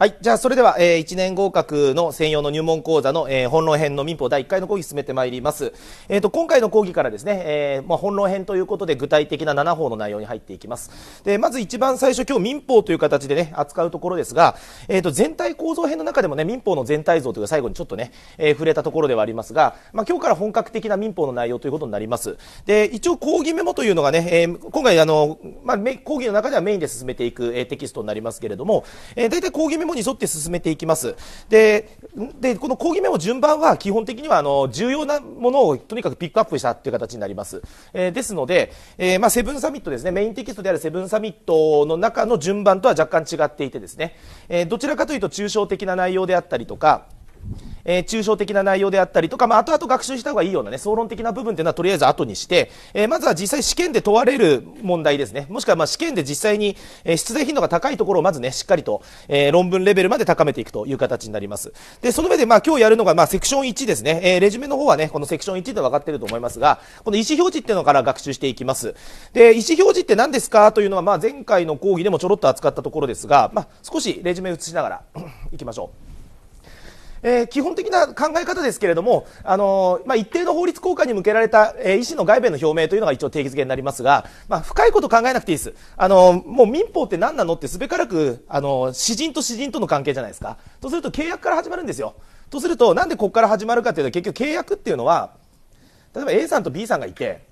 はい。じゃあ、それでは、えー、1年合格の専用の入門講座の、えー、本論編の民法第1回の講義進めてまいります。えっ、ー、と、今回の講義からですね、えー、まあ、本論編ということで具体的な7法の内容に入っていきます。で、まず一番最初、今日民法という形でね、扱うところですが、えっ、ー、と、全体構造編の中でもね、民法の全体像というか最後にちょっとね、えー、触れたところではありますが、まあ、今日から本格的な民法の内容ということになります。で、一応講義メモというのがね、えー、今回あの、まあ、講義の中ではメインで進めていく、えー、テキストになりますけれども、えー、大体講義メモモに沿って進めていきます。で、でこの講義メモ順番は基本的にはあの重要なものをとにかくピックアップしたという形になります。えー、ですので、えー、まあセブンサミットですね、メインテキストであるセブンサミットの中の順番とは若干違っていてですね、えー、どちらかというと抽象的な内容であったりとか、えー、抽象的な内容であったりとか、まあ、後々学習した方がいいようなね、総論的な部分っていうのはとりあえず後にして、えー、まずは実際試験で問われる問題ですね。もしくはま試験で実際に、えー、出題頻度が高いところをまずね、しっかりと、えー、論文レベルまで高めていくという形になります。で、その上でま今日やるのがまセクション1ですね。えー、レジュメの方はね、このセクション1で分かってると思いますが、この意思表示っていうのから学習していきます。で、意思表示って何ですかというのはま前回の講義でもちょろっと扱ったところですが、まあ少しレジュメ移しながら いきましょう。えー、基本的な考え方ですけれども、あのー、まあ、一定の法律効果に向けられた、えー、医師の外弁の表明というのが一応定義づけになりますが、まあ、深いこと考えなくていいです。あのー、もう民法って何なのってすべからく、あの詩人と詩人との関係じゃないですか。とすると契約から始まるんですよ。とすると、なんでここから始まるかというと、結局契約っていうのは、例えば A さんと B さんがいて、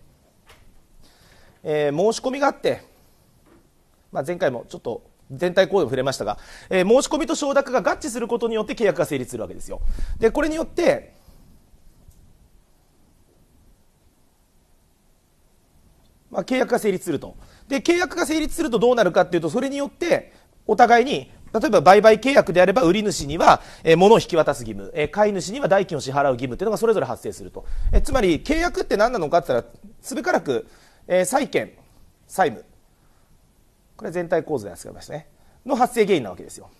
えー、申し込みがあって、まあ、前回もちょっと全体コー触れましたが、えー、申し込みと承諾が合致することによって契約が成立するわけですよ。で、これによって、まあ、契約が成立すると。で、契約が成立するとどうなるかっていうと、それによって、お互いに、例えば売買契約であれば売り主には、えー、物を引き渡す義務、えー、買い主には代金を支払う義務っていうのがそれぞれ発生すると。えー、つまり、契約って何なのかって言ったら、つべからく、えー、債権、債務、これ全体構図なんですけどねの発生原因なわけですよ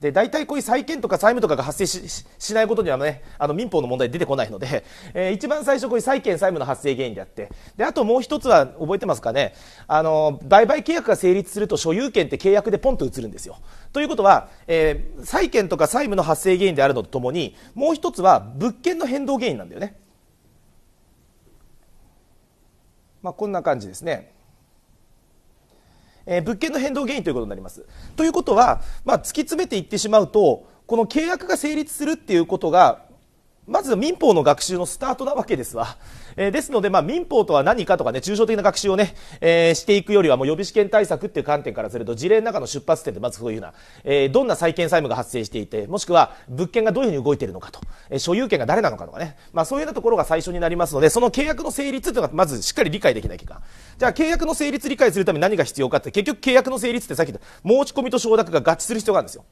で大体こういう債権とか債務とかが発生しないことにはねあの民法の問題出てこないので、えー、一番最初こういう債権債務の発生原因であってであともう一つは覚えてますかねあの売買契約が成立すると所有権って契約でポンと移るんですよということは、えー、債権とか債務の発生原因であるのとともにもう一つは物件の変動原因なんだよねまあこんな感じですねえ物件の変動原因ということになります。ということは、まあ、突き詰めていってしまうとこの契約が成立するっていうことがまず民法の学習のスタートなわけですわ。えー、ですので、まあ、民法とは何かとかね、抽象的な学習をね、えー、していくよりは、もう予備試験対策っていう観点からすると、事例の中の出発点でまずそういうふうな、えー、どんな債権債務が発生していて、もしくは物件がどういうふうに動いているのかと、えー、所有権が誰なのかとかね、まあ、そういうようなところが最初になりますので、その契約の成立というのがまずしっかり理解できなきゃいけない。じゃあ、契約の成立理解するために何が必要かって、結局契約の成立ってさっき言った、申し込みと承諾が合致する必要があるんですよ。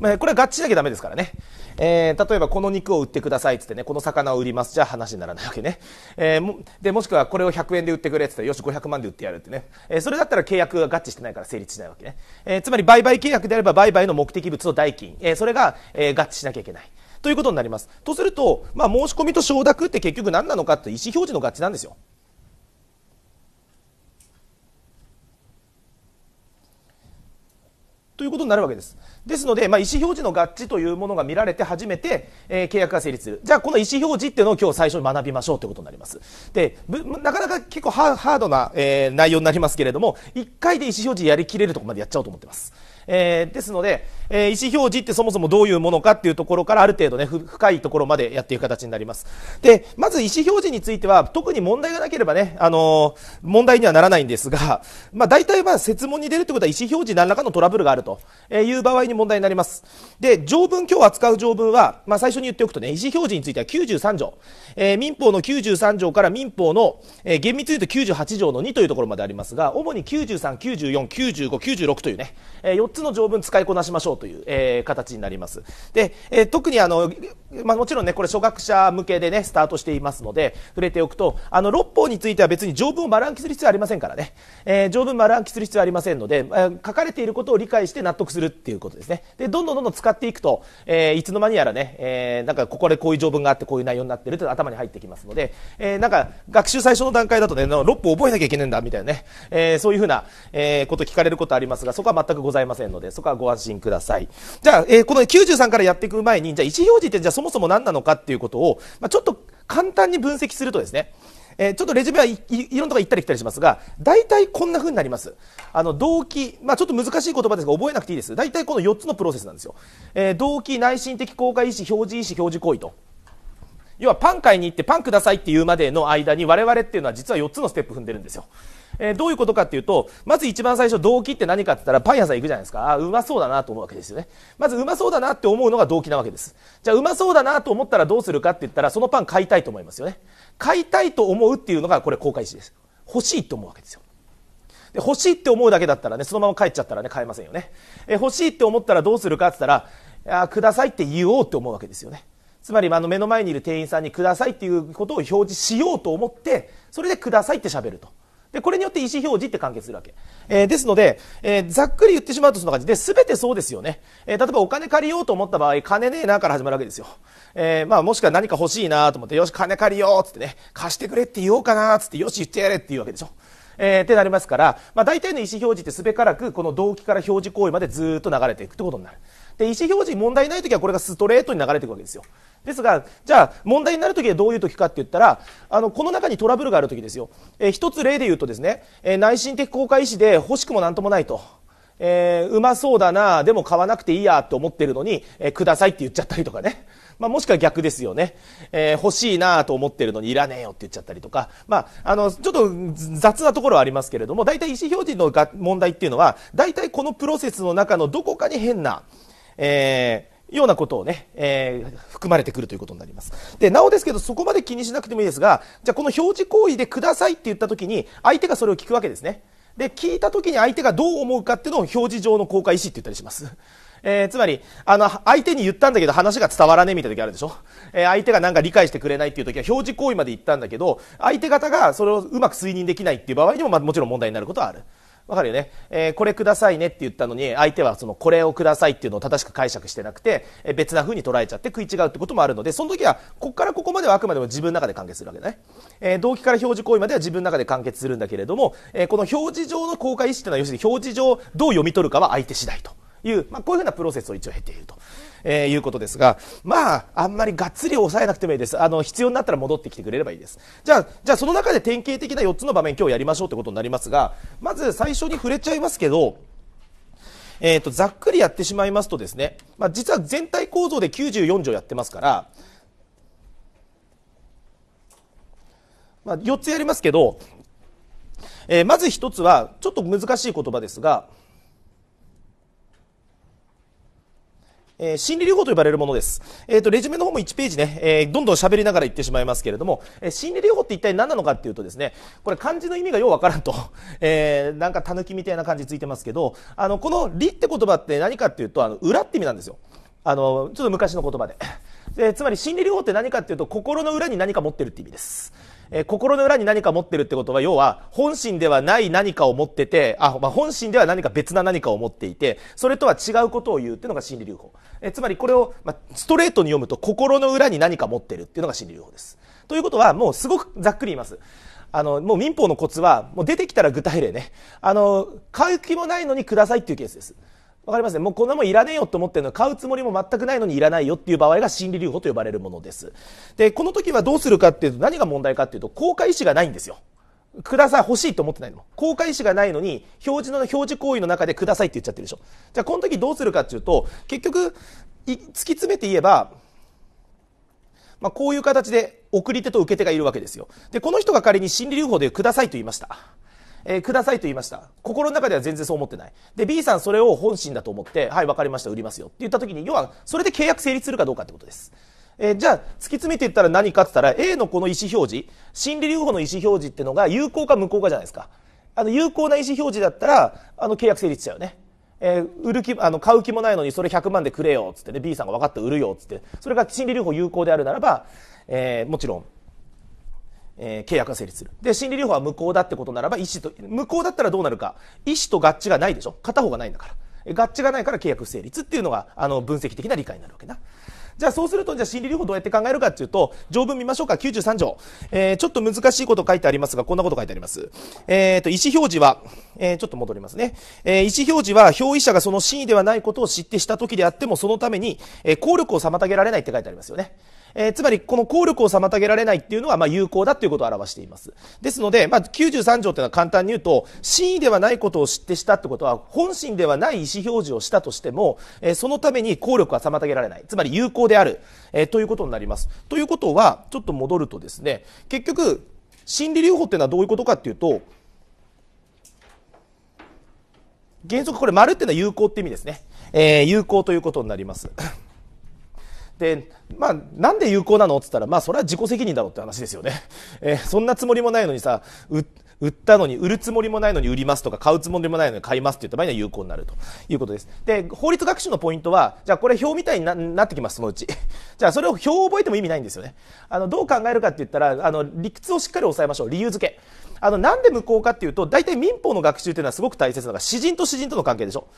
まあ、これ合致しなきゃダメですからね。えー、例えばこの肉を売ってくださいっつってね、この魚を売ります。じゃあ話にならないわけね。えー、もで、もしくはこれを100円で売ってくれっつってよし、500万で売ってやるってね。えー、それだったら契約が合致してないから成立しないわけね。えつまり売買契約であれば売買の目的物と代金、えそれが、え合致しなきゃいけない。ということになります。とすると、まあ、申し込みと承諾って結局何なのかって意思表示の合致なんですよ。ということになるわけです。ですので、まあ、意思表示の合致というものが見られて初めて、えー、契約が成立する。じゃあ、この意思表示っていうのを今日最初に学びましょうということになります。で、なかなか結構ハードな、えー、内容になりますけれども、1回で意思表示やりきれるとこまでやっちゃおうと思ってます。えー、ですので、えー、意思表示ってそもそもどういうものかっていうところからある程度ね、深いところまでやっていく形になります。で、まず意思表示については、特に問題がなければね、あのー、問題にはならないんですが、まあ大体まあ設問に出るってことは意思表示何らかのトラブルがあるという場合に問題になります。で、条文、今日扱う条文は、まあ最初に言っておくとね、意思表示については93条、えー、民法の93条から民法の、えー、厳密に言うと98条の2というところまでありますが、主に93、94、95、96というね、えー、4つつの条文使いこなしましょうという、えー、形になります。で、えー、特にあの、まあ、もちろんね、これ初学者向けでね、スタートしていますので、触れておくと、あの、六法については別に条文を丸暗記する必要はありませんからね。えー、条文丸暗記する必要はありませんので、えー、書かれていることを理解して納得するっていうことですね。で、どんどんどんどん使っていくと、えー、いつの間にやらね、えー、なんかここでこういう条文があってこういう内容になってると頭に入ってきますので、えー、なんか学習最初の段階だとね、六法覚えなきゃいけないんだみたいなね、えー、そういうふうな、えー、こと聞かれることありますが、そこは全くございません。んのでそこはご安心くださいじゃあ、えー、この93からやっていく前にじゃあ意思表示ってじゃあそもそも何なのかっていうことを、まあ、ちょっと簡単に分析するとですねえー、ちょっとレジュメはい、いろんなとこ行ったり来たりしますが、大体こんな風になります。あの、動機、まあ、ちょっと難しい言葉ですが、覚えなくていいです。大体この4つのプロセスなんですよ。えー、動機、内心的公開意思、表示意思、表示行為と。要はパン買いに行ってパンくださいって言うまでの間に我々っていうのは実は4つのステップ踏んでるんですよ。えー、どういうことかっていうとまず一番最初動機って何かって言ったらパン屋さん行くじゃないですかあうまそうだなと思うわけですよねまずうまそうだなって思うのが動機なわけですじゃあうまそうだなと思ったらどうするかって言ったらそのパン買いたいと思いますよね買いたいと思うっていうのがこれ公開誌です欲しいと思うわけですよで欲しいって思うだけだったらねそのまま帰っちゃったらね買えませんよねえ欲しいって思ったらどうするかって言ったらあくださいって言おうって思うわけですよねつまりあの目の前にいる店員さんにくださいっていうことを表示しようと思ってそれでくださいってしゃべるとで、これによって意思表示って完結するわけ。えー、ですので、えー、ざっくり言ってしまうとその感じで、すべてそうですよね。えー、例えばお金借りようと思った場合、金ねえなから始まるわけですよ。えまあもしくは何か欲しいなと思って、よし、金借りようつってね、貸してくれって言おうかなつって、よし、言ってやれって言うわけでしょ。えー、ってなりますから、まあ、大体の意思表示ってすべからくこの動機から表示行為までずっと流れていくってことになるで意思表示問題ない時はこれがストレートに流れていくわけですよですが、じゃあ問題になるときはどういうときかって言ったら、あの、この中にトラブルがあるときですよ。えー、一つ例で言うとですね、えー、内心的公開意思で欲しくもなんともないと。えー、うまそうだな、でも買わなくていいやと思ってるのに、えー、くださいって言っちゃったりとかね。まあ、もしくは逆ですよね。えー、欲しいなと思ってるのにいらねえよって言っちゃったりとか。まあ、あの、ちょっと雑なところはありますけれども、大体意思表示のが問題っていうのは、大体このプロセスの中のどこかに変な、えー、ようなことをね、えー、含まれてくるということになります。で、なおですけど、そこまで気にしなくてもいいですが、じゃあこの表示行為でくださいって言った時に、相手がそれを聞くわけですね。で、聞いた時に相手がどう思うかっていうのを表示上の公開意思って言ったりします。えー、つまり、あの、相手に言ったんだけど話が伝わらねえみたいな時あるでしょえー、相手がなんか理解してくれないっていう時は表示行為まで言ったんだけど、相手方がそれをうまく推認できないっていう場合にも、まあ、もちろん問題になることはある。わかるよね、えー、これくださいねって言ったのに、相手はそのこれをくださいっていうのを正しく解釈してなくて、えー、別な風に捉えちゃって食い違うってこともあるので、その時は、ここからここまではあくまでも自分の中で完結するわけだね。えー、動機から表示行為までは自分の中で完結するんだけれども、えこの表示上の公開意思っていうのは、要するに表示上どう読み取るかは相手次第という、まあ、こういうふうなプロセスを一応経ていると。えー、いうことですが、まあ、あんまりがっつり抑えなくてもいいです。あの、必要になったら戻ってきてくれればいいです。じゃあ、じゃあその中で典型的な4つの場面今日やりましょうということになりますが、まず最初に触れちゃいますけど、えっ、ー、と、ざっくりやってしまいますとですね、まあ、実は全体構造で94条やってますから、まあ、4つやりますけど、えー、まず1つは、ちょっと難しい言葉ですが、えー、心理療法と呼ばれるものです。えっ、ー、と、レジュメの方も1ページね、えー、どんどん喋りながら言ってしまいますけれども、え心理療法って一体何なのかっていうとですね、これ漢字の意味がようわからんと、えなんか狸みたいな感じついてますけど、あの、この理って言葉って何かっていうと、あの、裏って意味なんですよ。あの、ちょっと昔の言葉で。えつまり心理療法って何かっていうと、心の裏に何か持ってるって意味です。えー、心の裏に何か持ってるってことは、要は、本心ではない何かを持ってて、あ、まあ、本心では何か別な何かを持っていて、それとは違うことを言うっていうのが心理留保。えー、つまりこれを、まあ、ストレートに読むと、心の裏に何か持ってるっていうのが心理留保です。ということは、もうすごくざっくり言います。あの、もう民法のコツは、もう出てきたら具体例ね。あの、買う気もないのにくださいっていうケースです。わかりますね。もうこんなもんいらねえよと思ってるの買うつもりも全くないのにいらないよっていう場合が心理留保と呼ばれるものです。で、この時はどうするかっていうと何が問題かっていうと、公開意思がないんですよ。ください、欲しいと思ってないの。公開意思がないのに、表示の、表示行為の中でくださいって言っちゃってるでしょ。じゃあこの時どうするかっていうと、結局、突き詰めて言えば、まあ、こういう形で送り手と受け手がいるわけですよ。で、この人が仮に心理留保でくださいと言いました。えくださいと言いました。心の中では全然そう思ってない。で、B さんそれを本心だと思って、はい、わかりました、売りますよって言った時に、要は、それで契約成立するかどうかってことです。えー、じゃあ、突き詰めていったら何かって言ったら、A のこの意思表示、心理留保の意思表示っていうのが有効か無効かじゃないですか。あの、有効な意思表示だったら、あの、契約成立しちゃうよね。えー、売る気、あの、買う気もないのにそれ100万でくれよ、つってね、B さんが分かった売るよ、つって。それが心理留保有効であるならば、えー、もちろん、えー、契約が成立する。で、心理療法は無効だってことならば、医師と、無効だったらどうなるか。医師と合致がないでしょ片方がないんだから。合致がないから契約成立っていうのが、あの、分析的な理解になるわけな。じゃあそうすると、じゃあ心理療法どうやって考えるかっていうと、条文見ましょうか。93条。えー、ちょっと難しいこと書いてありますが、こんなこと書いてあります。えっ、ー、と、意思表示は、えー、ちょっと戻りますね。えー、意思表示は、表意者がその真意ではないことを知ってした時であっても、そのために、えー、効力を妨げられないって書いてありますよね。えー、つまりこの効力を妨げられないっていうのは、まあ、有効だということを表しています。ですので、まあ、93条ていうのは簡単に言うと、真意ではないことを知ってしたってことは、本心ではない意思表示をしたとしても、えー、そのために効力は妨げられない。つまり有効である、えー、ということになります。ということは、ちょっと戻るとですね、結局、心理療法っていうのはどういうことかっていうと、原則これ丸っていうのは有効って意味ですね。えー、有効ということになります。で、まあ、なんで有効なのって言ったら、まあ、それは自己責任だろうって話ですよね。えー、そんなつもりもないのにさ、売ったのに、売るつもりもないのに売りますとか、買うつもりもないのに買いますって言った場合には有効になるということです。で、法律学習のポイントは、じゃあこれ表みたいになってきます、そのうち。じゃあそれを表を覚えても意味ないんですよね。あの、どう考えるかって言ったら、あの、理屈をしっかり押さえましょう。理由付け。あの、なんで無効かっていうと、大体民法の学習っていうのはすごく大切なのが、詩人と詩人との関係でしょ。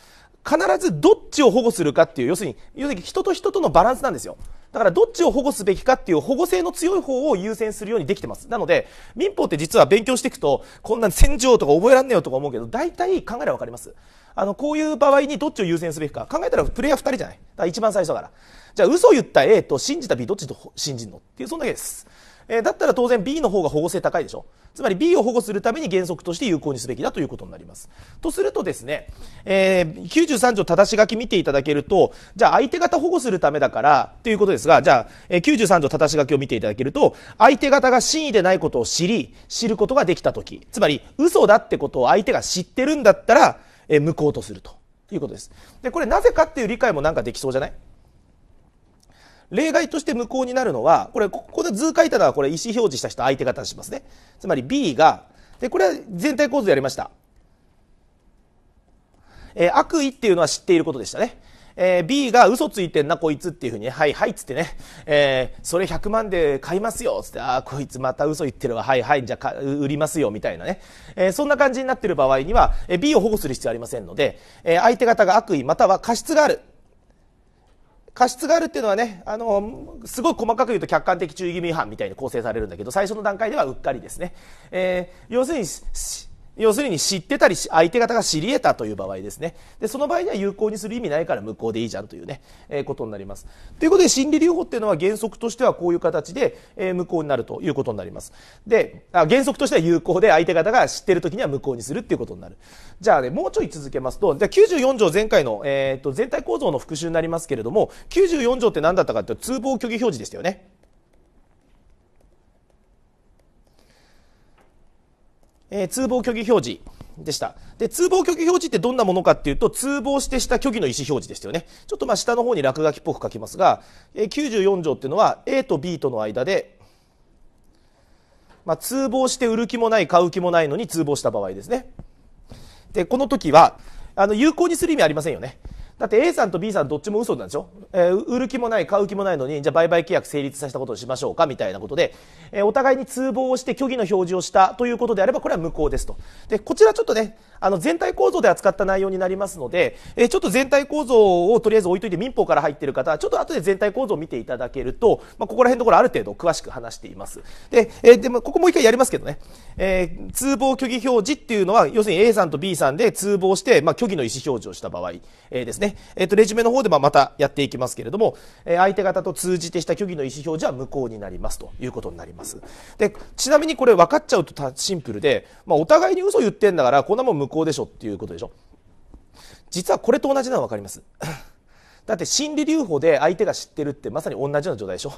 必ずどっちを保護するかっていう要するに要するに人と人とのバランスなんですよだからどっちを保護すべきかっていう保護性の強い方を優先するようにできてます。なので、民法って実は勉強していくと、こんなん戦場とか覚えらんねえよとか思うけど、大体考えればわかります。あの、こういう場合にどっちを優先すべきか。考えたらプレイヤー2人じゃない。だから一番最初だから。じゃあ嘘を言った A と信じた B どっちと信じるのっていう、そんだけです。えだったら当然 B の方が保護性高いでしょつまり B を保護するために原則として有効にすべきだということになります。とするとですね、えー、93条正し書き見ていただけると、じゃあ相手方保護するためだからということですが、じゃあ、えー、93条正し書きを見ていただけると、相手方が真意でないことを知り、知ることができたとき、つまり嘘だってことを相手が知ってるんだったら、えー、無効とするということです。で、これなぜかっていう理解もなんかできそうじゃない例外として無効になるのは、これ、ここで図書いたのは、これ、意思表示した人、相手方しますね。つまり B が、で、これは全体構図やりました。えー、悪意っていうのは知っていることでしたね。えー、B が嘘ついてんな、こいつっていうふうに、はいはいっつってね、えー、それ100万で買いますよ、つって、ああ、こいつまた嘘言ってるわ、はいはい、じゃあ売りますよ、みたいなね。えー、そんな感じになってる場合には、え B を保護する必要ありませんので、え相手方が悪意または過失がある。過失があるっていうのはねあのすごく細かく言うと客観的注意義務違反みたいに構成されるんだけど最初の段階ではうっかりですね、えー、要するに要するに知ってたり相手方が知り得たという場合ですねでその場合には有効にする意味ないから無効でいいじゃんというね、えー、ことになりますということで心理留保っていうのは原則としてはこういう形で、えー、無効になるということになりますであ原則としては有効で相手方が知ってる時には無効にするっていうことになるじゃあねもうちょい続けますとじゃあ94条前回の、えーと、と全体構造の復習になりますけれども94条って何だったかっていうと通報虚偽表示でしたよねえー、通報虚偽表示でした。で、通報虚偽表示ってどんなものかっていうと、通報してした虚偽の意思表示でしたよね。ちょっとまあ下の方に落書きっぽく書きますが、えー、94条っていうのは A と B との間で、まあ、通報して売る気もない、買う気もないのに通報した場合ですね。で、この時は、あの、有効にする意味ありませんよね。だって A さんと B さんどっちも嘘なんでしょ、えー、売る気もない買う気もないのにじゃあ売買契約成立させたことにしましょうかみたいなことで、えー、お互いに通報をして虚偽の表示をしたということであればこれは無効ですとでこちらちょっとねあの全体構造で扱った内容になりますので、えー、ちょっと全体構造をとりあえず置いといて民法から入っている方はちょっと後で全体構造を見ていただけると、まあ、ここら辺のところある程度詳しく話していますで,、えー、でもここもう一回やりますけどね、えー、通報虚偽表示っていうのは要するに A さんと B さんで通報して、まあ、虚偽の意思表示をした場合、えー、ですねえっ、ー、と、レジュメの方でままたやっていきますけれども、えー、相手方と通じてした虚偽の意思表示は無効になりますということになります。で、ちなみにこれ分かっちゃうとシンプルで、まあ、お互いに嘘言ってんだから、こんなもん無効でしょっていうことでしょ。実はこれと同じなの分かります。だって心理留保で相手が知ってるってまさに同じような状態でしょ。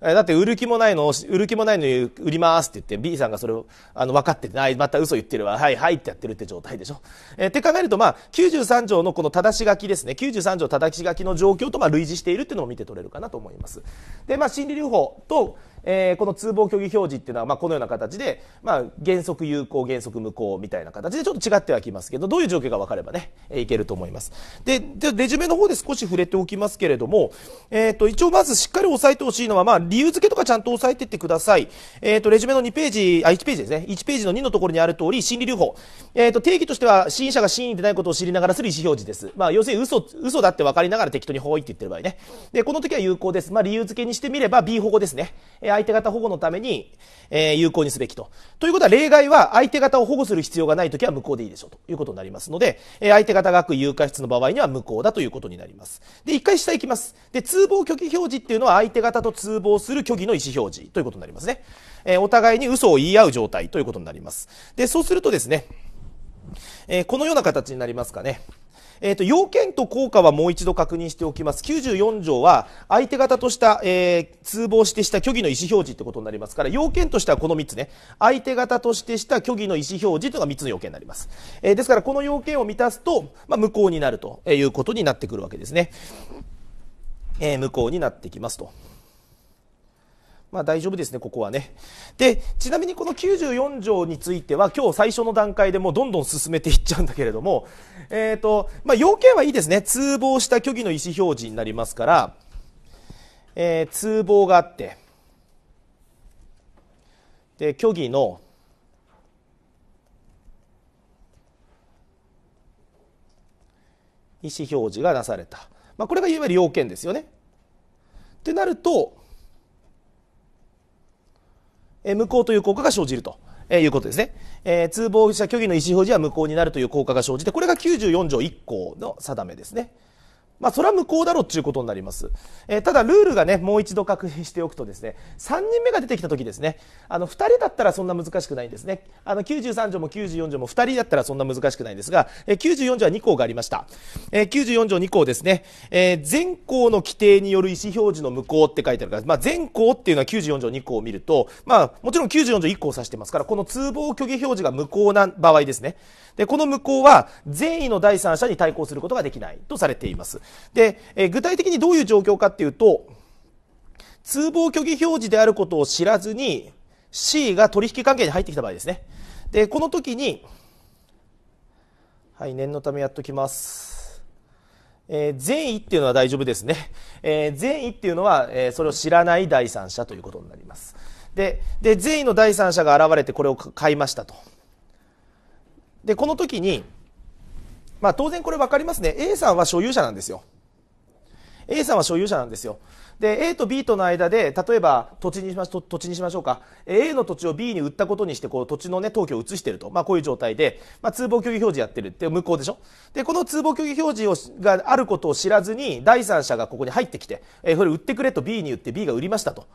えだって売る気もないの、売る気もないのに売りますって言って、B さんがそれを、あの、分かってて、い、また嘘言ってるわ、はいはいってやってるって状態でしょ。えー、って考えると、まあ、93条のこの正し書きですね、93条正し書きの状況と、まあ、類似しているっていうのも見て取れるかなと思います。で、まあ、心理療法と、えー、この通報虚偽表示っていうのは、まあ、このような形で、まあ、原則有効、原則無効みたいな形でちょっと違ってはきますけど、どういう状況が分かればね、えー、いけると思います。で、でレジュメの方で少し触れておきますけれども、えっ、ー、と、一応まずしっかり押さえてほしいのは、まあ、理由付けとかちゃんと押さえてってください。えっ、ー、と、レジュメの2ページ、あ、1ページですね。1ページの2のところにある通り、心理留保。えっ、ー、と、定義としては、支援者が真意でないことを知りながらする意思表示です。まあ、要するに嘘、嘘だって分かりながら適当にほいって言ってる場合ね。で、この時は有効です。まあ、理由付けにしてみれば、B 保護ですね。えー相手方保護のために、えー、有効にすべきと。ということは、例外は相手方を保護する必要がないときは無効でいいでしょうということになりますので、えー、相手方が悪意有価室の場合には無効だということになります。で、一回下行きます。で、通報拒否表示っていうのは相手方と通報する虚偽の意思表示ということになりますね。えー、お互いに嘘を言い合う状態ということになります。で、そうするとですね、えこのような形になりますかね。えー、と、要件と効果はもう一度確認しておきます。94条は、相手方とした、えー、通報してした虚偽の意思表示ってことになりますから、要件としてはこの3つね。相手方としてした虚偽の意思表示というのが3つの要件になります。えー、ですから、この要件を満たすと、まあ、無効になるということになってくるわけですね。えー、無効になってきますと。まあ、大丈夫ですね、ここはね。で、ちなみにこの94条については、今日最初の段階でもどんどん進めていっちゃうんだけれども、えっ、ー、と、まあ、要件はいいですね。通報した虚偽の意思表示になりますから、えー、通報があって、で、虚偽の、意思表示がなされた、まあ、これがいわゆる要件ですよね。ってなると無効という効果が生じると。えいうことですね。え通報者虚偽の意思表示は無効になるという効果が生じて、これが94条1項の定めですね。まあ、それは無効だろうということになります、えー、ただ、ルールがねもう一度確認しておくとですね3人目が出てきた時ですねあの2人だったらそんな難しくないんですねあの93条も94条も2人だったらそんな難しくないんですが、えー、94条は2項がありました、えー、94条2項ですね、えー、全項の規定による意思表示の無効って書いてあるから、まあ、全項っていうのは94条2項を見ると、まあ、もちろん94条1項を指してますからこの通報虚偽表示が無効な場合ですねでこの無効は善意の第三者に対抗することができないとされていますで、え具体的にどういう状況かっていうと、通報虚偽表示であることを知らずに C が取引関係に入ってきた場合ですね。で、この時に、はい、念のためやっときます。えー、善意っていうのは大丈夫ですね。えー、善意っていうのは、えー、それを知らない第三者ということになります。で、で、善意の第三者が現れてこれを買いましたと。で、この時に、まあ当然これ分かりますね。A さんは所有者なんですよ。A さんは所有者なんですよ。で、A と B との間で、例えば土地にしまし土地にしましょうか。A の土地を B に売ったことにして、こう土地のね、登記を移してると。まあこういう状態で、まあ通報協議表示やってるって無効うでしょ。で、この通報協議表示をがあることを知らずに、第三者がここに入ってきて、えー、これ売ってくれと B に言って B が売りましたと。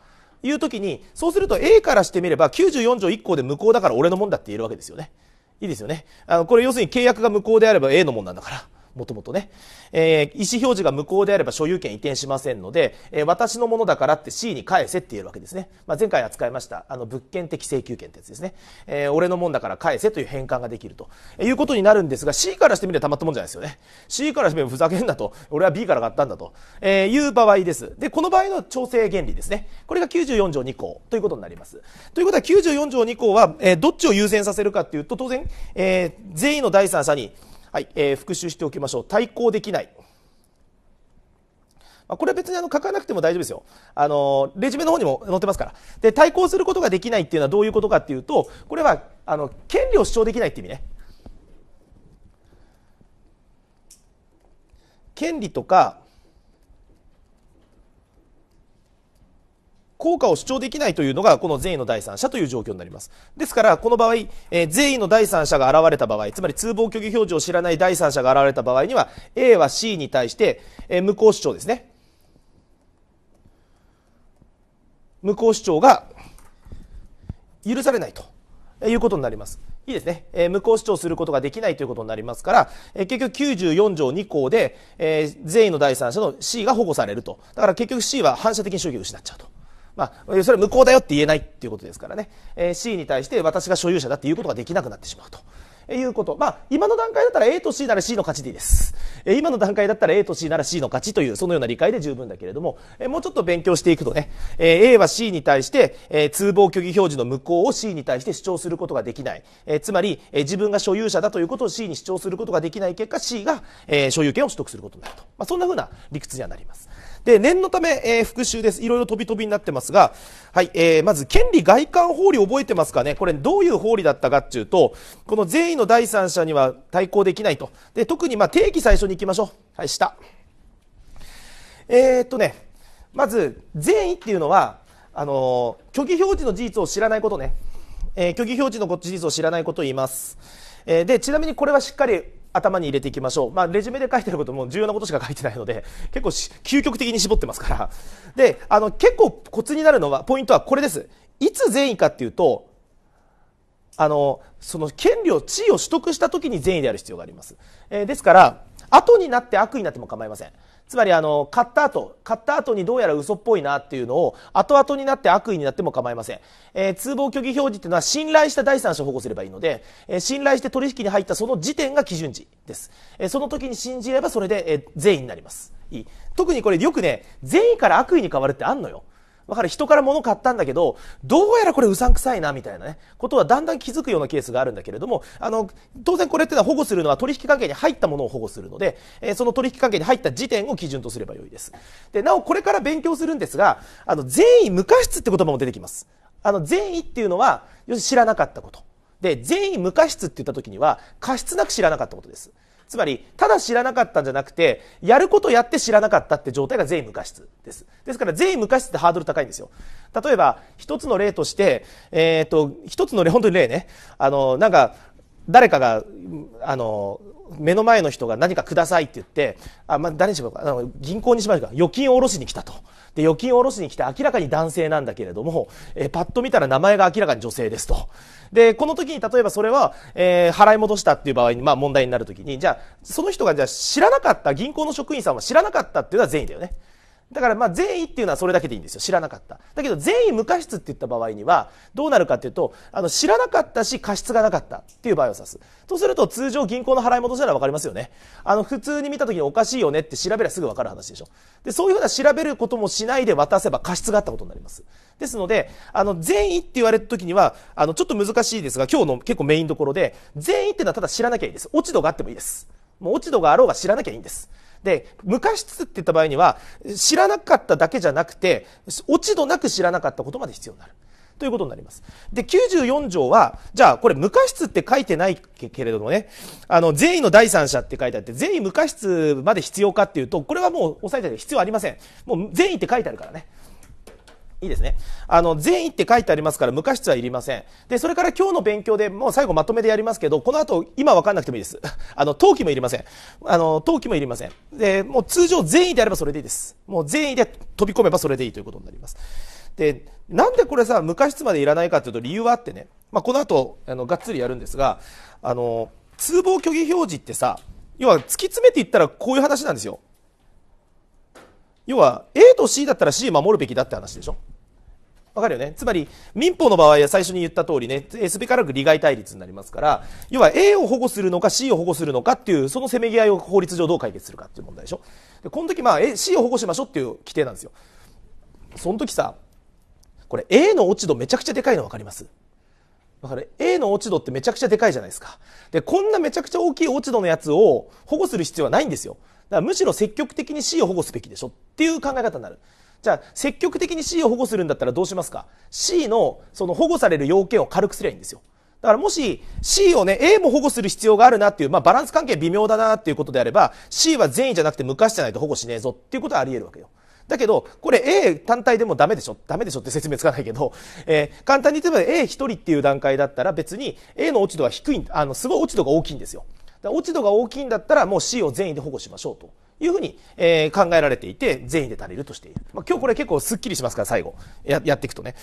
いう時に、そうすると A からしてみれば94条1項で無効だから俺のもんだって言えるわけですよね。いいですよね。あの、これ要するに契約が無効であれば A のもんなんだから。もともとね。えー、意思表示が無効であれば所有権移転しませんので、えー、私のものだからって C に返せって言えるわけですね。まあ、前回扱いました、あの、物件的請求権ってやつですね。えー、俺のもんだから返せという返還ができると、えー、いうことになるんですが、C からしてみればたまったもんじゃないですよね。C からしてみればふざけんなと、俺は B から買ったんだと、えー、いう場合です。で、この場合の調整原理ですね。これが94条2項ということになります。ということは94条2項は、えー、どっちを優先させるかっていうと、当然、えー、全員の第三者に、はい、えー、復習しておきましょう。対抗できない。まあ、これは別にあの書かなくても大丈夫ですよ。あの、レジュメの方にも載ってますから。で、対抗することができないっていうのはどういうことかっていうと、これは、あの、権利を主張できないって意味ね。権利とか、効果を主張できないというのが、この善意の第三者という状況になります。ですから、この場合、えー、善意の第三者が現れた場合、つまり通報虚偽表示を知らない第三者が現れた場合には、A は C に対して、えー、無効主張ですね。無効主張が許されないということになります。いいですね。えー、無効主張することができないということになりますから、えー、結局94条2項で、えー、善意の第三者の C が保護されると。だから結局 C は反射的に主義を失っちゃうと。まあ、それは無効だよって言えないっていうことですからね、えー、C に対して私が所有者だっていうことができなくなってしまうと。いうこと。まあ、今の段階だったら A と C なら C の勝ちでいいです。え今の段階だったら A と C なら C の勝ちという、そのような理解で十分だけれども、えもうちょっと勉強していくとね、え A は C に対して、え通報虚偽表示の無効を C に対して主張することができない。えつまり、え自分が所有者だということを C に主張することができない結果、C が、え所有権を取得することになると。まあ、そんなふうな理屈にはなります。で、念のため、えー、復習です。いろいろ飛び飛びになってますが、はい、えー、まず、権利外観法理覚えてますかねこれ、どういう法理だったかっていうと、この善意の第三者には対抗できないと。で、特に、まあ、定義最初に行きましょう。はい、下。えー、っとね、まず、善意っていうのは、あの虚偽表示の事実を知らないことね。えー、虚偽表示の事実を知らないことを言います。えー、で、ちなみにこれはしっかり頭に入れていきましょう。まあ、レジュメで書いてることも重要なことしか書いてないので、結構究極的に絞ってますから。で、あの、結構コツになるのは、ポイントはこれです。いつ善意かっていうと、あの、その権利を、地位を取得した時に善意である必要があります。えー、ですから、後になって悪意になっても構いません。つまりあの買った後買った後にどうやら嘘っぽいなっていうのを後々になって悪意になっても構いません、えー、通報虚偽表示っていうのは信頼した第三者を保護すればいいので、えー、信頼して取引に入ったその時点が基準値です、えー、その時に信じればそれで、え善意になりますいい特にこれよくね善意から悪意に変わるってあんのよだから人から物買ったんだけど、どうやらこれうさんくさいな、みたいなね、ことはだんだん気づくようなケースがあるんだけれども、あの、当然これっていうのは保護するのは取引関係に入ったものを保護するので、えー、その取引関係に入った時点を基準とすればよいです。で、なおこれから勉強するんですが、あの、善意無過失って言葉も出てきます。あの、善意っていうのは、要するに知らなかったこと。で、善意無過失って言った時には、過失なく知らなかったことです。つまり、ただ知らなかったんじゃなくて、やることやって知らなかったって状態が全員無過失です。ですから、全員無過失ってハードル高いんですよ。例えば、一つの例として、えっ、ー、と、一つの例、本当に例ね。あの、なんか、誰かが、あの、目の前の人が何かくださいって言って、あ、まあ、誰にしようか、銀行にしましょうか、預金を下ろしに来たと。で、預金を下ろしに来て明らかに男性なんだけれども、えー、パッと見たら名前が明らかに女性ですと。で、この時に例えばそれは、えー、払い戻したっていう場合に、まあ問題になる時に、じゃあ、その人がじゃあ知らなかった、銀行の職員さんは知らなかったっていうのは善意だよね。だからまあ善意っていうのはそれだけでいいんですよ。知らなかった。だけど善意無過失って言った場合にはどうなるかっていうと、あの知らなかったし過失がなかったっていう場合を指す。とすると通常銀行の払い戻しならわかりますよね。あの普通に見た時におかしいよねって調べればすぐわかる話でしょ。で、そういうふうな調べることもしないで渡せば過失があったことになります。ですので、あの善意って言われた時には、あのちょっと難しいですが今日の結構メインどころで、善意っていうのはただ知らなきゃいいです。落ち度があってもいいです。もう落ち度があろうが知らなきゃいいんです。で、無過失って言った場合には、知らなかっただけじゃなくて、落ち度なく知らなかったことまで必要になる。ということになります。で、94条は、じゃあこれ無過失って書いてないけれどもね、あの、善意の第三者って書いてあって、善意無過失まで必要かっていうと、これはもう押さえてある必要ありません。もう善意って書いてあるからね。いいですね。あの、善意って書いてありますから、無過失はいりません。で、それから今日の勉強でもう最後まとめでやりますけど、この後、今わかんなくてもいいです。あの、登記もいりません。あの、登記もいりません。で、もう通常善意であればそれでいいです。もう善意で飛び込めばそれでいいということになります。で、なんでこれさ、無過失までいらないかというと理由はあってね、まあ、この後、あの、がっつりやるんですが、あの、通報虚偽表示ってさ、要は突き詰めていったらこういう話なんですよ。要は A と C だったら C 守るべきだって話でしょわかるよね。つまり、民法の場合は最初に言った通りね、すべからく利害対立になりますから、要は A を保護するのか C を保護するのかっていう、そのせめぎ合いを法律上どう解決するかっていう問題でしょ。で、この時まあ C を保護しましょうっていう規定なんですよ。その時さ、これ A の落ち度めちゃくちゃでかいの分かりますだから A の落ち度ってめちゃくちゃでかいじゃないですか。で、こんなめちゃくちゃ大きい落ち度のやつを保護する必要はないんですよ。だからむしろ積極的に C を保護すべきでしょっていう考え方になる。じゃあ、積極的に C を保護するんだったらどうしますか ?C の、その保護される要件を軽くすりゃいいんですよ。だからもし C をね、A も保護する必要があるなっていう、まあバランス関係微妙だなっていうことであれば、C は善意じゃなくて昔じゃないと保護しねえぞっていうことはあり得るわけよ。だけど、これ A 単体でもダメでしょダメでしょって説明つかないけど、えー、簡単に言えば A 一人っていう段階だったら別に A の落ち度が低い、あの、すごい落ち度が大きいんですよ。落ち度が大きいんだったらもう C を善意で保護しましょうと。いうふうに、え考えられていて、善意で足りるとしている。まあ、今日これ結構スッキリしますから、最後。や、やっていくとね。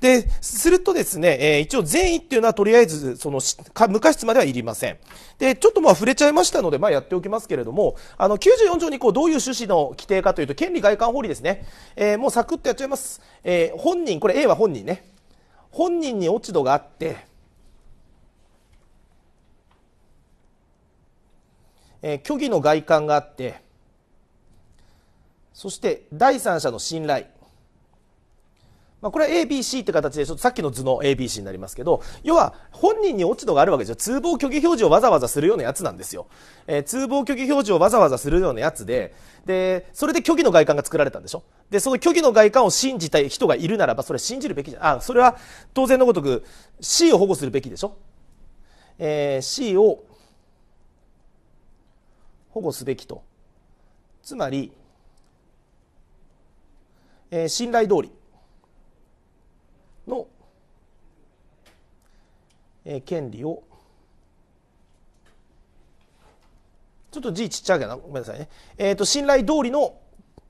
で、するとですね、え一応善意っていうのはとりあえず、その、無過失まではいりません。で、ちょっとまあ触れちゃいましたので、まあやっておきますけれども、あの、94条にこう、どういう趣旨の規定かというと、権利外観法理ですね。えー、もうサクッとやっちゃいます。えー、本人、これ A は本人ね。本人に落ち度があって、えー、虚偽の外観があって、そして第三者の信頼。まあ、これは ABC って形で、ちょっとさっきの図の ABC になりますけど、要は本人に落ち度があるわけですよ。通報虚偽表示をわざわざするようなやつなんですよ。えー、通報虚偽表示をわざわざするようなやつで、で、それで虚偽の外観が作られたんでしょで、その虚偽の外観を信じたい人がいるならば、それ信じるべきじゃ、あ、それは当然のごとく C を保護するべきでしょえー、C を保護すべきと。つまり、えー、信頼通りの、えー、権利をちょっと字ちっちゃいけどごめんなさいね、えーと、信頼通りの、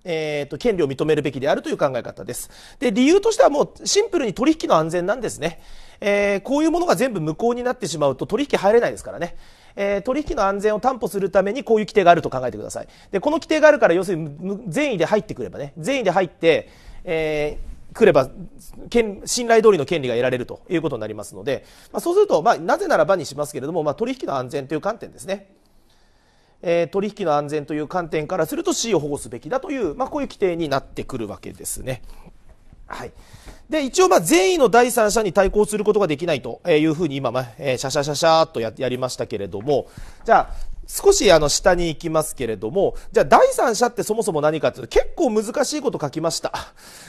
えーと、と権利を認めるべきであるという考え方ですで理由としてはもうシンプルに取引の安全なんですね、えー、こういうものが全部無効になってしまうと取引入れないですからねえー、取引の安全を担保するためにこういう規定があると考えてくださいでこの規定があるから要するに善意で入ってくればね善意で入って、えー来れば信頼通りの権利が得られるということになりますので、まあ、そうすると、まあ、なぜならばにしますけれども、まあ、取引の安全という観点ですね、えー、取引の安全という観点からすると C を保護すべきだという、まあ、こういう規定になってくるわけですね。はい。で、一応、まあ、善意の第三者に対抗することができないというふうに今、まえシャシャシャシャーとややりましたけれども、じゃあ、少しあの下に行きますけれども、じゃあ第三者ってそもそも何かっていうと結構難しいこと書きました。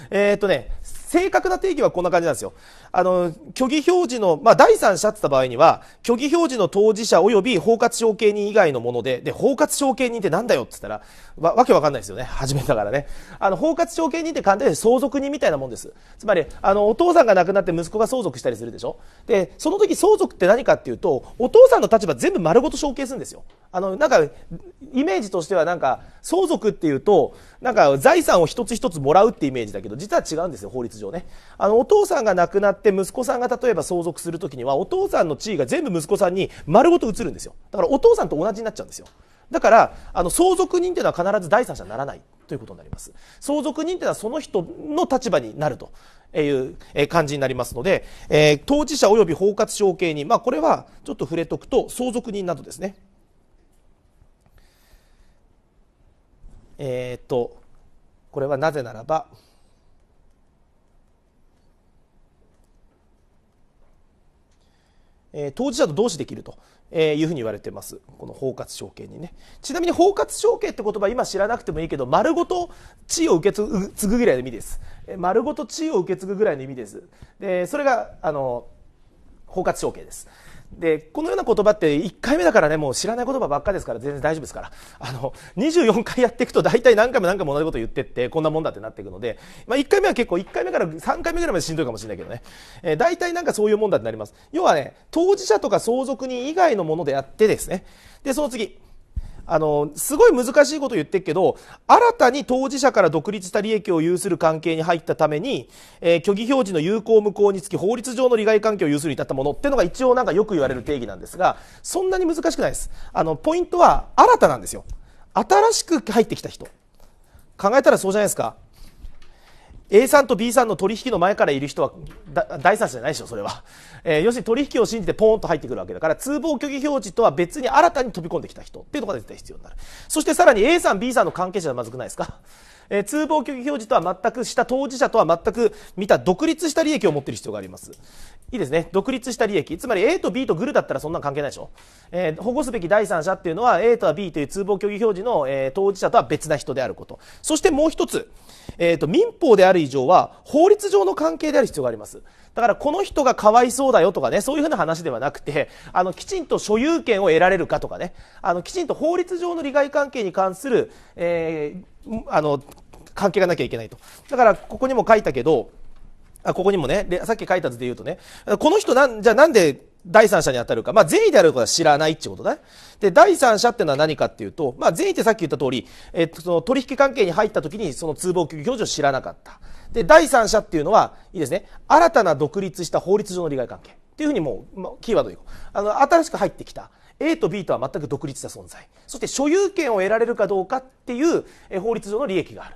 えっ、ー、とね、正確な定義はこんな感じなんですよ。あの、虚偽表示の、まあ、第三者って言った場合には、虚偽表示の当事者及び包括承継人以外のもので、で、包括承継人ってなんだよって言ったら、わ、わけわかんないですよね。初めだからね。あの、包括承継人って簡単に相続人みたいなもんです。つまり、あの、お父さんが亡くなって息子が相続したりするでしょで、その時相続って何かっていうと、お父さんの立場全部丸ごと承継するんですよ。あの、なんか、イメージとしてはなんか、相続っていうと、なんか財産を一つ一つもらうってイメージだけど、実は違うんですよ、法律上ね。あの、お父さんが亡くなって、って息子さんが例えば相続するときにはお父さんの地位が全部息子さんに丸ごと移るんですよだからお父さんと同じになっちゃうんですよだからあの相続人というのは必ず第三者にならないということになります相続人というのはその人の立場になるという感じになりますので、えー、当事者及び包括承継人、まあ、これはちょっと触れとくと相続人などですねえー、っとこれはなぜならばえ当事者と同志できるというふうに言われてますこの包括承継にねちなみに包括承継って言葉今知らなくてもいいけど丸ごと地位を受け継ぐぐらいの意味です、え丸ごと地位を受け継ぐぐらいの意味ですでそれがあの包括承継ですでこのような言葉って1回目だからねもう知らない言葉ばっかですから全然大丈夫ですからあの24回やっていくと大体何回も何回も同じこと言ってってこんなもんだってなっていくので、まあ、1回目は結構1回目から3回目ぐらいまでしんどいかもしれないけどね、えー、大体なんかそういうもんだってなります要はね当事者とか相続人以外のものであってですねでその次あの、すごい難しいこと言ってるけど、新たに当事者から独立した利益を有する関係に入ったために、えー、虚偽表示の有効無効につき法律上の利害関係を有するに至ったものっていうのが一応なんかよく言われる定義なんですが、そんなに難しくないです。あの、ポイントは新たなんですよ。新しく入ってきた人。考えたらそうじゃないですか。A さんと B さんの取引の前からいる人は第三者じゃないでしょそれは、えー、要するに取引を信じてポーンと入ってくるわけだから通報虚偽表示とは別に新たに飛び込んできた人っていうのが絶対必要になるそしてさらに A さん B さんの関係者はまずくないですかえー、通報虚偽表示とは全くした当事者とは全く見た独立した利益を持っている必要がありますいいですね独立した利益つまり A と B とグルだったらそんなん関係ないでしょ、えー、保護すべき第三者っていうのは A と B という通報虚偽表示の、えー、当事者とは別な人であることそしてもう一つえーと、民法である以上は法律上の関係である必要がありますだからこの人がかわいそうだよとかねそういうふうな話ではなくてあのきちんと所有権を得られるかとかねあのきちんと法律上の利害関係に関する、えー、あの関係がなきゃいけないとだからここにも書いたけどあここにもねさっき書いた図で言うとねこの人なんじゃなんで第三者に当たるか、まあ、善意であることは知らないってことだね。で、第三者っていうのは何かっていうと、まあ、善意ってさっき言った通り、えっと、その取引関係に入った時にその通報拒否表示を知らなかった。で、第三者っていうのは、いいですね、新たな独立した法律上の利害関係。っていうふうにもう、まあ、キーワードでいこう。あの、新しく入ってきた。A と B とは全く独立した存在。そして所有権を得られるかどうかっていう、え法律上の利益がある。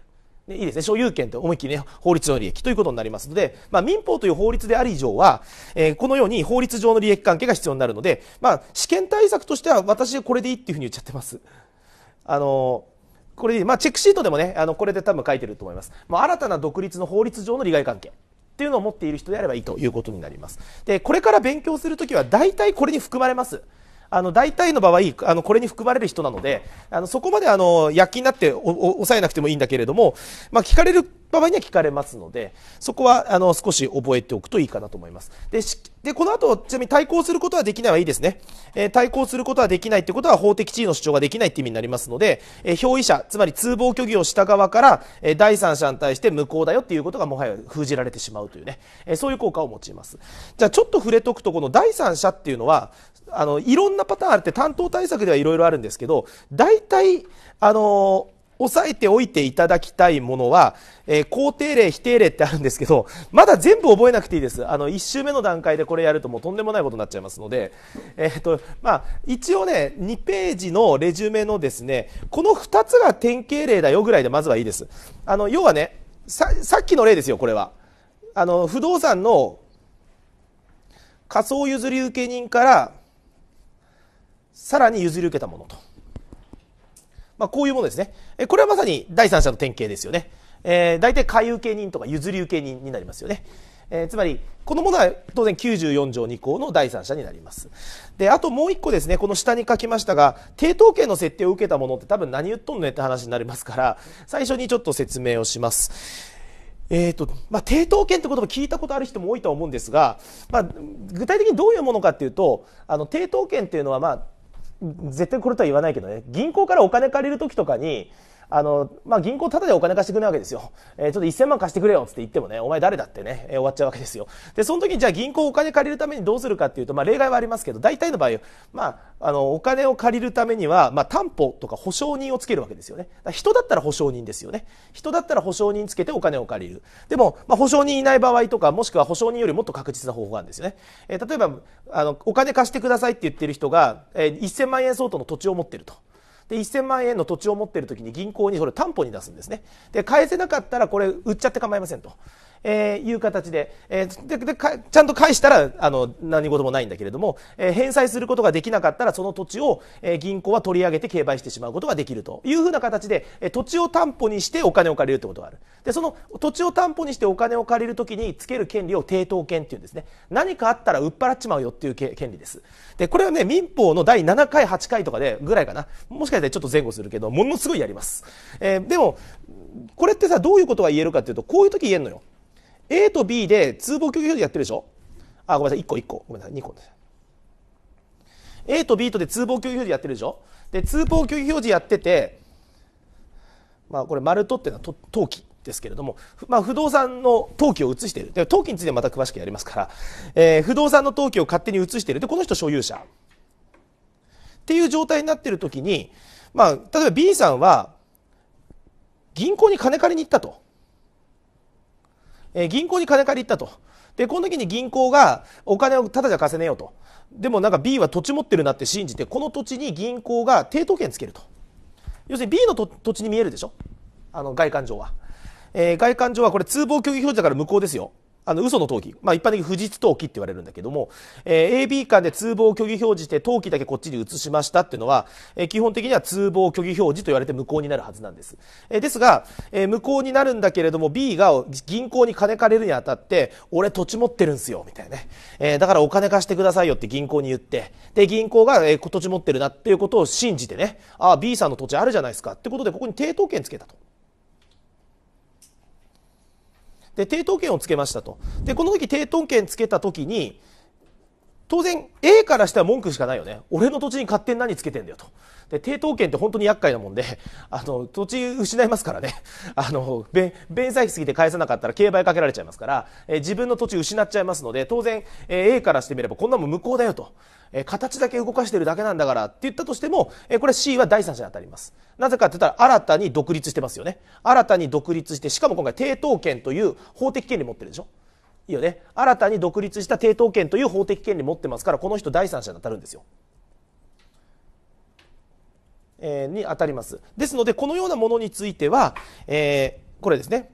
いいですね。所有権って思いっきりね、法律上の利益ということになりますので、まあ、民法という法律である以上は、えー、このように法律上の利益関係が必要になるので、まあ、試験対策としては私はこれでいいっていうふうに言っちゃってます。あのーこれまあ、チェックシートでもね、あの、これで多分書いてると思います。まあ、新たな独立の法律上の利害関係っていうのを持っている人であればいいということになります。で、これから勉強するときは大体これに含まれます。あの大体の場合あのこれに含まれる人なのであのそこまであの躍起になって抑えなくてもいいんだけれども、まあ、聞かれる場合には聞かれますのでそこはあの少し覚えておくといいかなと思いますででこの後ちなみに対抗することはできないはいいですね、えー、対抗することはできないいうことは法的地位の主張ができないという意味になりますので、えー、表意者つまり通報虚偽をした側から、えー、第三者に対して無効だよということがもはや封じられてしまうというね、えー、そういう効果を用いますじゃあちょっと触れとくとこの第三者っていうのはあのいろんなパターンあって担当対策ではいろいろあるんですけど大体あの押さえておいていただきたいものは、えー、肯定例、否定例ってあるんですけど、まだ全部覚えなくていいです。あの、1周目の段階でこれやるともうとんでもないことになっちゃいますので、えー、っと、まあ、一応ね、2ページのレジュメのですね、この2つが典型例だよぐらいでまずはいいです。あの、要はね、ささっきの例ですよ、これは。あの、不動産の仮想譲り受け人からさらに譲り受けたものと。まあ、こういうものですね。え、これはまさに第三者の典型ですよね。えー、大体買い受け人とか譲り受け人になりますよね。えー、つまり、このものは当然94条2項の第三者になります。で、あともう一個ですね、この下に書きましたが、抵当権の設定を受けたものって多分何言っとんねって話になりますから、最初にちょっと説明をします。えーとまあ、抵当権って言葉聞いたことある人も多いと思うんですが、まあ、具体的にどういうものかっていうとあの抵当権っていうのは、まあ、絶対これとは言わないけどね銀行からお金借りる時とかにあの、まあ、銀行ただでお金貸してくれいわけですよ。えー、ちょっと1000万貸してくれよって言ってもね、お前誰だってね、えー、終わっちゃうわけですよ。で、その時にじゃあ銀行お金借りるためにどうするかっていうと、まあ、例外はありますけど、大体の場合、まあ、あの、お金を借りるためには、まあ、担保とか保証人をつけるわけですよね。だ人だったら保証人ですよね。人だったら保証人つけてお金を借りる。でも、まあ、保証人いない場合とか、もしくは保証人よりもっと確実な方法があるんですよね。えー、例えば、あの、お金貸してくださいって言ってる人が、えー、1000万円相当の土地を持ってると。で1000万円の土地を持っている時に銀行にそれ担保に出すんですねで返せなかったらこれ売っちゃって構いませんとえー、いう形で、えー、ででちゃんと返したらあの何事もないんだけれども、えー、返済することができなかったらその土地を、えー、銀行は取り上げて競売してしまうことができるというふうな形で、えー、土地を担保にしてお金を借りるってことがあるでその土地を担保にしてお金を借りるときにつける権利を抵当権っていうんですね何かあったら売っ払っちまうよっていう権利ですでこれはね民法の第7回8回とかでぐらいかなもしかしてちょっと前後するけどものすごいやります、えー、でもこれってさどういうことが言えるかっていうとこういう時言えるのよ A と B で通報共有表示やってるでしょあ、ごめんなさい、1個1個。ごめんなさい、2個です。A と B とで通報共有表示やってるでしょで、通報共有表示やってて、まあこれ、丸とっていうのは登記ですけれども、まあ、不動産の登記を移している。で、登記についてまた詳しくやりますから、えー、不動産の登記を勝手に移している。で、この人所有者。っていう状態になってるときに、まあ、例えば B さんは、銀行に金借りに行ったと。え銀行に金借りったと。で、この時に銀行がお金をただじゃ貸せねえよと。でもなんか B は土地持ってるなって信じて、この土地に銀行が抵当権つけると。要するに B の土地に見えるでしょあの外観上は。えー、外観上はこれ通報虚偽表示だから無効ですよ。あの嘘の登記、まあ、一般的に不実登記って言われるんだけども、えー、AB 間で通報虚偽表示して登記だけこっちに移しましたっていうのは、えー、基本的には通報虚偽表示と言われて無効になるはずなんです、えー、ですが、えー、無効になるんだけれども B が銀行に金借りるにあたって俺土地持ってるんすよみたいなね、えー、だからお金貸してくださいよって銀行に言ってで銀行が、えー、土地持ってるなっていうことを信じてねああ B さんの土地あるじゃないですかってことでここに抵当権つけたとで抵当権をつけましたとでこの時抵当権つけた時に当然 A からしたら文句しかないよね俺の土地に勝手に何つけてんだよとで抵当権って本当に厄介なもんであの土地失いますからねあの弁済費過ぎて返さなかったら競売かけられちゃいますから、え自分の土地失っちゃいますので当然、え A からしてみればこんなもん無効だよとえ形だけ動かしてるだけなんだからって言ったとしても、えこれ C は第三者に当たります。なぜかって言ったら新たに独立してますよね。新たに独立して、しかも今回抵当権という法的権利持ってるでしょ。いいよね。新たに独立した抵当権という法的権利持ってますから、この人第三者に当たるんですよ。えー、に当たります。ですので、このようなものについては、えー、これですね。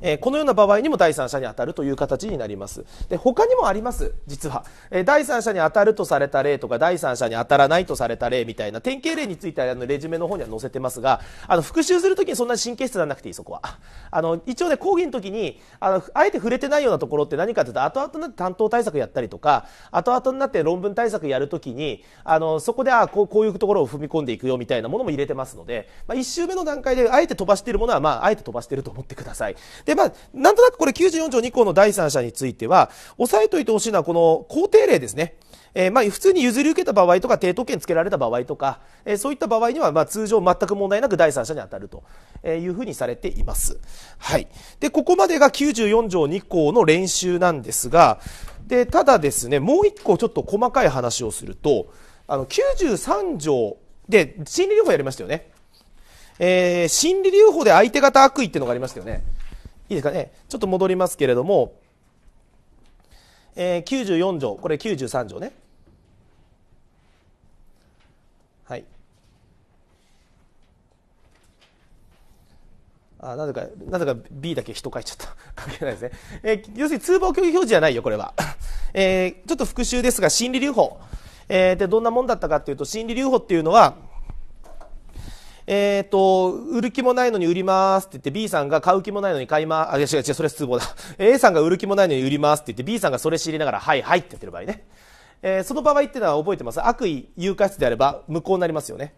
えこのような場合にも第三者に当たるという形になりますで他にもあります実は、え第三者に当たるとされた例とか第三者に当たらないとされた例みたいな典型例についてはあのレジュメの方には載せてますがあの復習するときにそんなに神経質にならなくていいそこはあの一応ね講義の時にあのあえて触れてないようなところって何かっていうと後々になって担当対策やったりとか後々になって論文対策やるときにあのそこであこうこういうところを踏み込んでいくよみたいなものも入れてますので、まあ、1周目の段階であえて飛ばしているものは、まあ、あえて飛ばしていると思ってくださいで、まあ、なんとなくこれ94条2項の第三者については、押さえといてほしいのはこの肯定例ですね。えー、まあ、普通に譲り受けた場合とか、抵当権つけられた場合とか、えー、そういった場合には、まあ、通常全く問題なく第三者に当たるというふうにされています。はい。で、ここまでが94条2項の練習なんですが、で、ただですね、もう一個ちょっと細かい話をすると、あの、93条で、心理療法やりましたよね。えー、心理療法で相手方悪意っていうのがありましたよね。いいですかね、ちょっと戻りますけれども、えー、94条、これ93条ね。はい。あなぜか、なぜか B だけ人書いちゃった。関係ないですね。えー、要するに通報虚偽表示じゃないよ、これは。えー、ちょっと復習ですが、心理留保。えー、で、どんなもんだったかっていうと、心理留保っていうのは、えっ、ー、と、売る気もないのに売りますって言って B さんが買う気もないのに買いま、あ、違う違う、それ失望だ。A さんが売る気もないのに売りますって言って B さんがそれ知りながら、はいはいって言ってる場合ね。えー、その場合っていうのは覚えてます。悪意、誘拐室であれば無効になりますよね。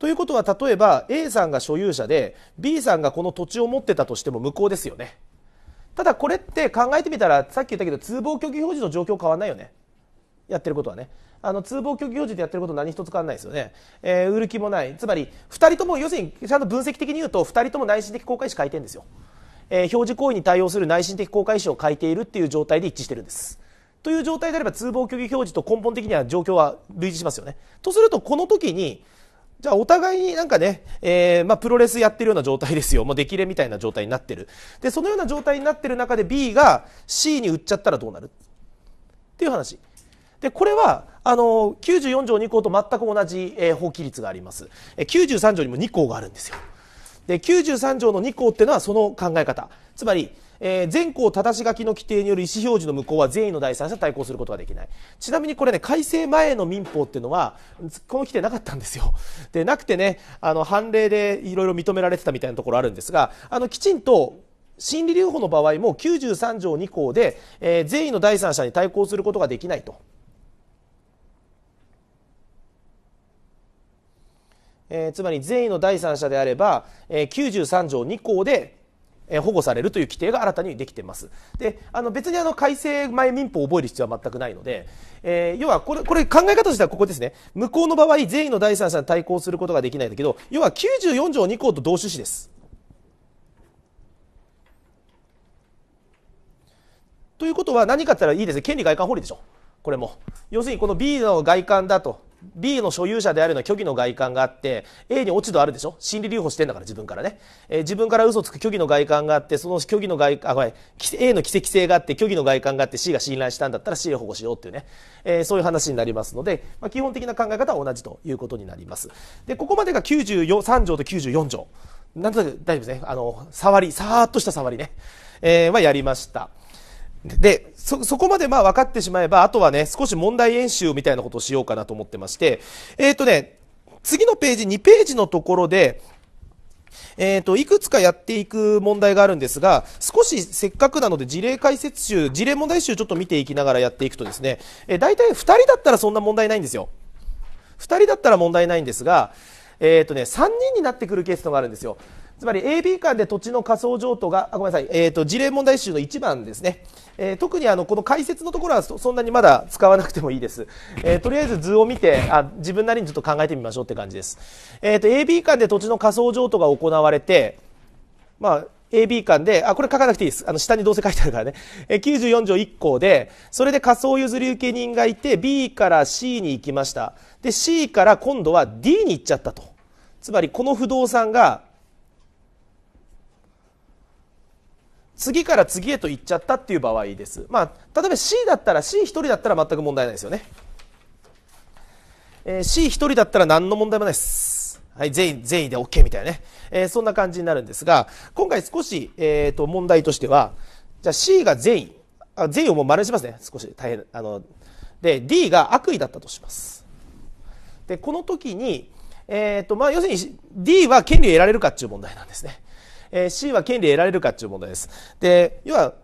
ということは例えば A さんが所有者で B さんがこの土地を持ってたとしても無効ですよね。ただこれって考えてみたらさっき言ったけど通報虚偽表示の状況変わんないよねやってることはねあの通報虚偽表示でやってること何一つ変わらないですよね、えー、売る気もないつまり2人とも要するにちゃんと分析的に言うと2人とも内心的公開意思書いてるんですよ、えー、表示行為に対応する内心的公開意思を書いているっていう状態で一致してるんですという状態であれば通報虚偽表示と根本的には状況は類似しますよねとするとこの時にじゃあお互いになんかね、えー、まあプロレスやってるような状態ですよ。もう出来れみたいな状態になってる。で、そのような状態になってる中で B が C に売っちゃったらどうなるっていう話。で、これは、あの、94条2項と全く同じ、えー、法規律があります。え93条にも2項があるんですよ。で、93条の2項っていうのはその考え方。つまり、えー、全項ただし書きの規定による意思表示の無効は善意の第三者対抗することができないちなみにこれね改正前の民法っていうのはこの規定なかったんですよでなくてねあの判例でいろいろ認められてたみたいなところあるんですがあのきちんと心理留保の場合も93条2項で、えー、善意の第三者に対抗することができないと。えー、つまり善意の第三者であれば、えー、93条2項で保護されるという規定が新たにできてます。で、あの別にあの改正前民法を覚える必要は全くないので、えー、要はこれ、これ考え方としてはここですね。無効の場合、善意の第三者に対抗することができないんだけど、要は94条2項と同趣旨です。ということは何かって言ったらいいですね。権利外観法理でしょ。これも。要するにこの B の外観だと。B の所有者であるような虚偽の外観があって A に落ち度あるでしょ心理留保してんだから自分からね、えー、自分から嘘つく虚偽の外観があってその虚偽の外あごめん A の奇跡性があって虚偽の外観があって C が信頼したんだったら C を保護しようっていうね、えー、そういう話になりますので、まあ、基本的な考え方は同じということになりますでここまでが93条と94条なんとなく大丈夫ですねあの触りさーっとした触りね、えー、はやりましたでそこまでまあ分かってしまえばあとはね少し問題演習みたいなことをしようかなと思ってましてえー、とね次のページ2ページのところでえーと、いくつかやっていく問題があるんですが少しせっかくなので事例解説集事例問題集ちょっと見ていきながらやっていくとですね、えー、大体2人だったらそんな問題ないんですよ2人だったら問題ないんですが、えーとね、3人になってくるケースがあるんですよつまり AB 間で土地の仮想譲渡があごめんなさい、えーと、事例問題集の1番ですね、えー、特にあのこの解説のところはそんなにまだ使わなくてもいいです、えー、とりあえず図を見てあ自分なりにちょっと考えてみましょうって感じです、えーと、AB 間で土地の仮想譲渡が行われて、まあ、AB 間で、あ、これ書かなくていいです。あの、下にどうせ書いてあるからね。え、94条1項で、それで仮想譲り受け人がいて、B から C に行きました。で、C から今度は D に行っちゃったと。つまり、この不動産が次から次へと行っちゃったっていう場合です、まあ、例えば C だったら C1 人だったら全く問題ないですよね、えー、C1 人だったら何の問題もないですはい、全員、全員で OK みたいなね。えー、そんな感じになるんですが、今回少し、えっ、ー、と、問題としては、じゃあ C が全員、あ全員をもう丸にしますね。少し大変、あの、で、D が悪意だったとします。で、この時に、えっ、ー、と、まあ、要するに D は権利を得られるかっていう問題なんですね。えー、C は権利得られるかっていう問題です。で、要は、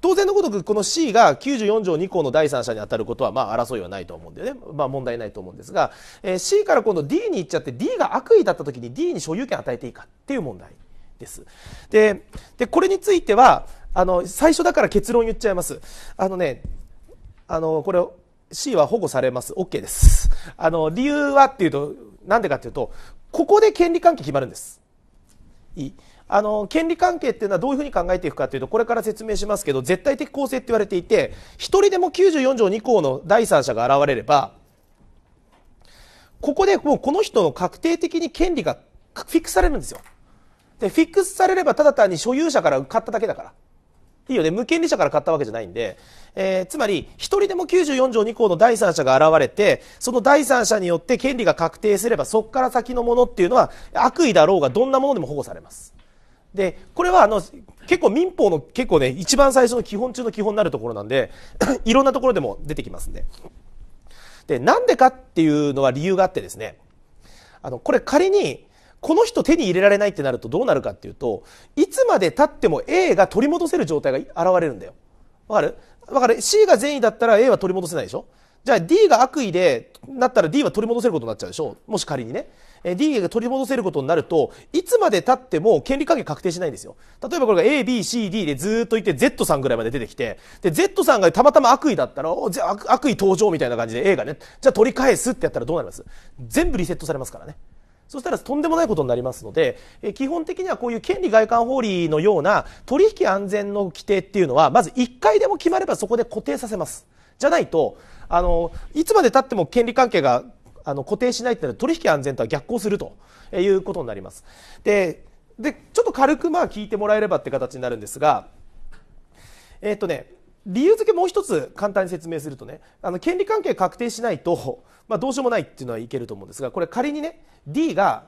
当然のごとくこの C が94条2項の第三者に当たることはまあ争いはないと思うんでね、まあ、問題ないと思うんですが、えー、C から今度 D に行っちゃって D が悪意だった時に D に所有権与えていいかっていう問題です。ででこれについてはあの最初だから結論言っちゃいます。あのねあのこれ C は保護されます OK です。あの理由はっていうとなんでかっていうとここで権利関係決まるんです。いいあの権利関係っていうのはどういうふうに考えていくかというとこれから説明しますけど絶対的公正って言われていて1人でも94条2項の第三者が現れればここでもうこの人の確定的に権利がフィックスされるんですよ。でフィックスされればただ単に所有者から買っただけだから。いいよね無権利者から買ったわけじゃないんで、えー、つまり1人でも94条2項の第三者が現れてその第三者によって権利が確定すればそこから先のものっていうのは悪意だろうがどんなものでも保護されます。でこれはあの結構民法の結構ね一番最初の基本中の基本になるところなんで いろんなところでも出てきますんで。でなんでかっていうのは理由があってですねあのこれ仮にこの人手に入れられないってなるとどうなるかっていうといつまでたっても A が取り戻せる状態が現れるんだよ。わかるわかる ?C が善意だったら A は取り戻せないでしょじゃあ D が悪意でなったら D は取り戻せることになっちゃうでしょもし仮にね。え DA が取り戻せることになると、いつまで経っても権利関係確定しないんですよ。例えばこれが A、B、C、D でずっといて Z さんぐらいまで出てきて、で、Z さんがたまたま悪意だったら、じゃあ悪意登場みたいな感じで A がね、じゃあ取り返すってやったらどうなります全部リセットされますからね。そしたらとんでもないことになりますので、え基本的にはこういう権利外観法理のような取引安全の規定っていうのは、まず1回でも決まればそこで固定させます。じゃないと、あの、いつまで経っても権利関係があの固定しないというのは取引安全とは逆行するということになります。ででちょっと軽くまあ聞いてもらえればって形になるんですが、えっとね、理由付けもう一つ簡単に説明するとねあの権利関係確定しないと、まあ、どうしようもないっていうのはいけると思うんですがこれ仮にね D が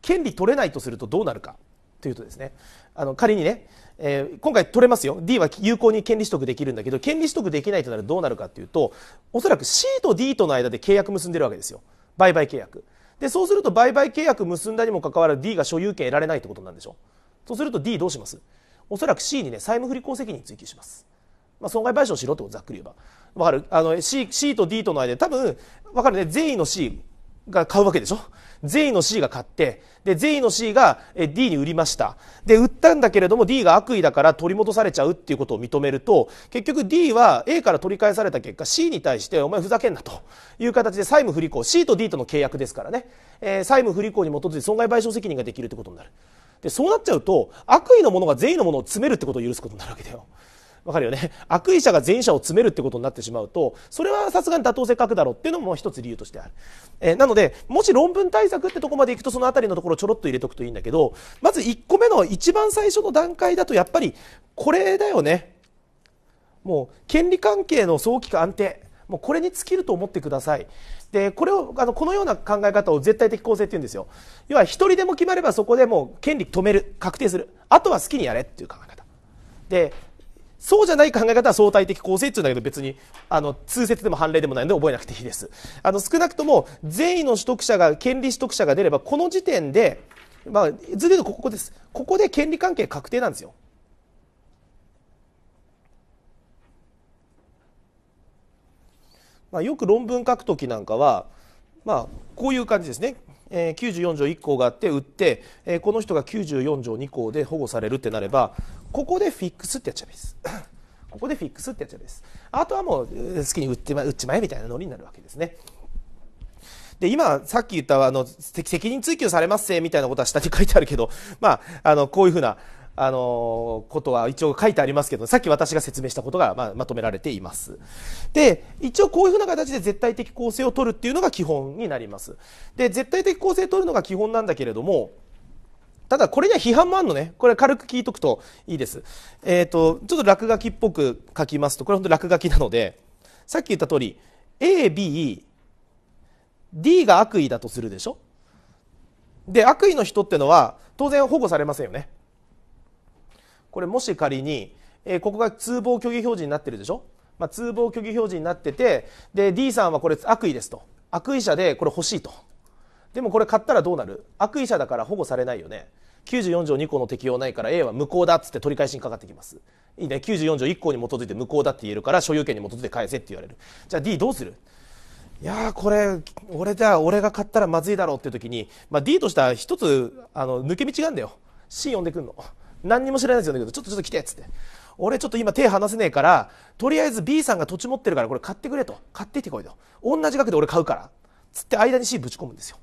権利取れないとするとどうなるかというとですねあの仮にね、えー、今回取れますよ D は有効に権利取得できるんだけど権利取得できないとなるとどうなるかというとおそらく C と D との間で契約結んでるわけですよ。売買契約でそうすると売買契約結んだにもかかわらず D が所有権得られないってことなんでしょそうすると D どうしますおそらく C にね債務不履行責任追及します、まあ、損害賠償しろってことざっくり言えばわかるあの C, C と D との間で多分わかるね善意の C が買うわけでしょ税の C が買って、で、意の C が D に売りました。で、売ったんだけれども D が悪意だから取り戻されちゃうっていうことを認めると、結局 D は A から取り返された結果 C に対してお前ふざけんなという形で債務不履行、C と D との契約ですからね、えー、債務不履行に基づいて損害賠償責任ができるってことになる。で、そうなっちゃうと、悪意のものが善意のものを詰めるってことを許すことになるわけだよ。わかるよね。悪意者が前者を詰めるってことになってしまうと、それはさすがに妥当性くだろうっていうのも一つ理由としてある。えー、なので、もし論文対策ってとこまで行くとその辺りのところちょろっと入れとくといいんだけど、まず1個目の一番最初の段階だとやっぱりこれだよね。もう、権利関係の早期化安定。もうこれに尽きると思ってください。で、これを、あの、このような考え方を絶対的公正って言うんですよ。要は、1人でも決まればそこでもう権利止める、確定する。あとは好きにやれっていう考え方。で、そうじゃない考え方は相対的構成っていうんだけど別にあの通説でも判例でもないので覚えなくていいです。あの少なくとも善意の取得者が権利取得者が出ればこの時点で、まあ、ずれるここです。ここで権利関係確定なんですよ。まあ、よく論文書くときなんかは、まあ、こういう感じですね。え94条1項があって売って、えこの人が94条2項で保護されるってなればここでフィックスってやっちゃえばいいですここでフィックスってやっちゃい ですあとはもう好きに売ってま売っちまえみたいなノリになるわけですねで今さっき言ったあの責任追及されますせみたいなことは下に書いてあるけどまああのこういうふうなあのことは一応書いてありますけど、さっき私が説明したことが、まあ、まとめられています。で、一応こういうふうな形で絶対的構成を取るっていうのが基本になります。で、絶対的構成を取るのが基本なんだけれども、ただこれには批判もあるのね。これ軽く聞いとくといいです。えっ、ー、と、ちょっと落書きっぽく書きますと、これ本当落書きなので、さっき言った通り、A、B、D が悪意だとするでしょで、悪意の人ってのは当然保護されませんよね。これもし仮に、えー、ここが通報虚偽表示になってるでしょ、まあ、通報虚偽表示になっててで D さんはこれ悪意ですと悪意者でこれ欲しいとでもこれ買ったらどうなる悪意者だから保護されないよね94条2項の適用ないから A は無効だっつって取り返しにかかってきますいいね94条1項に基づいて無効だって言えるから所有権に基づいて返せって言われるじゃあ D どうするいやこれ俺じゃ俺が買ったらまずいだろうっていう時に、まあ、D としては一つあの抜け道があるんだよ C 呼んでくんの何にも知らないですよねけどちょっとちょっと来てっつって俺ちょっと今手離せねえからとりあえず B さんが土地持ってるからこれ買ってくれと買ってってこいと同じ額で俺買うからつって間に C ぶち込むんですよ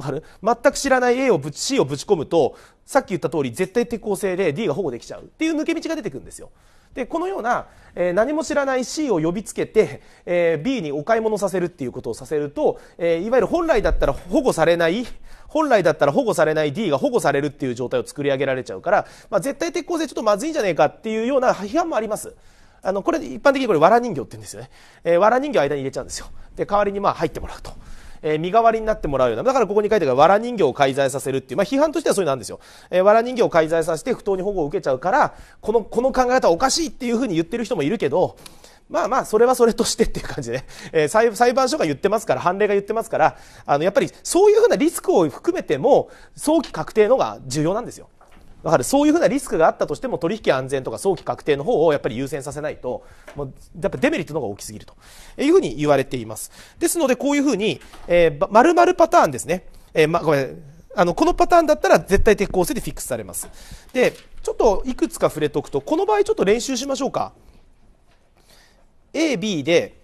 かる全く知らない A をぶち C をぶち込むとさっき言った通り絶対抵抗性で D が保護できちゃうっていう抜け道が出てくるんですよでこのような、えー、何も知らない C を呼びつけて、えー、B にお買い物させるっていうことをさせると、えー、いわゆる本来だったら保護されない本来だったら保護されない D が保護されるっていう状態を作り上げられちゃうから、まあ、絶対鉄鋼性ちょっとまずいんじゃねえかっていうような 批判もあります。あのこれ一般的にこれわら人形って言うんですよね、えー、人形を間に入れちゃうんですよで代わりにまあ入ってもらうとえ身代わりになってもらうような、だからここに書いてあるわら人形を介在させるっていう、まあ批判としてはそういうのなんですよ。えー、わら人形を介在させて不当に保護を受けちゃうから、この、この考え方はおかしいっていうふうに言ってる人もいるけど、まあまあ、それはそれとしてっていう感じで、ね、えー、裁判所が言ってますから、判例が言ってますから、あの、やっぱりそういうふうなリスクを含めても、早期確定のが重要なんですよ。わかるそういうふうなリスクがあったとしても取引安全とか早期確定の方をやっぱり優先させないと、もうやっぱデメリットの方が大きすぎるというふうに言われています。ですのでこういうふうに、えー、丸々パターンですね。えー、ま、ごめん。あの、このパターンだったら絶対鉄鋼性でフィックスされます。で、ちょっといくつか触れとくと、この場合ちょっと練習しましょうか。A、B で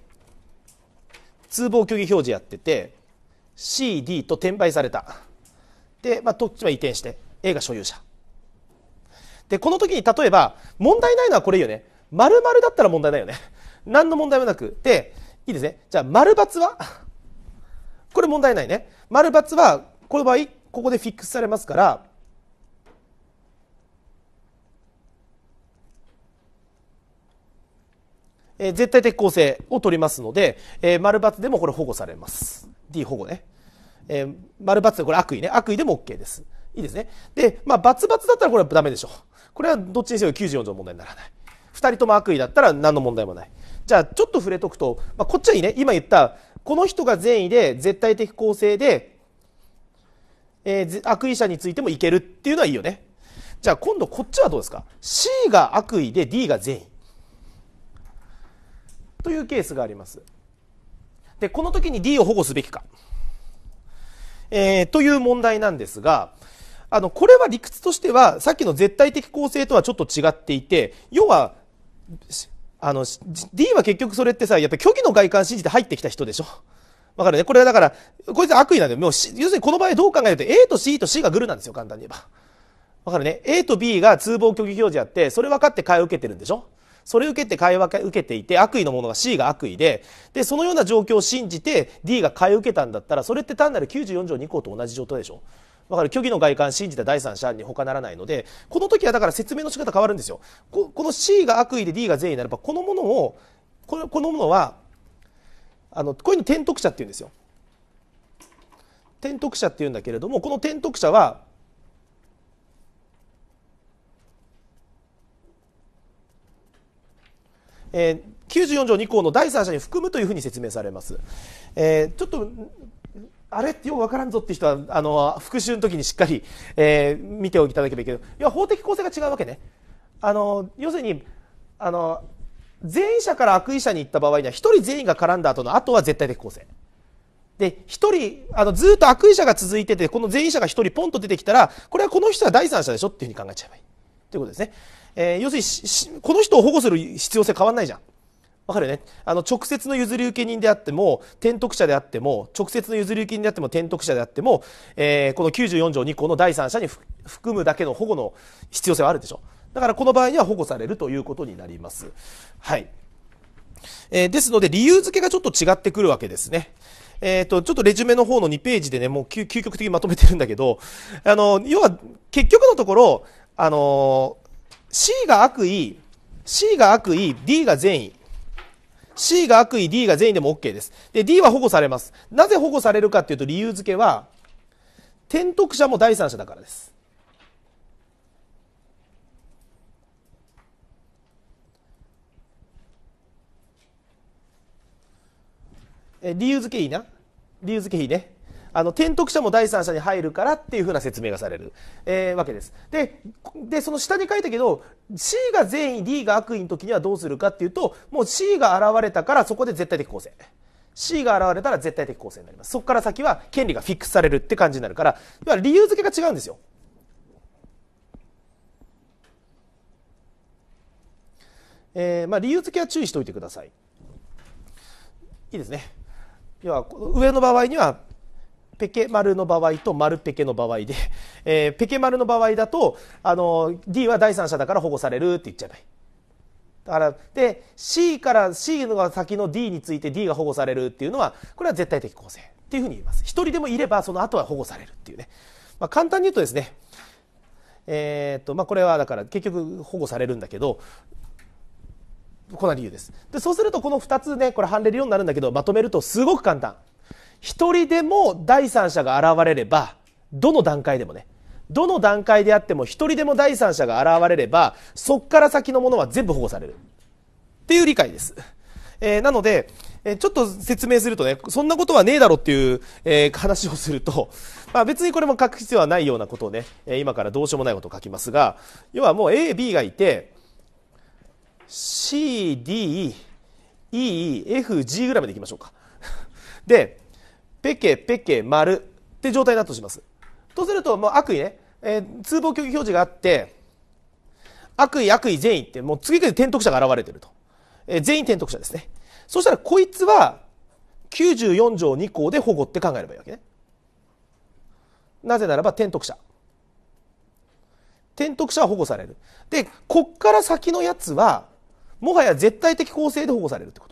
通報虚偽表示やってて、C、D と転売された。で、まあ、どっちも移転して、A が所有者。でこの時に例えば問題ないのはこれよね丸々だったら問題ないよね 何の問題もなくでいいですねじゃあ丸×は これ問題ないね丸×はこの場合ここでフィックスされますからえー、絶対的構成を取りますので、えー、丸×でもこれ保護されます。D 保護ね。えー、丸×でこれ悪意ね。悪意でも OK です。いいですね。で、まあ、××だったらこれはダメでしょう。これはどっちにせよ94条問題にならない2人とも悪意だったら何の問題もないじゃあちょっと触れとくと、まあ、こっちはいいね今言ったこの人が善意で絶対的公正で、えー、悪意者についてもいけるっていうのはいいよねじゃあ今度こっちはどうですか C が悪意で D が善意というケースがありますでこの時に D を保護すべきか、えー、という問題なんですがあの、これは理屈としては、さっきの絶対的構成とはちょっと違っていて、要は、あの、D は結局それってさ、やっぱ虚偽の外観信じて入ってきた人でしょ。わかるね。これはだから、こいつ悪意なんで、もう、要するにこの場合どう考えると、A と C と C がグルなんですよ、簡単に言えば。わかるね。A と B が通報虚偽表示あって、それ分かって買い受けてるんでしょそれ受けて買い受けていて、悪意のものが C が悪意で、で、そのような状況を信じて D が買い受けたんだったら、それって単なる94条2項と同じ状態でしょわかる虚偽の外観信じた第三者に他ならないので、この時はだから説明の仕方変わるんですよ。ここの C が悪意で D が善意ならば、このものを、このこのものは、あの、こういうの転徳者って言うんですよ。転徳者って言うんだけれども、この転徳者は、えー、94条2項の第三者に含むというふうに説明されます。えー、ちょっとあれってよく分からんぞって人はあの復習の時にしっかり、えー、見ておいただければいいけどいや法的構成が違うわけねあの要するにあの善意者から悪意者に行った場合には一人善意が絡んだ後の後は絶対的構成で一人あのずっと悪意者が続いててこの善意者が一人ポンと出てきたらこれはこの人は第三者でしょっていうふうに考えちゃえばいいということですね、えー、要するにこの人を保護する必要性変わんないじゃんわかるよね。あの、直接の譲り受け人であっても、転得者であっても、直接の譲り受け人であっても、転得者であっても、えー、この94条2項の第三者に含むだけの保護の必要性はあるでしょ。だからこの場合には保護されるということになります。はい。えー、ですので、理由付けがちょっと違ってくるわけですね。えっ、ー、と、ちょっとレジュメの方の2ページでね、もう究極的にまとめてるんだけど、あの、要は、結局のところ、あの、C が悪意、C が悪意、D が善意、C が悪意、D が善意でも OK です。で、D は保護されます。なぜ保護されるかっていうと理由付けは、転得者も第三者だからです。え理由付けいいな。理由付けいいね。あの、転得者も第三者に入るからっていうふうな説明がされる、えー、わけです。で、で、その下に書いたけど、C が善意、D が悪意の時にはどうするかっていうと、もう C が現れたからそこで絶対的構成。C が現れたら絶対的構成になります。そこから先は権利がフィックスされるって感じになるから、要は理由付けが違うんですよ。えーまあ、理由付けは注意しておいてください。いいですね。要は上の場合にはペケ丸の場合と丸ペケの場合で、えー、ペケ丸の場合だとあの D は第三者だから保護されるって言っちゃえばいい。だからで C から C の先の D について D が保護されるっていうのはこれは絶対的構成っていうふうに言います。一人でもいればその後は保護されるっていうね。まあ、簡単に言うとですね、えー、っとまあ、これはだから結局保護されるんだけどこんな理由です。でそうするとこの2つねこれ判例理論になるんだけどまとめるとすごく簡単。一人でも第三者が現れれば、どの段階でもね、どの段階であっても一人でも第三者が現れれば、そっから先のものは全部保護される。っていう理解です。えー、なので、えー、ちょっと説明するとね、そんなことはねえだろっていう、えー、話をすると、まあ別にこれも書く必要はないようなことをね、え今からどうしようもないことを書きますが、要はもう A、B がいて、C、D、E、F、G ぐらいまでいきましょうか。で、ペケペケ丸って状態だとします。とすると、もう悪意ね、えー、通報虚偽表示があって、悪意悪意善意ってもう次々転得者が現れてると。えー、全員転得者ですね。そしたらこいつは94条2項で保護って考えればいいわけね。なぜならば転得者。転得者は保護される。で、こっから先のやつは、もはや絶対的公正で保護されるってこと。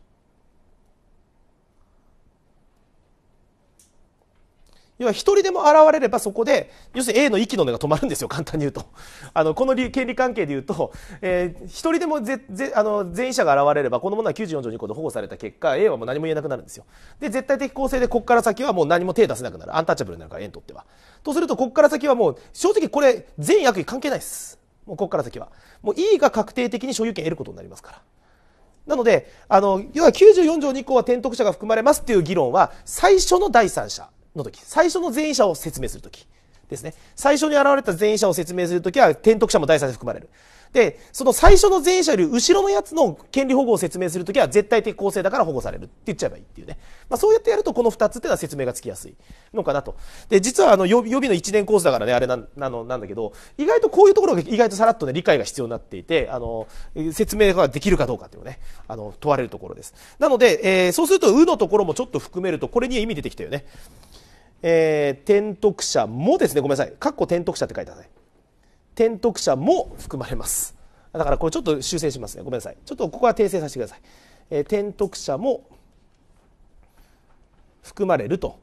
要は1人でも現れればそこで要するに A の息の根が止まるんですよ簡単に言うと あのこの権利関係で言うと、えー、1人でもぜぜあの全員者が現れればこのものは94条2項で保護された結果 A はもう何も言えなくなるんですよで絶対的公正でここから先はもう何も手出せなくなるアンタッチャブルになるから A にとってはとするとここから先はもう正直これ全役員関係ないですもうここから先はもう E が確定的に所有権得ることになりますからなのであの要は94条2項は転得者が含まれますっていう議論は最初の第三者の時、最初の前者を説明する時ですね。最初に現れた前者を説明するときは、転得者も第三者含まれる。で、その最初の前者より後ろのやつの権利保護を説明するときは、絶対的公正だから保護されるって言っちゃえばいいっていうね。まあそうやってやると、この2つっていうのは説明がつきやすいのかなと。で、実はあの予備の1年コースだからね、あれな、なの、なんだけど、意外とこういうところが意外とさらっとね、理解が必要になっていて、あの、説明ができるかどうかっていうね、あの、問われるところです。なので、えー、そうすると、うのところもちょっと含めると、これに意味出てきたよね。えー、転得者もですねごめんなさい括弧転得者って書いてください転得者も含まれますだからこれちょっと修正しますねごめんなさいちょっとここは訂正させてください、えー、転得者も含まれると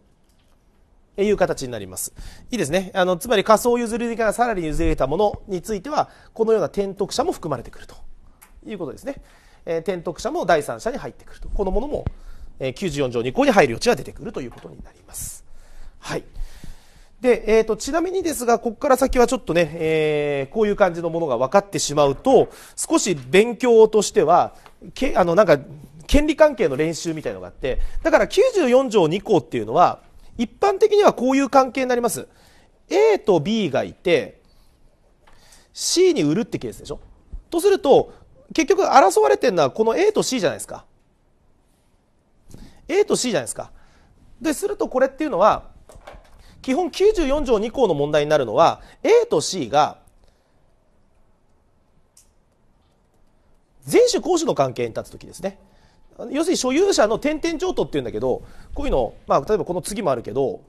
いう形になりますいいですねあのつまり仮想譲りがさらに譲りたものについてはこのような転得者も含まれてくるということですね、えー、転得者も第三者に入ってくるとこのものも94条2項に入る余地が出てくるということになりますはい。で、えっ、ー、と、ちなみにですが、ここから先はちょっとね、えー、こういう感じのものが分かってしまうと、少し勉強としては、けあの、なんか、権利関係の練習みたいのがあって、だから94条2項っていうのは、一般的にはこういう関係になります。A と B がいて、C に売るってケースでしょとすると、結局争われてるのはこの A と C じゃないですか。A と C じゃないですか。で、するとこれっていうのは、基本94条2項の問題になるのは A と C が全種公種の関係に立つ時ですね要するに所有者の点々譲渡っていうんだけどこういうのまあ、例えばこの次もあるけど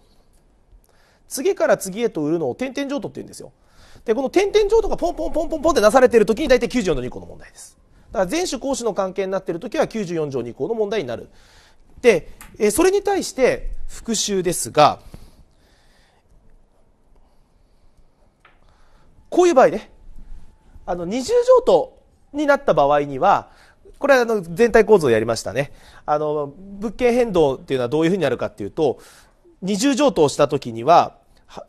次から次へと売るのを点々譲渡って言うんですよでこの点々譲渡がポンポンポンポンポンってなされてる時に大体94の2項の問題ですだから全種公種の関係になってる時は94条2項の問題になるでそれに対して復習ですがこういう場合ね、あの、二重譲渡になった場合には、これはあの全体構造をやりましたね。あの、物件変動っていうのはどういうふうになるかっていうと、二重譲渡をした時には、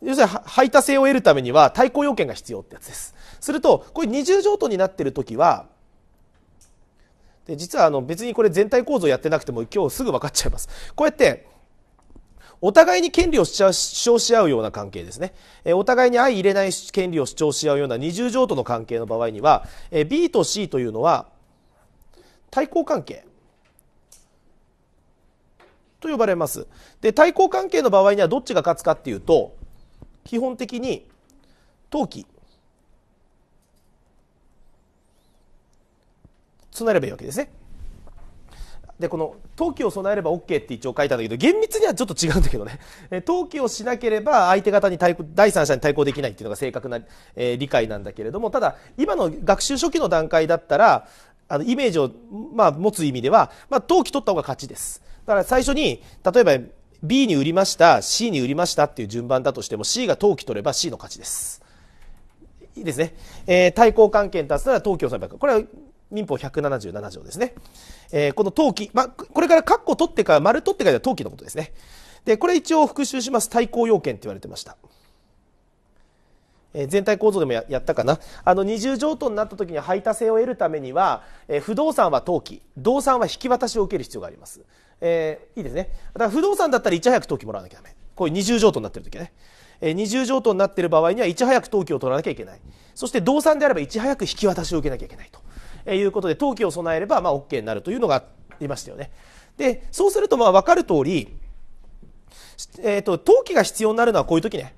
要するに排他性を得るためには対抗要件が必要ってやつです。すると、これ二重譲渡になってる時は、で実はあの別にこれ全体構造やってなくても今日すぐ分かっちゃいます。こうやってお互いに権利を主張し合うような関係ですね。お互いに相入れない権利を主張し合うような二重譲渡の関係の場合には、え B と C というのは対抗関係。と呼ばれます。で、対抗関係の場合にはどっちが勝つかっていうと、基本的に登記となればいいわけですね。でこの登記を備えれば OK って一応書いたんだけど厳密にはちょっと違うんだけどね登記 をしなければ相手方に対第三者に対抗できないっていうのが正確な、えー、理解なんだけれどもただ今の学習初期の段階だったらあのイメージを、まあ、持つ意味では、まあ、登記取った方が勝ちですだから最初に例えば B に売りました C に売りましたっていう順番だとしても C が登記取れば C の勝ちです。いいですね、えー、対抗関係に達したら登記をすればこれは民法177条ですね。えー、この登記、まあ、これから括弧取ってから丸取ってからでは登記のことですね。で、これ一応復習します。対抗要件って言われてました。え全体構造でもやったかな。あの、二重譲渡になった時に配達性を得るためには、えー、不動産は登記、動産は引き渡しを受ける必要があります。えー、いいですね。だから不動産だったらいち早く登記もらわなきゃダメ。こういう二重譲渡になってる時はね。えー、二重譲渡になってる場合には、いち早く登記を取らなきゃいけない。そして動産であればいち早く引き渡しを受けなきゃいけないと。いうことで登記を備えればまあ OK になるというのがありましたよね。でそうするとまあ分かる通り、えーと、登記が必要になるのはこういう時ね。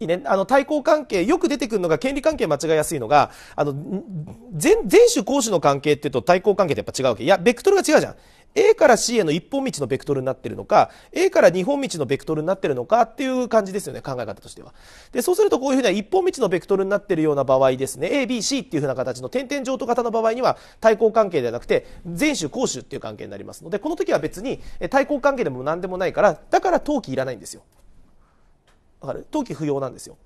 いいね、あの対抗関係よく出てくるのが権利関係間違いやすいのがあの前前種後種の関係っていうと対抗関係ってやっぱ違うわけいやベクトルが違うじゃん A から C への一本道のベクトルになってるのか、A から二本道のベクトルになってるのかっていう感じですよね、考え方としては。で、そうするとこういうふうな一本道のベクトルになってるような場合ですね、A、B、C っていうふうな形の点々上渡型の場合には対抗関係ではなくて、全種公種っていう関係になりますので、この時は別に対抗関係でも何でもないから、だから登記いらないんですよ。わかる登記不要なんですよ。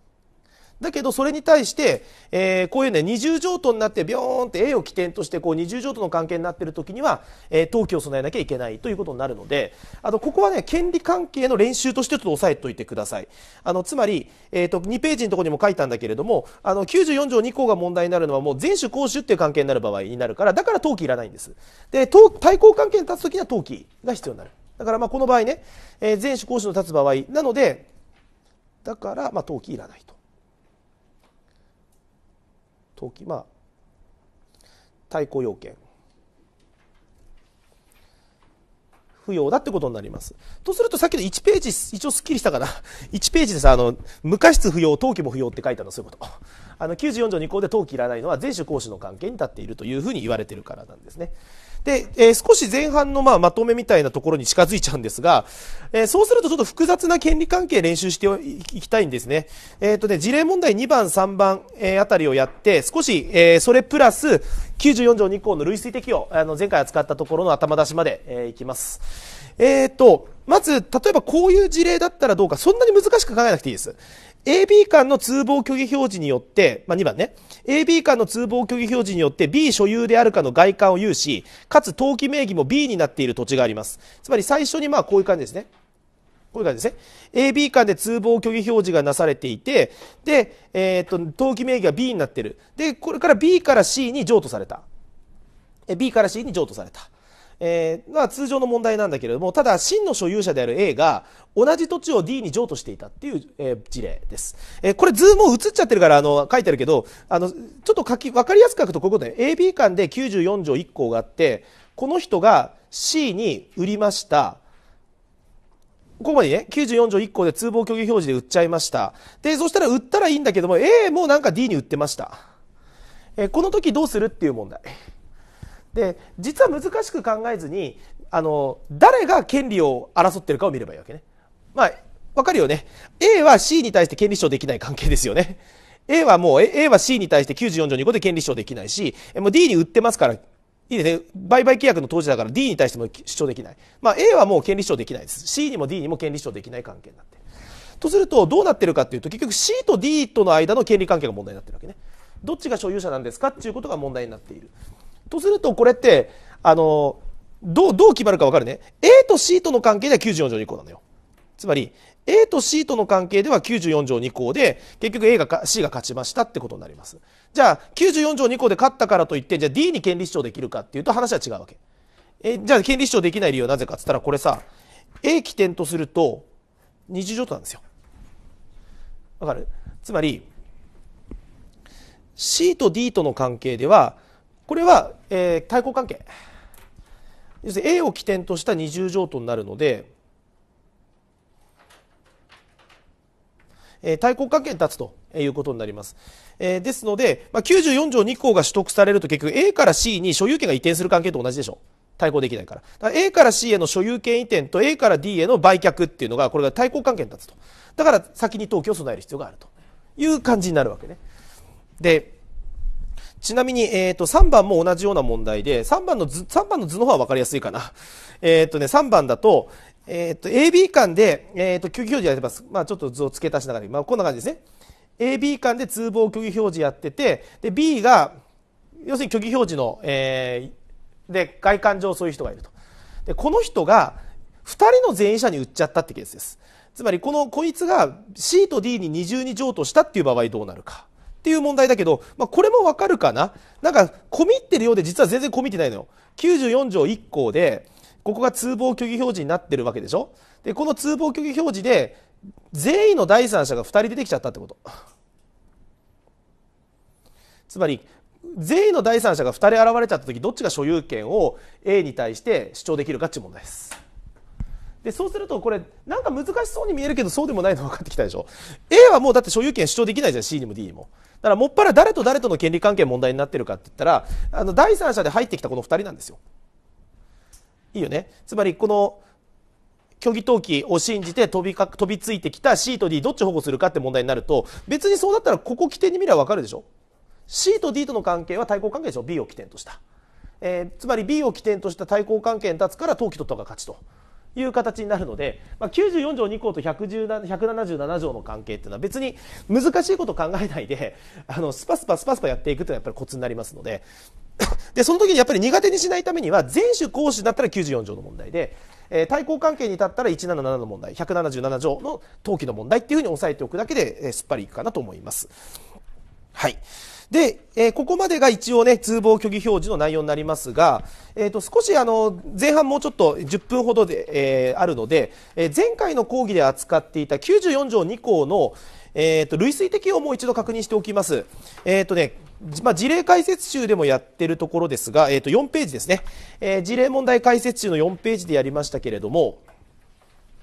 だけどそれに対して、えー、こういうね二重譲渡になってビョーンって A を起点としてこう二重譲渡の関係になっている時には、えー、登記を備えなきゃいけないということになるのであのここはね権利関係の練習としてちょっと押さえておいてくださいあのつまり、えーと、2ページのところにも書いたんだけれどもあの94条2項が問題になるのはもう全種公主っていう関係になる場合になるからだから登記いらないんですで対抗関係に立つ時には登記が必要になるだからまあこの場合ね、えー、種公主の立つ場合なのでだからまあ登記いらないと。登記まあ対抗要件不要だってことになります。とするとさっきの1ページ、一応すっきりしたかな1 ページでさ、あの、無過失不要、登記も不要って書いたの、そういうこと。あの、94条2項で登記いらないのは、税種行使の関係に立っているというふうに言われてるからなんですね。で、えー、少し前半のまあまとめみたいなところに近づいちゃうんですが、えー、そうするとちょっと複雑な権利関係練習していきたいんですね。えっ、ー、とね、事例問題2番、3番、えー、あたりをやって、少し、えー、それプラス94条2項の類推適用、あの前回扱ったところの頭出しまで、えー、いきます。えっ、と、まず、例えばこういう事例だったらどうか、そんなに難しく考えなくていいです。AB 間の通報虚偽表示によって、まあ、2番ね、AB 間の通報虚偽表示によって B 所有であるかの外観を有し、かつ登記名義も B になっている土地があります。つまり最初にまあこういう感じですね。こういう感じですね。AB 間で通報虚偽表示がなされていて、で、えー、っと、登記名義が B になってる。で、これから B から C に譲渡された。B から C に譲渡された。えー、まあ、通常の問題なんだけれどもただ真の所有者である A が同じ土地を D に譲渡していたっていう、えー、事例です、えー、これ図も映っちゃってるからあの書いてあるけどあのちょっと書きわかりやすく書くとこういうことで AB 間で94条1項があってこの人が C に売りましたここまでね、94条1項で通報虚偽表示で売っちゃいました。で、そしたら売ったらいいんだけども、A もなんか D に売ってました。えー、この時どうするっていう問題。で実は難しく考えずにあの誰が権利を争ってるかを見ればいいわけね。まあわかるよね。A は C に対して権利主張できない関係ですよね。A はもう A は C に対して94条2項で権利主張できないし、もう D に売ってますから、いいですね。売買契約の当時だから D に対しても主張できない。まあ A はもう権利主張できないです。C にも D にも権利主張できない関係になってとするとどうなってるかっていうと結局 C と D との間の権利関係が問題になってるわけね。どっちが所有者なんですかっていうことが問題になっている。とするとこれってあのどうどう決まるかわかるね A と C との関係では94条2項なのよつまり A と C との関係では94条2項で結局 A が C が勝ちましたってことになりますじゃあ94条2項で勝ったからといってじゃあ D に権利主張できるかっていうと話は違うわけえじゃあ権利主張できない理由はなぜかっつったらこれさ A 起点とすると二次譲渡なんですよわかるつまり C と D との関係ではこれは、えー、対抗関係要するに A を起点とした二重譲渡になるので、えー、対抗関係に立つということになります。えー、ですので、まあ、94条2項が取得されると結局 A から C に所有権が移転する関係と同じでしょう。対抗できないから。から A から C への所有権移転と A から D への売却っていうのが、これが対抗関係に立つと。だから先に登記を備える必要があるという感じになるわけね。で、ちなみに、えっ、ー、と、3番も同じような問題で、3番の図、3番の図の方は分かりやすいかな。えっ、ー、とね、3番だと、えっ、ー、と、AB 間で、えっ、と、虚偽表示やってます。まあ、ちょっと図を付け足しながら、まあ、こんな感じですね。AB 間で通棒虚偽表示やってて、で、B が、要するに虚偽表示の、えー、で、外観上そういう人がいると。で、この人が、2人の前位者に売っちゃったってケースです。つまり、この、こいつが C と D に二重に譲渡したっていう場合どうなるか。っていう問題だけど、まあ、これもわかるかななんか、込み入ってるようで実は全然込み入ってないのよ。94条1項で、ここが通報虚偽表示になってるわけでしょで、この通報虚偽表示で、全員の第三者が2人出てきちゃったってこと。つまり、全員の第三者が2人現れちゃった時どっちが所有権を A に対して主張できるかっていう問題です。でそうするとこれなんか難しそうに見えるけどそうでもないの分かってきたでしょ A はもうだって所有権主張できないじゃん C にも D にもだからもっぱら誰と誰との権利関係問題になってるかって言ったらあの第三者で入ってきたこの2人なんですよ。いいよねつまりこの虚偽登記を信じて飛びか飛びついてきた C と D どっち保護するかって問題になると別にそうだったらここ起点に見れば分かるでしょ C と D との関係は対抗関係でしょ B を起点とした、えー、つまり B を起点とした対抗関係に立つから登記取った方が勝ちという形になるので、まあ、94条2項と177条の関係っていうのは別に難しいことを考えないで あのスパスパスパスパやっていくというのはやっぱりコツになりますので でその時にやっぱり苦手にしないためには全種後種だったら94条の問題で、えー、対抗関係に立ったら177の問題177条の登記の問題っていうふうに押さえておくだけで、えー、すっぱりいくかなと思います。はいで、えー、ここまでが一応ね、通報虚偽表示の内容になりますが、えっ、ー、と、少しあの、前半もうちょっと10分ほどで、えー、あるので、え前回の講義で扱っていた94条2項の、えっ、と、類推適用もう一度確認しておきます。えっ、とね、まあ、事例解説集でもやってるところですが、えっ、と、4ページですね。え事例問題解説集の4ページでやりましたけれども、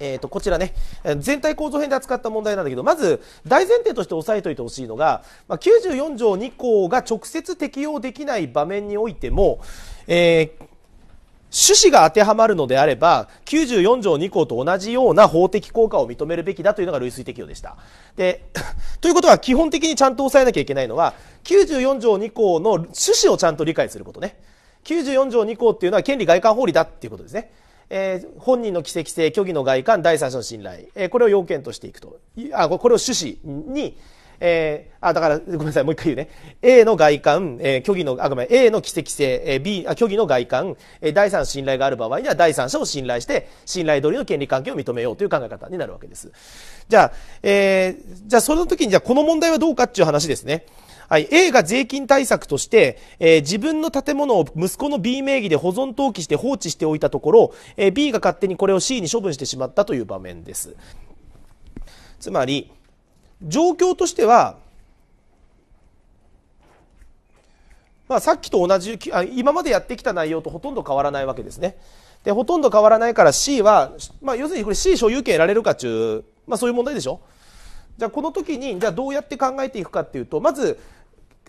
えー、とこちらね全体構造編で扱った問題なんだけどまず大前提として押さえておいてほしいのが、まあ、94条2項が直接適用できない場面においても、えー、趣旨が当てはまるのであれば94条2項と同じような法的効果を認めるべきだというのが類推適用でした。で ということは基本的にちゃんと押さえなきゃいけないのは94条2項の趣旨をちゃんと理解することね。94条2項っていうのは権利外観法理だっていうことですね。えー、本人の奇跡性、虚偽の外観、第三者の信頼、えー、これを要件としていくと。あ、これを趣旨に、えー、あ、だから、ごめんなさい、もう一回言うね。A の外観、えー、虚偽の、あ、ごめん、A の奇跡性、えー、B、あ、虚偽の外観、えー、第三者信頼がある場合には、第三者を信頼して、信頼通りの権利関係を認めようという考え方になるわけです。じゃあ、えー、じゃあ、その時に、じゃあ、この問題はどうかっていう話ですね。はい、A が税金対策として、えー、自分の建物を息子の B 名義で保存登記して放置しておいたところ、えー、B が勝手にこれを C に処分してしまったという場面です。つまり、状況としては、まあ、さっきと同じあ今までやってきた内容とほとんど変わらないわけですね。でほとんど変わらないから C は、まあ、要するにこれ C 所有権得られるかという、まあ、そういう問題でしょ。じゃあこの時にじゃあどうやって考えていくかっていうとまず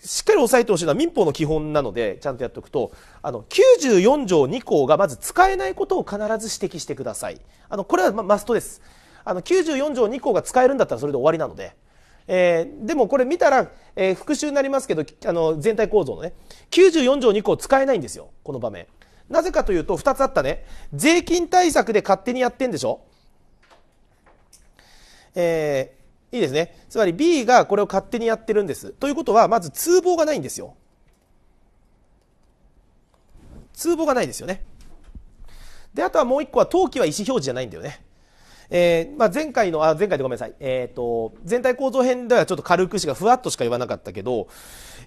しっかり押さえてほしいのは民法の基本なのでちゃんとやっておくとあの94条2項がまず使えないことを必ず指摘してくださいあのこれはマストですあの94条2項が使えるんだったらそれで終わりなので、えー、でもこれ見たら、えー、復習になりますけどあの全体構造のね94条2項使えないんですよこの場面なぜかというと2つあったね税金対策で勝手にやってんでしょえーいいですね。つまり B がこれを勝手にやってるんです。ということは、まず通報がないんですよ。通報がないですよね。で、あとはもう1個は登記は意思表示じゃないんだよね。えーまあ、前回の、あ、前回でごめんなさい。えっ、ー、と、全体構造編ではちょっと軽くしか、ふわっとしか言わなかったけど、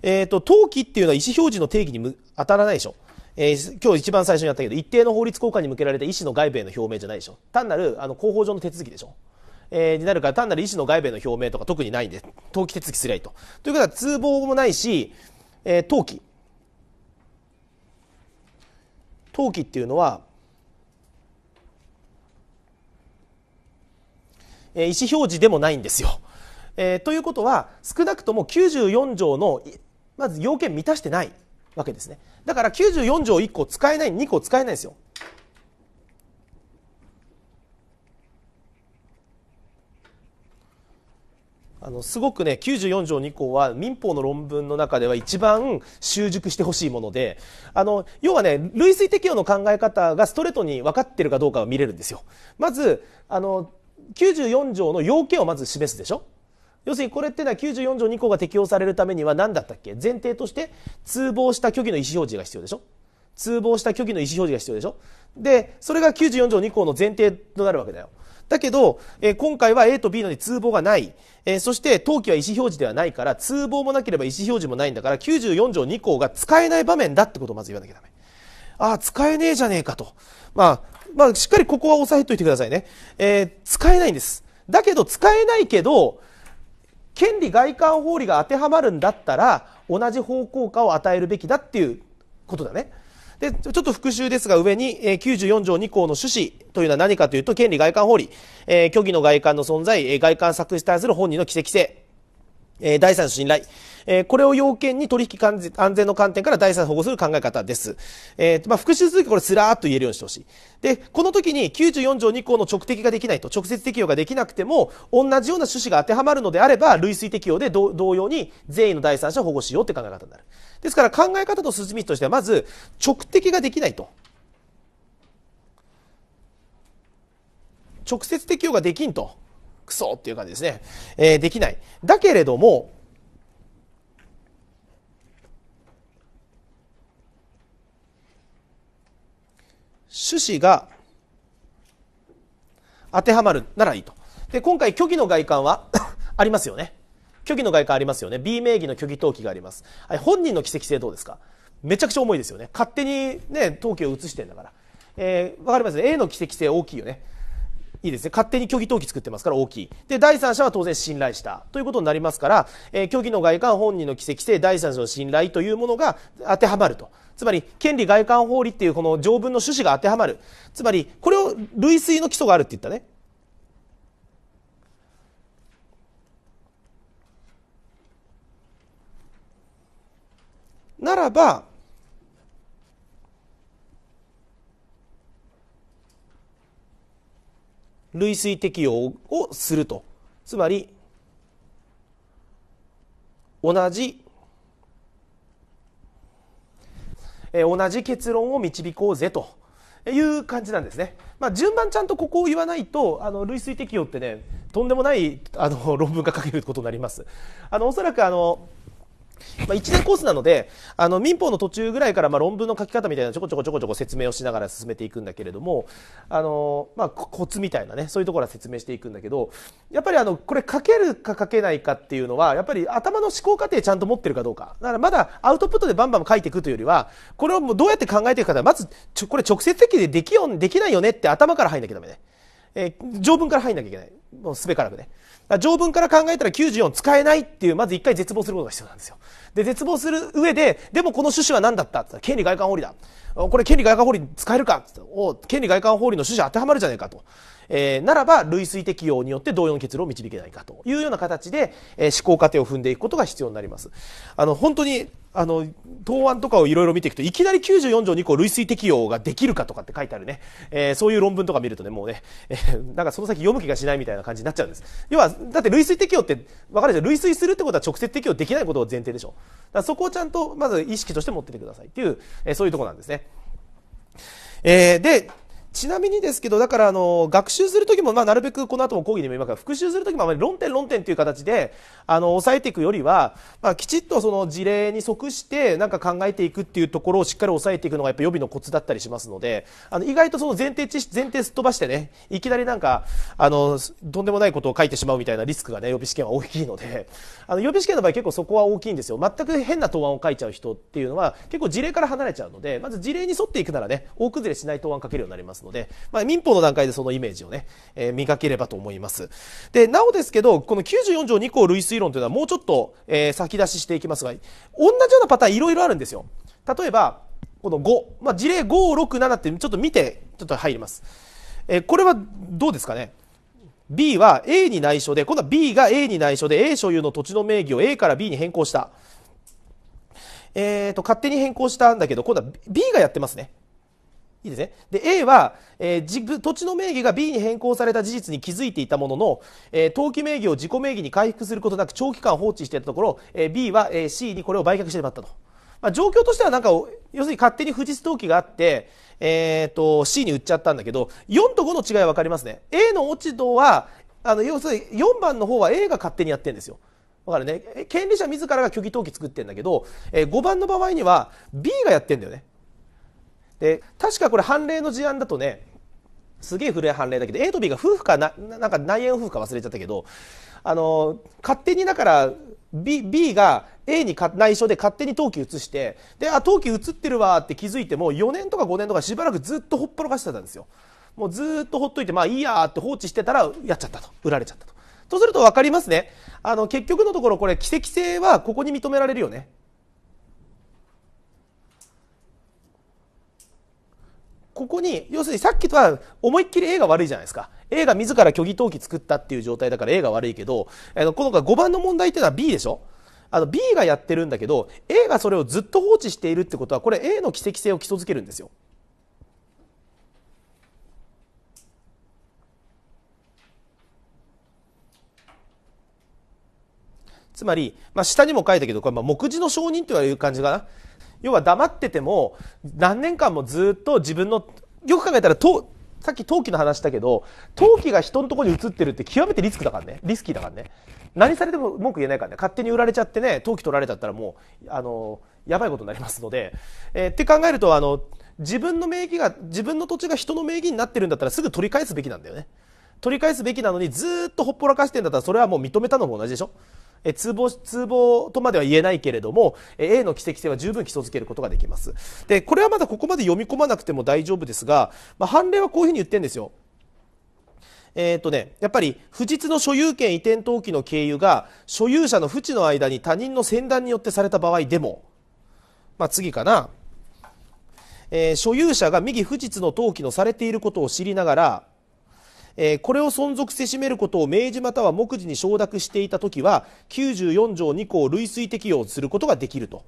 えっ、ー、と、登記っていうのは意思表示の定義に当たらないでしょ。えー、今日一番最初にやったけど、一定の法律効果に向けられた意思の外部への表明じゃないでしょ。単なる、あの、広報上の手続きでしょ。えー、になるから単なる医師の外部の表明とか特にないんで、登記手続きすりゃいいと。ということは通報もないし、えー、登記。登記っていうのは、えー、意思表示でもないんですよ。えー、ということは少なくとも94条のまず要件満たしてないわけですねだから94条1個使えない2個使えないんですよあのすごくね94条2項は民法の論文の中では一番習熟してほしいものであの要はね類推適用の考え方がストレートに分かってるかどうかは見れるんですよ。まずあの94条の要件をまず示すでしょ要するにこれってのは94条2項が適用されるためには何だったっけ前提として通報した虚偽の意思表示が必要でしょ通報した虚偽の意思表示が必要でしょでそれが94条2項の前提となるわけだよ。だけど、えー、今回は A と B のに通報がない、えー、そして登記は意思表示ではないから通報もなければ意思表示もないんだから94条2項が使えない場面だってことをまず言わなきゃダメああ使えねえじゃねえかと、まあ、まあしっかりここは押さえといてくださいね、えー、使えないんですだけど使えないけど権利外観法理が当てはまるんだったら同じ方向下を与えるべきだっていうことだねで、ちょっと復習ですが、上に、えー、94条2項の趣旨というのは何かというと、権利外観法理、えー、虚偽の外観の存在、えー、外観作詞対する本人の奇跡性、えー、第三の信頼、えー、これを要件に取引安全の観点から第三保護する考え方です。えー、まあ、復習するとこれスラーっと言えるようにしてほしい。で、この時に94条2項の直適ができないと、直接適用ができなくても、同じような趣旨が当てはまるのであれば、類推適用で同様に全員の第三者を保護しようって考え方になる。ですから考え方の筋道としては、まず直的ができないと。直接適用ができんと。クソっていう感じですね。えー、できない。だけれども、趣旨が当てはまるならいいと。で、今回虚偽の外観は ありますよね。虚偽の外貨ありますよね。B 名義の虚偽登記があります。はい、本人の奇跡性どうですかめちゃくちゃ重いですよね。勝手にね、登記を移してんだから。えー、わかります ?A の奇跡性大きいよね。いいですね。勝手に虚偽登記作ってますから大きい。で、第三者は当然信頼した。ということになりますから、えー、虚偽の外観本人の奇跡性、第三者の信頼というものが当てはまると。つまり、権利外観法理っていうこの条文の趣旨が当てはまる。つまり、これを類推の基礎があるって言ったね。ならば類推適用をするとつまり同じえ同じ結論を導こうぜという感じなんですね。まあ、順番ちゃんとここを言わないとあの類推適用ってねとんでもないあの論文が書けることになります。あのおそらくあのまあ、1年コースなのであの民法の途中ぐらいからまあ論文の書き方みたいなちょこちょこちょこちょこ説明をしながら進めていくんだけれどもあの、まあ、コツみたいなねそういうところは説明していくんだけどやっぱりあのこれ書けるか書けないかっていうのはやっぱり頭の思考過程ちゃんと持ってるかどうかだからまだアウトプットでバンバン書いていくというよりはこれをもうどうやって考えていくかまずちょこれ直接的でできよできないよねって頭から入んなきゃだめね、えー、条文から入んなきゃいけないもうすべからくね条文から考えたら94使えないっていう、まず一回絶望することが必要なんですよ。で、絶望する上で、でもこの趣旨は何だったってったら、権利外観法理だ。これ権利外観法理使えるかお権利外観法理の趣旨当てはまるじゃねえかと。えー、ならば類推適用によって同様の結論を導けないかというような形で、えー、思考過程を踏んでいくことが必要になります。あの本当にあの答案とかをいろいろ見ていくといきなり94条こ項類推適用ができるかとかって書いてあるね、えー、そういう論文とか見るとねもうね、えー、なんかその先読む気がしないみたいな感じになっちゃうんです要はだって類推適用って分かるじゃょ類推するってことは直接適用できないことを前提でしょだそこをちゃんとまず意識として持っててくださいっていう、えー、そういうとこなんですね、えー、でちなみにですけど、だからあの、学習するときも、まあ、なるべくこの後も講義でも言いますが、復習するときもあまり論点論点という形で、あの、抑えていくよりは、まあ、きちっとその事例に即して、なんか考えていくっていうところをしっかり抑えていくのが、やっぱ予備のコツだったりしますので、あの、意外とその前提知識、前提すっ飛ばしてね、いきなりなんか、あの、とんでもないことを書いてしまうみたいなリスクがね、予備試験は大きいので、あの、予備試験の場合結構そこは大きいんですよ。全く変な答案を書いちゃう人っていうのは、結構事例から離れちゃうので、まず事例に沿っていくならね、大崩れしない答案を書けるようになりますので、ので、まあ、民法の段階でそのイメージをね、えー、磨ければと思います。で、なおですけど、この94条2項類推論というのはもうちょっと、えー、先出ししていきますが、同じようなパターンいろいろあるんですよ。例えば、この5、まあ、事例5、6、7ってちょっと見て、ちょっと入ります。えー、これはどうですかね B は A に内緒で、今度は B が A に内緒で A 所有の土地の名義を A から B に変更した。えっ、ー、と、勝手に変更したんだけど、今度は B がやってますね。いいですね。で、A は、えー、土地の名義が B に変更された事実に気づいていたものの、えー、登記名義を自己名義に回復することなく長期間放置していたところ、えー、B は、えー、C にこれを売却してしまったと。まあ、状況としてはなんか、要するに勝手に富士登記があって、えーと、C に売っちゃったんだけど、4と5の違い分かりますね。A の落ち度は、あの要するに4番の方は A が勝手にやってるんですよ。わかるね、権利者自らが虚偽登記作ってるんだけど、えー、5番の場合には B がやってんだよね。で確かこれ判例の事案だとねすげえ古い判例だけど A と B が夫婦かななんか内縁夫婦か忘れちゃったけどあの勝手にだから B, B が A に内緒で勝手に登記移してであ登記移ってるわって気づいても4年とか5年とかしばらくずっとほっぽらかしてたんですよもうずっとほっといてまあいいやって放置してたらやっちゃったと売られちゃったととすると分かりますねあの結局のところこれ奇跡性はここに認められるよねここに要するにさっきとは思いっきり A が悪いじゃないですか A が自ら虚偽登記作ったっていう状態だから A が悪いけど、えー、この5番の問題っていうのは B でしょあの B がやってるんだけど A がそれをずっと放置しているってことはこれ A の奇跡性を基礎づけるんですよ。つまり、まあ、下にも書いたけどこれまあ目次の承認という感じかな。要は黙ってても何年間もずっと自分のよく考えたらとさっき陶器の話したけど陶器が人のとこに移ってるって極めてリスクだからねリスキーだからね何されても文句言えないからね勝手に売られちゃってね陶器取られちゃったらもうあのやばいことになりますので、えー、って考えるとあの自分の名義が自分の土地が人の名義になってるんだったらすぐ取り返すべきなんだよね取り返すべきなのにずっとほっぽらかしてんだったらそれはもう認めたのも同じでしょえ通報、通報とまでは言えないけれども、A の奇跡性は十分基礎づけることができます。で、これはまだここまで読み込まなくても大丈夫ですが、まあ、判例はこういうふうに言ってるんですよ。えーとね、やっぱり不実の所有権移転登記の経由が所有者の不知の間に他人の先断によってされた場合でも、まあ、次かな、えー、所有者が右不実の登記のされていることを知りながらえー、これを存続せしめることを明示または目次に承諾していた時は94条2項を類推適用することができると。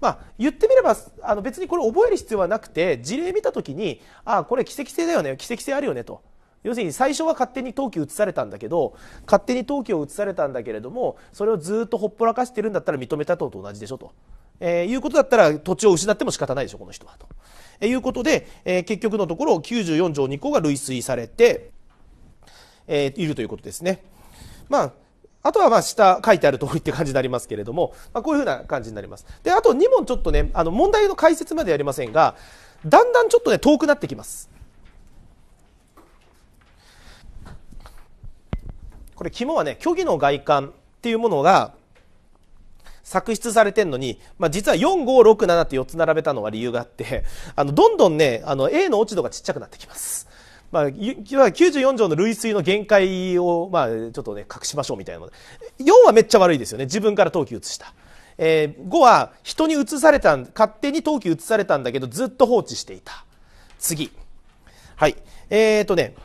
まあ、言ってみればあの別にこれ覚える必要はなくて事例見た時にああこれ奇跡性だよね奇跡性あるよねと要するに最初は勝手に登記移されたんだけど勝手に登記を移されたんだけれどもそれをずっとほっぽらかしてるんだったら認めたとと同じでしょと、えー、いうことだったら土地を失っても仕方ないでしょこの人はと、えー、いうことで、えー、結局のところ94条2項が類推されてえー、いるということですね。まああとはまあ下書いてある通りって感じになりますけれども、まあ、こういうふうな感じになります。で、あと2問ちょっとね、あの問題の解説までやりませんが、だんだんちょっとね、遠くなってきます。これ肝はね、虚偽の外観っていうものが作出されてんのに、まあ、実は4、5、6、7って4つ並べたのは理由があって、あの、どんどんね、あの、A の落ち度がちっちゃくなってきます。まあ、94条の類推の限界を、まあ、ちょっとね、隠しましょうみたいなので。4はめっちゃ悪いですよね。自分から投球移した。えー、5は人に移された、勝手に投球移されたんだけど、ずっと放置していた。次。はい。えっ、とね、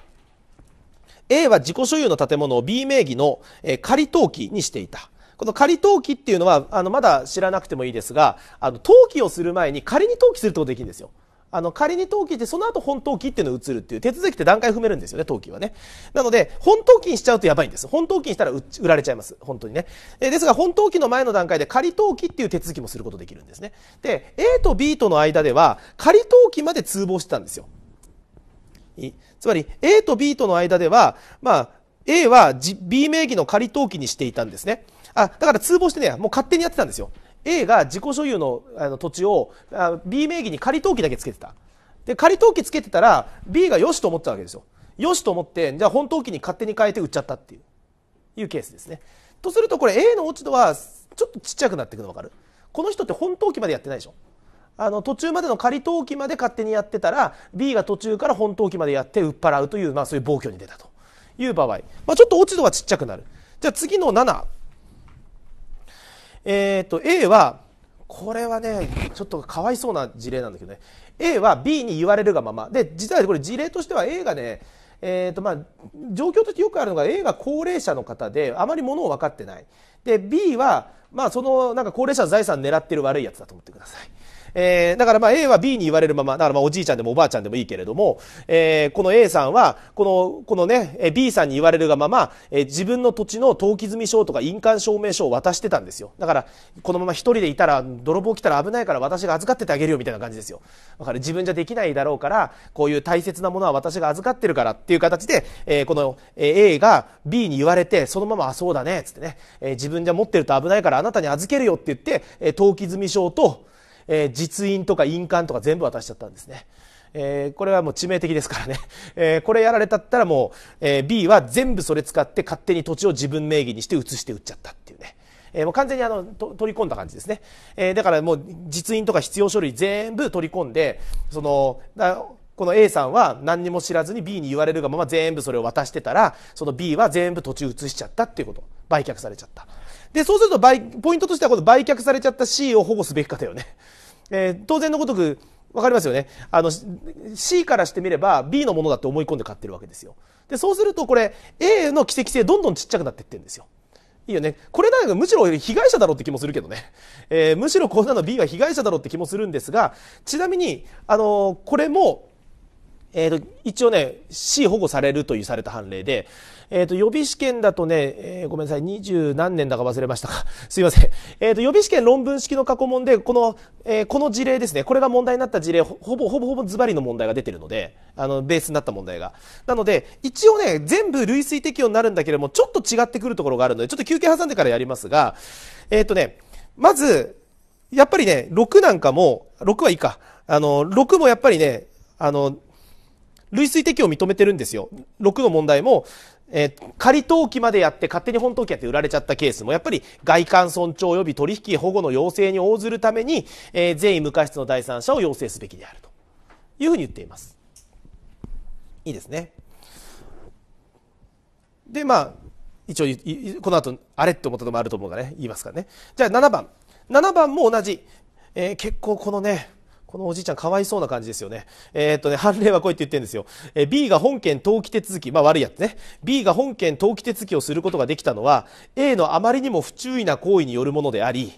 A は自己所有の建物を B 名義の、えー、仮登記にしていた。この仮登記っていうのは、あの、まだ知らなくてもいいですが、あの、登記をする前に仮に登記するってことできるんですよ。あの仮に登記ってその後本登記っていうのを移るっていう手続きって段階踏めるんですよね登記はねなので本登記にしちゃうとやばいんです本登記にしたら売られちゃいます本当にねですが本登記の前の段階で仮登記っていう手続きもすることできるんですねで A と B との間では仮登記まで通報してたんですよつまり A と B との間ではまあ A は B 名義の仮登記にしていたんですねあだから通報してねもう勝手にやってたんですよ A が自己所有のあの土地をあ B 名義に仮登記だけつけてたで仮登記つけてたら B がよしと思ってたわけですよよしと思ってじゃあ本登記に勝手に変えて売っちゃったっていういうケースですねとするとこれ A の落ち度はちょっとちっちゃくなってくの分かるこの人って本登記までやってないでしょあの途中までの仮登記まで勝手にやってたら B が途中から本登記までやって売っ払うという、まあ、そういう暴挙に出たという場合、まあ、ちょっと落ち度はちっちゃくなるじゃあ次の7えー、と A はこれはねちょっとかわいそうな事例なんだけどね A は B に言われるがままで実はこれ事例としては A がねえーとまあ、状況としてよくあるのが A が高齢者の方であまりものを分かってないで B は、まあ、そのなんか高齢者の財産を狙ってる悪いやつだと思ってくださいえー、だからまあ A は B に言われるまま、だからまあおじいちゃんでもおばあちゃんでもいいけれども、えー、この A さんは、この、このね、B さんに言われるがまま、えー、自分の土地の登記済証とか印鑑証明書を渡してたんですよ。だから、このまま一人でいたら、泥棒来たら危ないから私が預かっててあげるよみたいな感じですよ。だから自分じゃできないだろうから、こういう大切なものは私が預かってるからっていう形で、えー、この A が B に言われて、そのまま、あ、そうだね、つってね、えー、自分じゃ持ってると危ないからあなたに預けるよって言って、え登記済証と、えー、実印とか印鑑とか全部渡しちゃったんですね。えー、これはもう致命的ですからね。えー、これやられたったらもう、えー、B は全部それ使って勝手に土地を自分名義にして移して売っちゃったっていうね。えー、もう完全にあの取り込んだ感じですね、えー、だからもう実印とか必要書類全部取り込んでそのこの A さんは何にも知らずに B に言われるがまま全部それを渡してたらその B は全部土地移しちゃったっていうこと売却されちゃったでそうするとポイントとしてはこの売却されちゃった C を保護すべきかだよねえー、当然のごとく分かりますよねあの C からしてみれば B のものだって思い込んで買ってるわけですよでそうするとこれ A の奇跡性どんどんちっちゃくなっていってるんですよいいよねこれなんかむしろ被害者だろうって気もするけどね、えー、むしろこんなの B は被害者だろうって気もするんですがちなみに、あのー、これも、えーと、と一応ね C 保護されるというされた判例でえっ、ー、と、予備試験だとね、えー、ごめんなさい、二十何年だか忘れましたか。すいません。えっ、ー、と、予備試験論文式の過去問で、この、えこの事例ですね、これが問題になった事例、ほぼほぼほぼズバリの問題が出てるので、あの、ベースになった問題が。なので、一応ね、全部類推適用になるんだけれども、ちょっと違ってくるところがあるので、ちょっと休憩挟んでからやりますが、えっ、とね、まず、やっぱりね、6なんかも、6はいいか。あの、6もやっぱりね、あの、類推適用を認めてるんですよ。6の問題も、えー、仮登記までやって勝手に本登記やって売られちゃったケースもやっぱり外観尊重及び取引保護の要請に応ずるために、えー、善意無過失の第三者を要請すべきであるというふうに言っています。いいですね。でまあ一応この後あれって思ったのもあると思うからね言いますからね。じゃあ7番7番も同じ、えー、結構このねこのおじいちゃんかわいそうな感じですよね。えー、っとね、判例はこうやって言ってるんですよ。えー、B が本件登記手続き、まあ悪いやつね。B が本件登記手続きをすることができたのは、A のあまりにも不注意な行為によるものであり、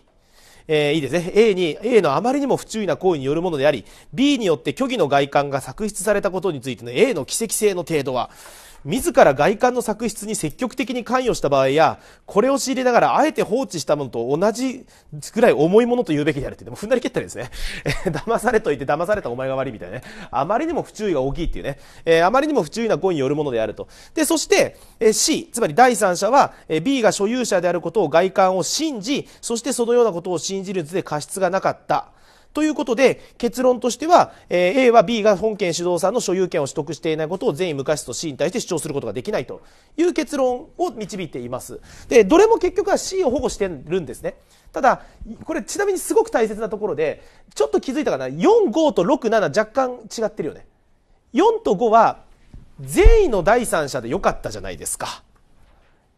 えー、いいですね。A に、A のあまりにも不注意な行為によるものであり、B によって虚偽の外観が作出されたことについての A の奇跡性の程度は、自ら外観の作出に積極的に関与した場合や、これを仕入れながらあえて放置したものと同じくらい重いものと言うべきであるって、でも踏んだり蹴ったりですね。え 騙されといて騙されたお前が悪いみたいなね。あまりにも不注意が大きいっていうね。えー、あまりにも不注意な語によるものであると。で、そして、え C、つまり第三者は、え B が所有者であることを外観を信じ、そしてそのようなことを信じる図つ過失がなかった。ということで結論としては、えー、A は B が本件主導産の所有権を取得していないことを善意無価値と C に対して主張することができないという結論を導いていますでどれも結局は C を保護してるんですねただこれちなみにすごく大切なところでちょっと気づいたかな45と67若干違ってるよね4と5は善意の第三者でよかったじゃないですか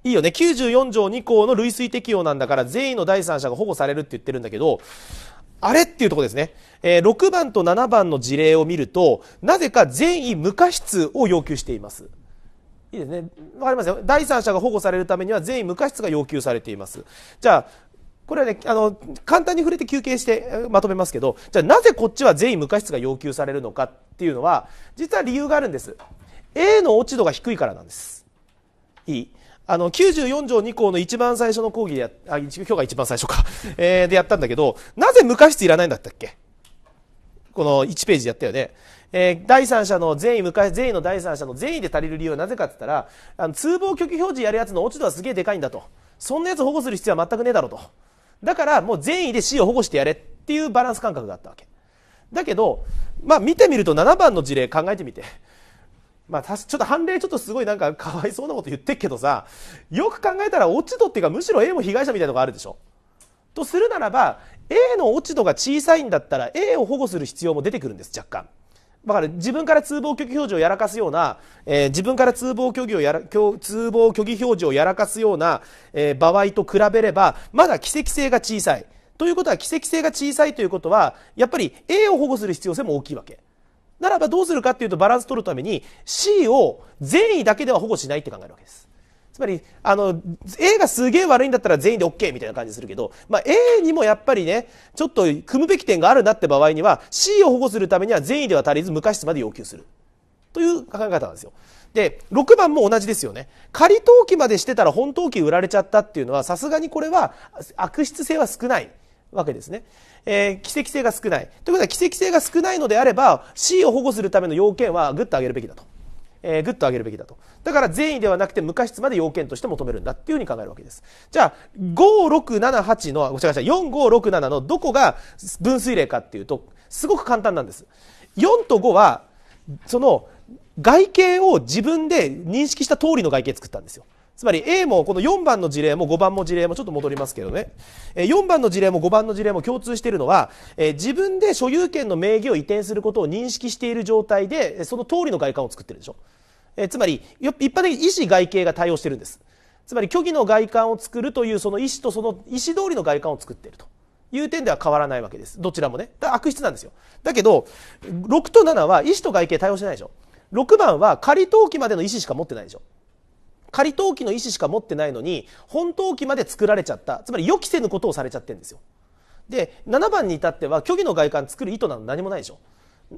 いいよね94条2項の類推適用なんだから善意の第三者が保護されるって言ってるんだけどあれっていうとこですね。えー、6番と7番の事例を見ると、なぜか善意無過失を要求しています。いいですね。わかりますよ。第三者が保護されるためには善意無過失が要求されています。じゃあ、これはね、あの、簡単に触れて休憩してまとめますけど、じゃあなぜこっちは善意無過失が要求されるのかっていうのは、実は理由があるんです。A の落ち度が低いからなんです。いいあの、94条2項の一番最初の講義でや、あ、今日が一番最初か えー、でやったんだけど、なぜ無過失いらないんだったっけこの1ページでやったよね。えー、第三者の善意、無過善意の第三者の善意で足りる理由はなぜかって言ったら、あの、通報拒否表示やるやつの落ち度はすげえでかいんだと。そんなやつ保護する必要は全くねえだろうと。だから、もう善意で死を保護してやれっていうバランス感覚があったわけ。だけど、まあ見てみると7番の事例考えてみて。まあ、ちょっと判例ちょっとすごいなんか かわいそうなこと言ってっけどさ、よく考えたら落ち度っていうかむしろ A も被害者みたいなのがあるでしょ。とするならば、A の落ち度が小さいんだったら A を保護する必要も出てくるんです、若干。だから自分から通報虚偽表示をやらかすような、えー、自分から通報虚偽をやら通報虚偽表示をやらかすような、えー、場合と比べればまだ奇跡性が小さいということは奇跡性が小さいということはやっぱり A を保護する必要性も大きいわけ。ならばどうするかっていうとバランス取るために C を善意だけでは保護しないって考えるわけです。つまり、あの、A がすげえ悪いんだったら全員で OK みたいな感じするけど、まあ A にもやっぱりね、ちょっと組むべき点があるなって場合には C を保護するためには善意では足りず無過失まで要求する。という考え方なんですよ。で、6番も同じですよね。仮登記までしてたら本登記売られちゃったっていうのは、さすがにこれは悪質性は少ないわけですね。えー、奇跡性が少ない。ということは、奇跡性が少ないのであれば、C を保護するための要件はぐっと上げるべきだと。えー、ぐっと上げるべきだと。だから善意ではなくて無過失まで要件として求めるんだっていうふうに考えるわけです。じゃあ、5678の、ごめんなさい、4567のどこが分水嶺かっていうと、すごく簡単なんです。4と5は、その、外形を自分で認識した通りの外形作ったんですよ。つまり A もこの4番の事例も5番も事例もちょっと戻りますけどね4番の事例も5番の事例も共通しているのは自分で所有権の名義を移転することを認識している状態でその通りの外観を作ってるでしょつまり一般的に医師外形が対応してるんですつまり虚偽の外観を作るというその意思とその意思通りの外観を作っているという点では変わらないわけですどちらもね悪質なんですよだけど6と7は意思と外形対応してないでしょ6番は仮登記までの意思しか持ってないでしょ仮登記の意思しか持ってないのに本登記まで作られちゃったつまり予期せぬことをされちゃってるんですよで7番に至っては虚偽の外観作る意図など何もないでしょ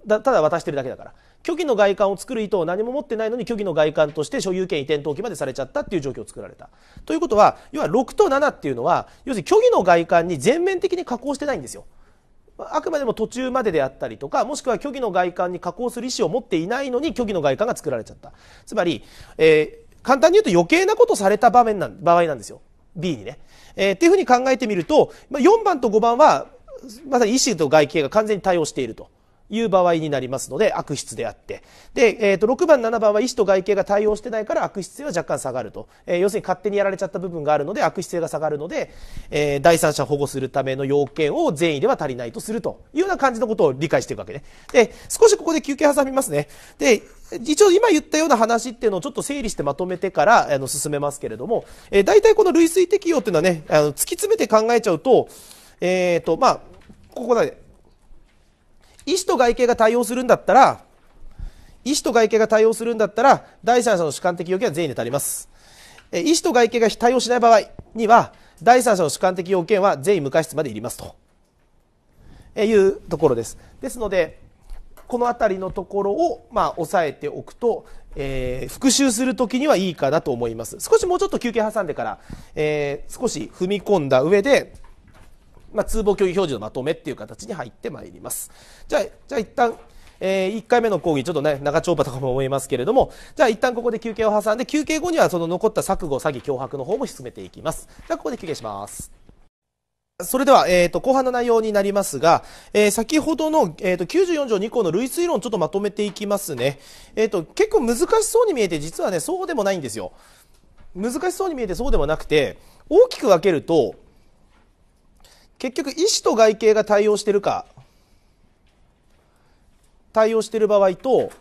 だただ渡してるだけだから虚偽の外観を作る意図を何も持ってないのに虚偽の外観として所有権移転登記までされちゃったっていう状況を作られたということは要は6と7っていうのは要するに虚偽の外観に全面的に加工してないんですよあくまでも途中までであったりとかもしくは虚偽の外観に加工する意思を持っていないのに虚偽の外観が作られちゃったつまり、えー簡単に言うと余計なことされた場面な場合なんですよ。B にね。えー、っていうふうに考えてみると、まあ、4番と5番は、まさに意思と外形が完全に対応していると。いう場合になりますので、悪質であって。で、えっ、ー、と、6番、7番は医師と外形が対応してないから悪質性は若干下がると。えー、要するに勝手にやられちゃった部分があるので、悪質性が下がるので、えー、第三者保護するための要件を善意では足りないとするというような感じのことを理解していくわけね。で、少しここで休憩挟みますね。で、一応今言ったような話っていうのをちょっと整理してまとめてからあの進めますけれども、えー、大体この類推適用っていうのはね、あの突き詰めて考えちゃうと、えっ、ー、と、まあ、ここだね、医師と外形が対応するんだったら医師と外形が対応するんだったら第三者の主観的要件は全員で足ります医師と外形が対応しない場合には第三者の主観的要件は全員無過失までいりますというところですですのでこの辺りのところを、まあ、押さえておくと、えー、復習するときにはいいかなと思います。少しもうちょっと休憩挟んでから、えー、少し踏み込んだ上で、まあ、通報協議表示のまとめっていう形に入ってまいります。じゃあ、じゃあ一旦、えー、1回目の講義、ちょっとね、長丁場とかも思いますけれども、じゃあ一旦ここで休憩を挟んで、休憩後にはその残った錯誤、詐欺、脅迫の方も進めていきます。じゃあここで休憩します。それでは、えっ、ー、と、後半の内容になりますが、えー、先ほどの、えっ、ー、と、94条2項の類推論ちょっとまとめていきますね。えっ、と、結構難しそうに見えて、実はね、そうでもないんですよ。難しそうに見えてそうでもなくて、大きく分けると、結局医師と外形が対応してるか対応してる場合と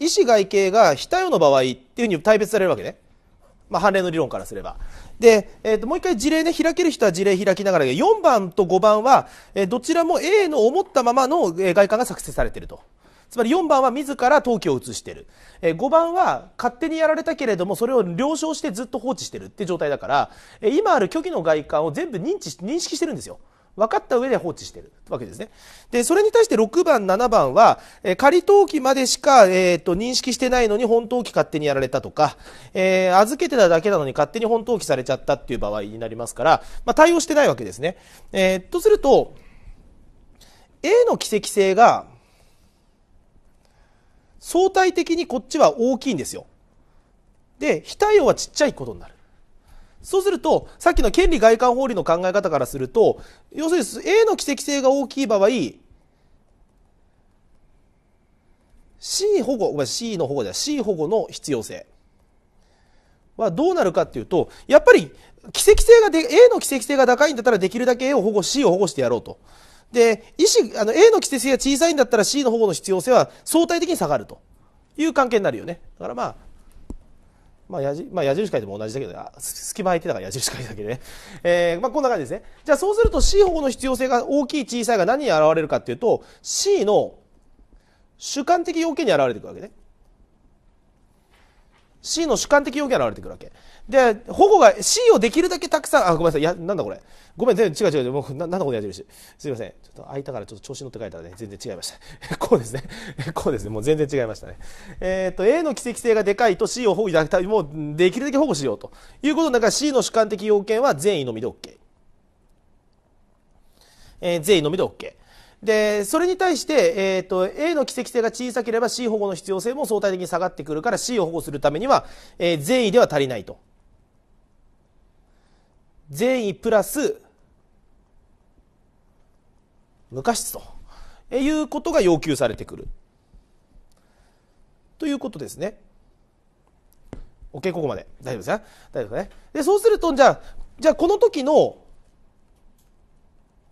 医師外形が非対応の場合っていうふうに対別されるわけね。まあ、判例の理論からすれば。で、えー、ともう一回事例ね、開ける人は事例開きながら、4番と5番は、えどちらも A の思ったままの外観が作成されていると。つまり4番は自ら登記を移してる、えー、5番は勝手にやられたけれどもそれを了承してずっと放置してるって状態だから、え今ある虚偽の外観を全部認知認識してるんですよ分かった上で放置してるわけですね。で、それに対して6番、7番は、え仮登記までしか、えっ、ー、と、認識してないのに本登記勝手にやられたとか、えー、預けてただけなのに勝手に本登記されちゃったっていう場合になりますから、まあ、対応してないわけですね。えー、とすると、A の奇跡性が、相対的にこっちは大きいんですよ。で、非対応はちっちゃいことになる。そうすると、さっきの権利外観法理の考え方からすると、要するに A の奇跡性が大きい場合、C 保護、ごめん、C の保護じゃ、C 保護の必要性はどうなるかっていうと、やっぱり奇跡性がで、A の奇跡性が高いんだったらできるだけ A を保護、C を保護してやろうと。で、意思、あの、A の規制性が小さいんだったら C の保護の必要性は相対的に下がるという関係になるよね。だからまあ、まあ矢まあ、矢印書いても同じだけど隙間空いてたから矢印書いただけどね、えー、まあ、こんな感じですねじゃあそうすると C 保護の必要性が大きい小さいが何に現れるかっていうと C の主観的要件に現れていくわけね C の主観的要件が現れてくるわけ。で、保護が C をできるだけたくさん、あ、ごめんなさい。いや、なんだこれ。ごめん、全然違う違う。もう、ななんだこの矢印。すいません。ちょっと開いたからちょっと調子乗って書いたらね、全然違いました。こうですね。こうですね。もう全然違いましたね。えっ、ー、と、A の奇跡性がでかいと C を保護いただたもう、できるだけ保護しようと。いうことだから C の主観的要件は善意のみで OK。えー、善意のみで OK。で、それに対して、えっ、ー、と、A の奇跡性が小さければ C 保護の必要性も相対的に下がってくるから C を保護するためには、えー、善意では足りないと。善意プラス、無過失ということが要求されてくる。ということですね。OK、ここまで。大丈夫ですか大丈夫ですかね。で、そうすると、じゃあ、じゃあこの時の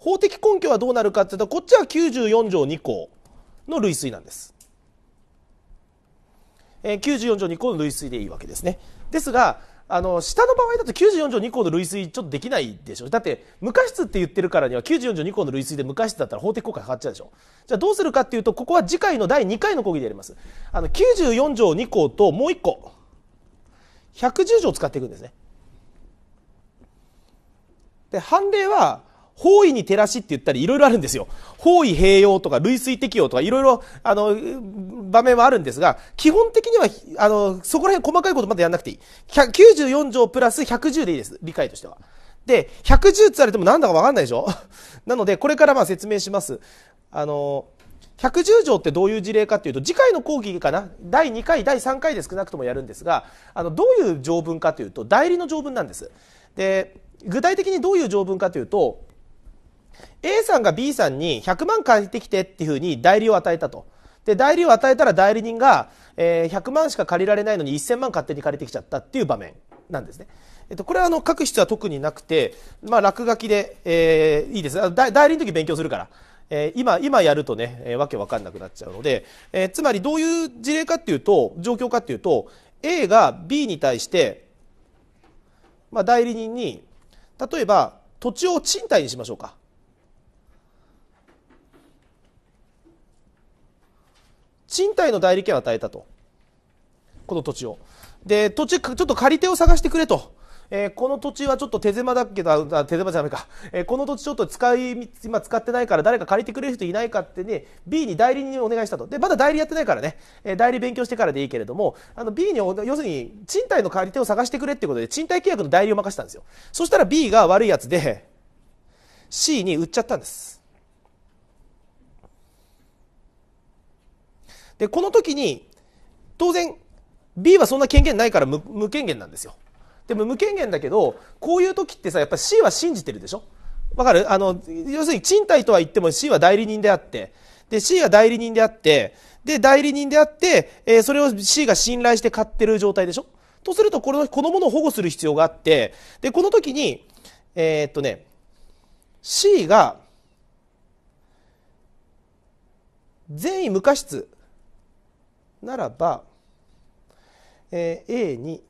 法的根拠はどうなるかっていうとこっちは94条2項の類推なんです。えー、94条2項の類推でいいわけですね。ですがあの下の場合だと94条2項の類推ちょっとできないでしょだって無過失って言ってるからには94条2項の類推で無過失だったら法的効果が変っちゃうでしょじゃあどうするかっていうとここは次回の第2回の講義でやりますあの94条2項ともう1個110条を使っていくんですねで判例は方位に照らしって言ったりいろいろあるんですよ。方位併用とか類推適用とかいろいろ、あの、場面はあるんですが、基本的には、あの、そこら辺細かいことまだやんなくていい。94条プラス110でいいです。理解としては。で、110つわれてもなんだかわかんないでしょ なので、これからまあ説明します。あの、110条ってどういう事例かっていうと、次回の講義かな第2回、第3回で少なくともやるんですが、あの、どういう条文かというと、代理の条文なんです。で、具体的にどういう条文かというと、A さんが B さんに100万借りてきてっていうふうに代理を与えたと。で代理を与えたら代理人が、えー、100万しか借りられないのに1000万勝手に借りてきちゃったっていう場面なんですね。えっと、これはあの書く必要は特になくて、まあ、落書きで、えー、いいです代理の時勉強するから、えー、今今やるとね、えー、わけわかんなくなっちゃうので、えー、つまりどういう事例かっていうと状況かっていうと A が B に対して、まあ、代理人に例えば土地を賃貸にしましょうか賃貸の代理権を与えたと。この土地を。で、土地、ちょっと借り手を探してくれと。えー、この土地はちょっと手狭だけど、手狭じゃないか、えー、この土地ちょっと使い、今使ってないから誰か借りてくれる人いないかってね、B に代理人にお願いしたと。で、まだ代理やってないからね、えー、代理勉強してからでいいけれども、あの B に、要するに賃貸の借り手を探してくれってことで、賃貸契約の代理を任せたんですよ。そしたら B が悪いやつで、C に売っちゃったんです。でこの時に当然 B はそんな権限ないから無権限なんですよでも無権限だけどこういう時ってさやっぱ C は信じてるでしょわかるあの要するに賃貸とは言っても C は代理人であってで C は代理人であってで代理人であって、えー、それを C が信頼して買ってる状態でしょとするとこののもの保護する必要があってでこの時にえー、っとね C が善意無過失ならば、えー、A に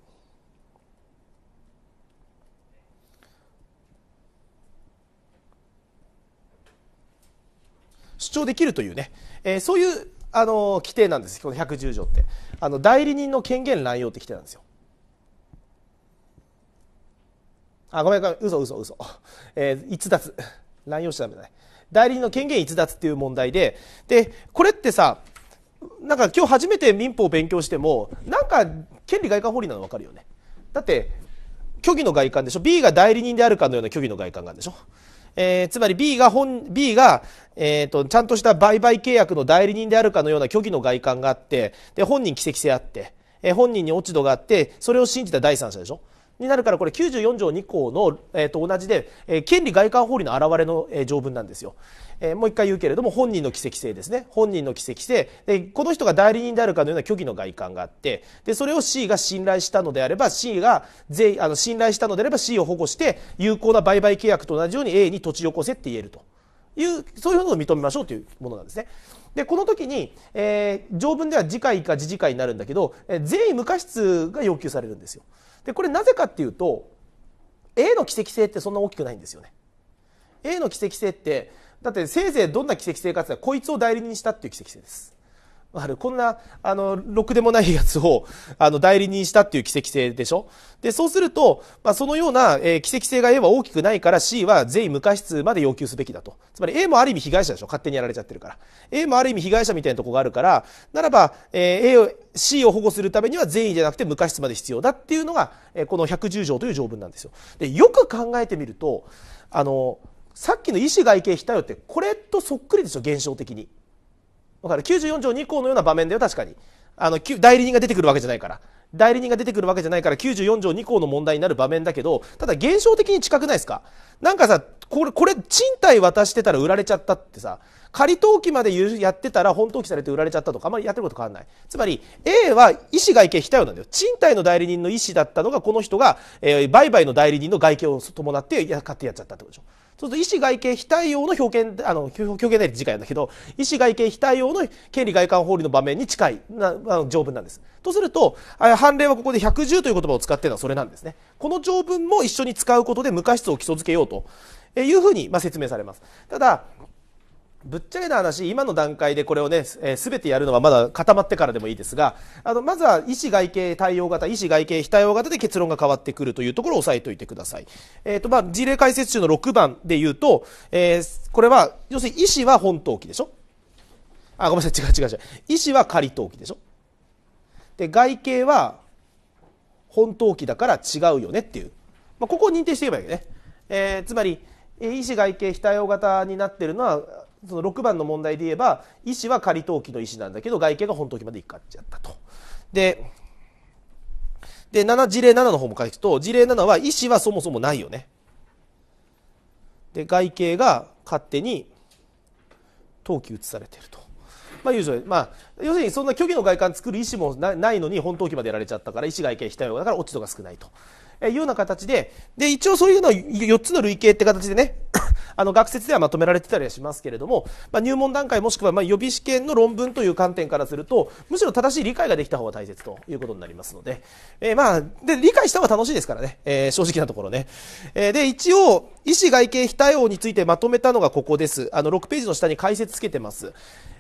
主張できるというね、えー、そういうあの規定なんですこの110条ってあの代理人の権限乱用って規定なんですよ。あごめんごめん嘘嘘嘘、えー、逸脱乱用しちゃダメだね代理人の権限逸脱っていう問題ででこれってさなんか今日初めて民法を勉強してもなんか権利外観法理なの分かるよねだって虚偽の外観でしょ B が代理人であるかのような虚偽の外観があるでしょ、えー、つまり B が本 B が、えーと、とちゃんとした売買契約の代理人であるかのような虚偽の外観があってで本人奇跡性あって、えー、本人に落ち度があってそれを信じた第三者でしょになるからこれ94条2項の、えー、と同じで、えー、権利外観法理の表れの、えー、条文なんですよ。えー、もう一回言うけれども本人の奇跡性ですね本人の奇跡性でこの人が代理人であるかのような虚偽の外観があってでそれを C が信頼したのであれば C が税あの信頼したのであれば C を保護して有効な売買契約と同じように A に土地をこせって言えるというそういうのを認めましょうというものなんですね。でこの時に、えー、条文では次回か次次回になるんだけど、えー、税無過失が要求されるんですよ。でこれなぜかっていうと A の奇跡性ってそんな大きくないんですよね。A の奇跡性ってだってせいぜいどんな奇跡性かってこいつを代理人したっていう奇跡性です。あるこんな、あの、ろくでもないやつを、あの、代理人したっていう奇跡性でしょで、そうすると、まあ、そのような、えー、奇跡性が A は大きくないから C は員無過失まで要求すべきだと。つまり A もある意味被害者でしょ勝手にやられちゃってるから。A もある意味被害者みたいなとこがあるから、ならば、えー、A を、C を保護するためには善意じゃなくて無過失まで必要だっていうのが、えー、この110条という条文なんですよ。で、よく考えてみると、あの、さっきの意思外形非対応って、これとそっくりでしょ現象的に。わかる94条2項のような場面だよ確かにあの代理人が出てくるわけじゃないから代理人が出てくるわけじゃないから94条2項の問題になる場面だけどただ現象的に近くないですかなんかさこれこれ賃貸渡してたら売られちゃったってさ仮登記までやってたら本登記されて売られちゃったとかあまりやってること変わんないつまり A は意思外形非対応なんだよ賃貸の代理人の意思だったのがこの人が、えー、売買の代理人の外形を伴って買ってやっちゃったってことでしょそうすると医師外形非対応の表現あの表現内次回なんだけど医師外形非対応の権利外観法理の場面に近いな条文なんです。とすると判例はここで110という言葉を使っているのはそれなんですね。この条文も一緒に使うことで無過失を基礎づけようというふうに、まあ、説明されます。ただぶっちゃけな話、今の段階でこれをね、す、え、べ、てやるのはまだ固まってからでもいいですが、あの、まずは医師外形対応型、医師外形非対応型で結論が変わってくるというところを押さえておいてください。えっ、ー、と、まあ、事例解説中の6番で言うと、えー、これは、要するに医師は本登記でしょあ、ごめんなさい、違う違う違う。医師は仮登記でしょで、外形は本登記だから違うよねっていう。まあ、ここを認定していけばいいよね。えー、つまり、医師外形非対応型になってるのは、その6番の問題で言えば医師は仮登記の医師なんだけど外見が本登記まで行かっちゃったと。でで事例7の方も書くと事例7は医師はそもそもないよね。で外形が勝手に登記移されてると。まあ、まあ、要するにそんな虚偽の外観作る意思もないのに本登記までやられちゃったから意思外形たようだから落ち度が少ないとえいうような形で、で、一応そういうのは4つの類型って形でね、あの、学説ではまとめられてたりはしますけれども、まあ、入門段階もしくは、ま予備試験の論文という観点からすると、むしろ正しい理解ができた方が大切ということになりますので、えー、まあ、で、理解した方が楽しいですからね、えー、正直なところね。えー、で、一応、医師外形非対応についてまとめたのがここです。あの、6ページの下に解説つけてます。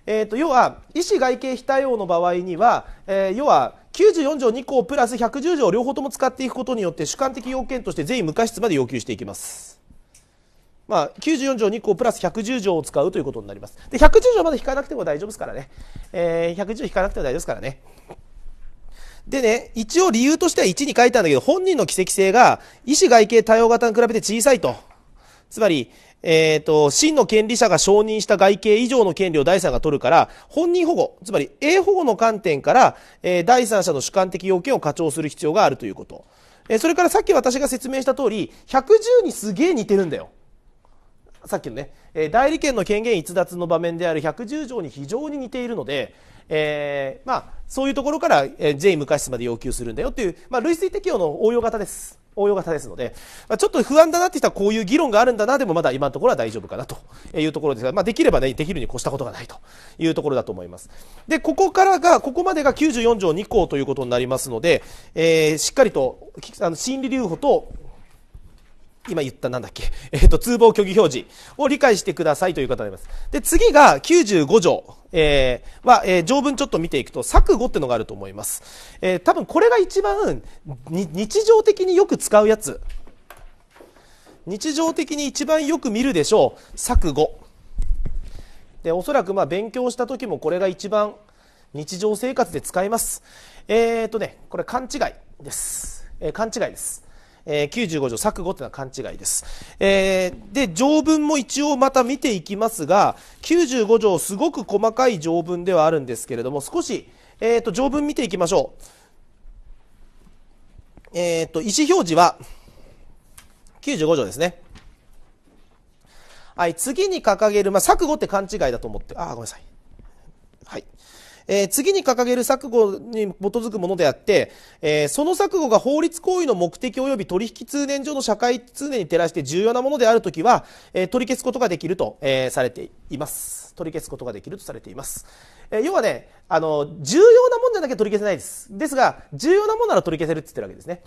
えっ、と、要は、医師外形非対応の場合には、え要は、94条2項プラス110条両方とも使っていくことによって主観的要件として全員無過失まで要求していきます。まあ、94条2項プラス110条を使うということになります。で、110条まで引かなくても大丈夫ですからね。えー、110引かなくても大丈夫ですからね。でね、一応理由としては1に書いたんだけど、本人の奇跡性が、医師外形対応型に比べて小さいと。つまり、えっ、ー、と、真の権利者が承認した外形以上の権利を第三が取るから、本人保護、つまり A 保護の観点から、えー、第三者の主観的要件を課長する必要があるということ。えー、それからさっき私が説明した通り、110にすげえ似てるんだよ。さっきのね、え代理権の権限逸脱の場面である110条に非常に似ているので、えまあ、そういうところから、えー、J 無過まで要求するんだよっていう、まあ、類推適用の応用型です。応用型ですので、まあ、ちょっと不安だなって人はこういう議論があるんだな、でもまだ今のところは大丈夫かなというところですが、まあ、できればね、できるに越したことがないというところだと思います。で、ここからが、ここまでが94条2項ということになりますので、えー、しっかりと、あの、心理留保と、今言ったんだっけ、えーと、通報虚偽表示を理解してくださいという方にります。で次が95条、えー、は、えー、条文ちょっと見ていくと錯誤ってのがあると思います。えー、多分これが一番日常的によく使うやつ日常的に一番よく見るでしょう錯誤でおそらくまあ勉強した時もこれが一番日常生活で使いますえっ、ー、とねこれ勘違いです、えー、勘違いですえー、95条錯誤っていうのは勘違いです、えー、で条文も一応また見ていきますが95条すごく細かい条文ではあるんですけれども少し、えーと、条文見ていきましょう、えーと、と意思表示は95条ですねはい、次に掲げる、まあ、錯誤って勘違いだと思って、あ、ごめんなさい。はい。えー、次に掲げる錯誤に基づくものであって、えー、その錯誤が法律行為の目的及び取引通念上の社会通念に照らして重要なものであるときは、えー、取り消すことができると、えされています。取り消すことができるとされています。え要はね、あの、重要なもんじゃなきゃ取り消せないです。ですが、重要なもんなら取り消せるって言ってるわけですね。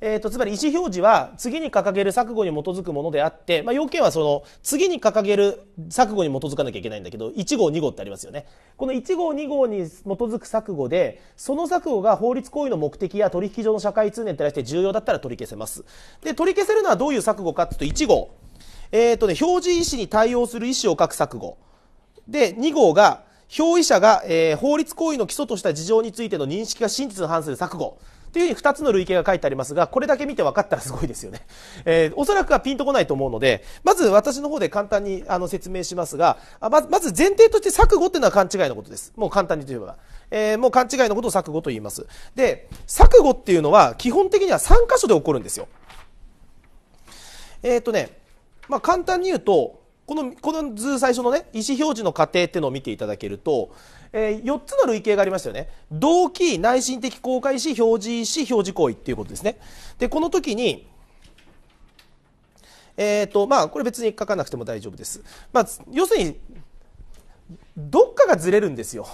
えーと、つまり意思表示は次に掲げる錯誤に基づくものであって、まあ、要件はその次に掲げる錯誤に基づかなきゃいけないんだけど1号2号ってありますよねこの1号2号に基づく錯誤でその錯誤が法律行為の目的や取引上の社会通念に対して重要だったら取り消せますで取り消せるのはどういう錯誤かというと1号、えーとね、表示意思に対応する意思を書く錯誤で2号が表意者が、えー、法律行為の基礎とした事情についての認識が真実に反する錯誤っていうふうに二つの類型が書いてありますが、これだけ見て分かったらすごいですよね。えー、おそらくはピンとこないと思うので、まず私の方で簡単にあの説明しますが、まず、まず前提として錯誤っていうのは勘違いのことです。もう簡単にといえば。えー、もう勘違いのことを錯誤と言います。で、錯誤っていうのは基本的には3箇所で起こるんですよ。えっ、ー、とね、まあ簡単に言うと、このこの図最初のね意思表示の過程っていうのを見ていただけると、えー、4つの類型がありましたよね動機内心的公開し表示し表示行為っていうことですねでこの時にえっ、ー、とまあこれ別に書かなくても大丈夫です、まあ、要するにどっかがずれるんですよ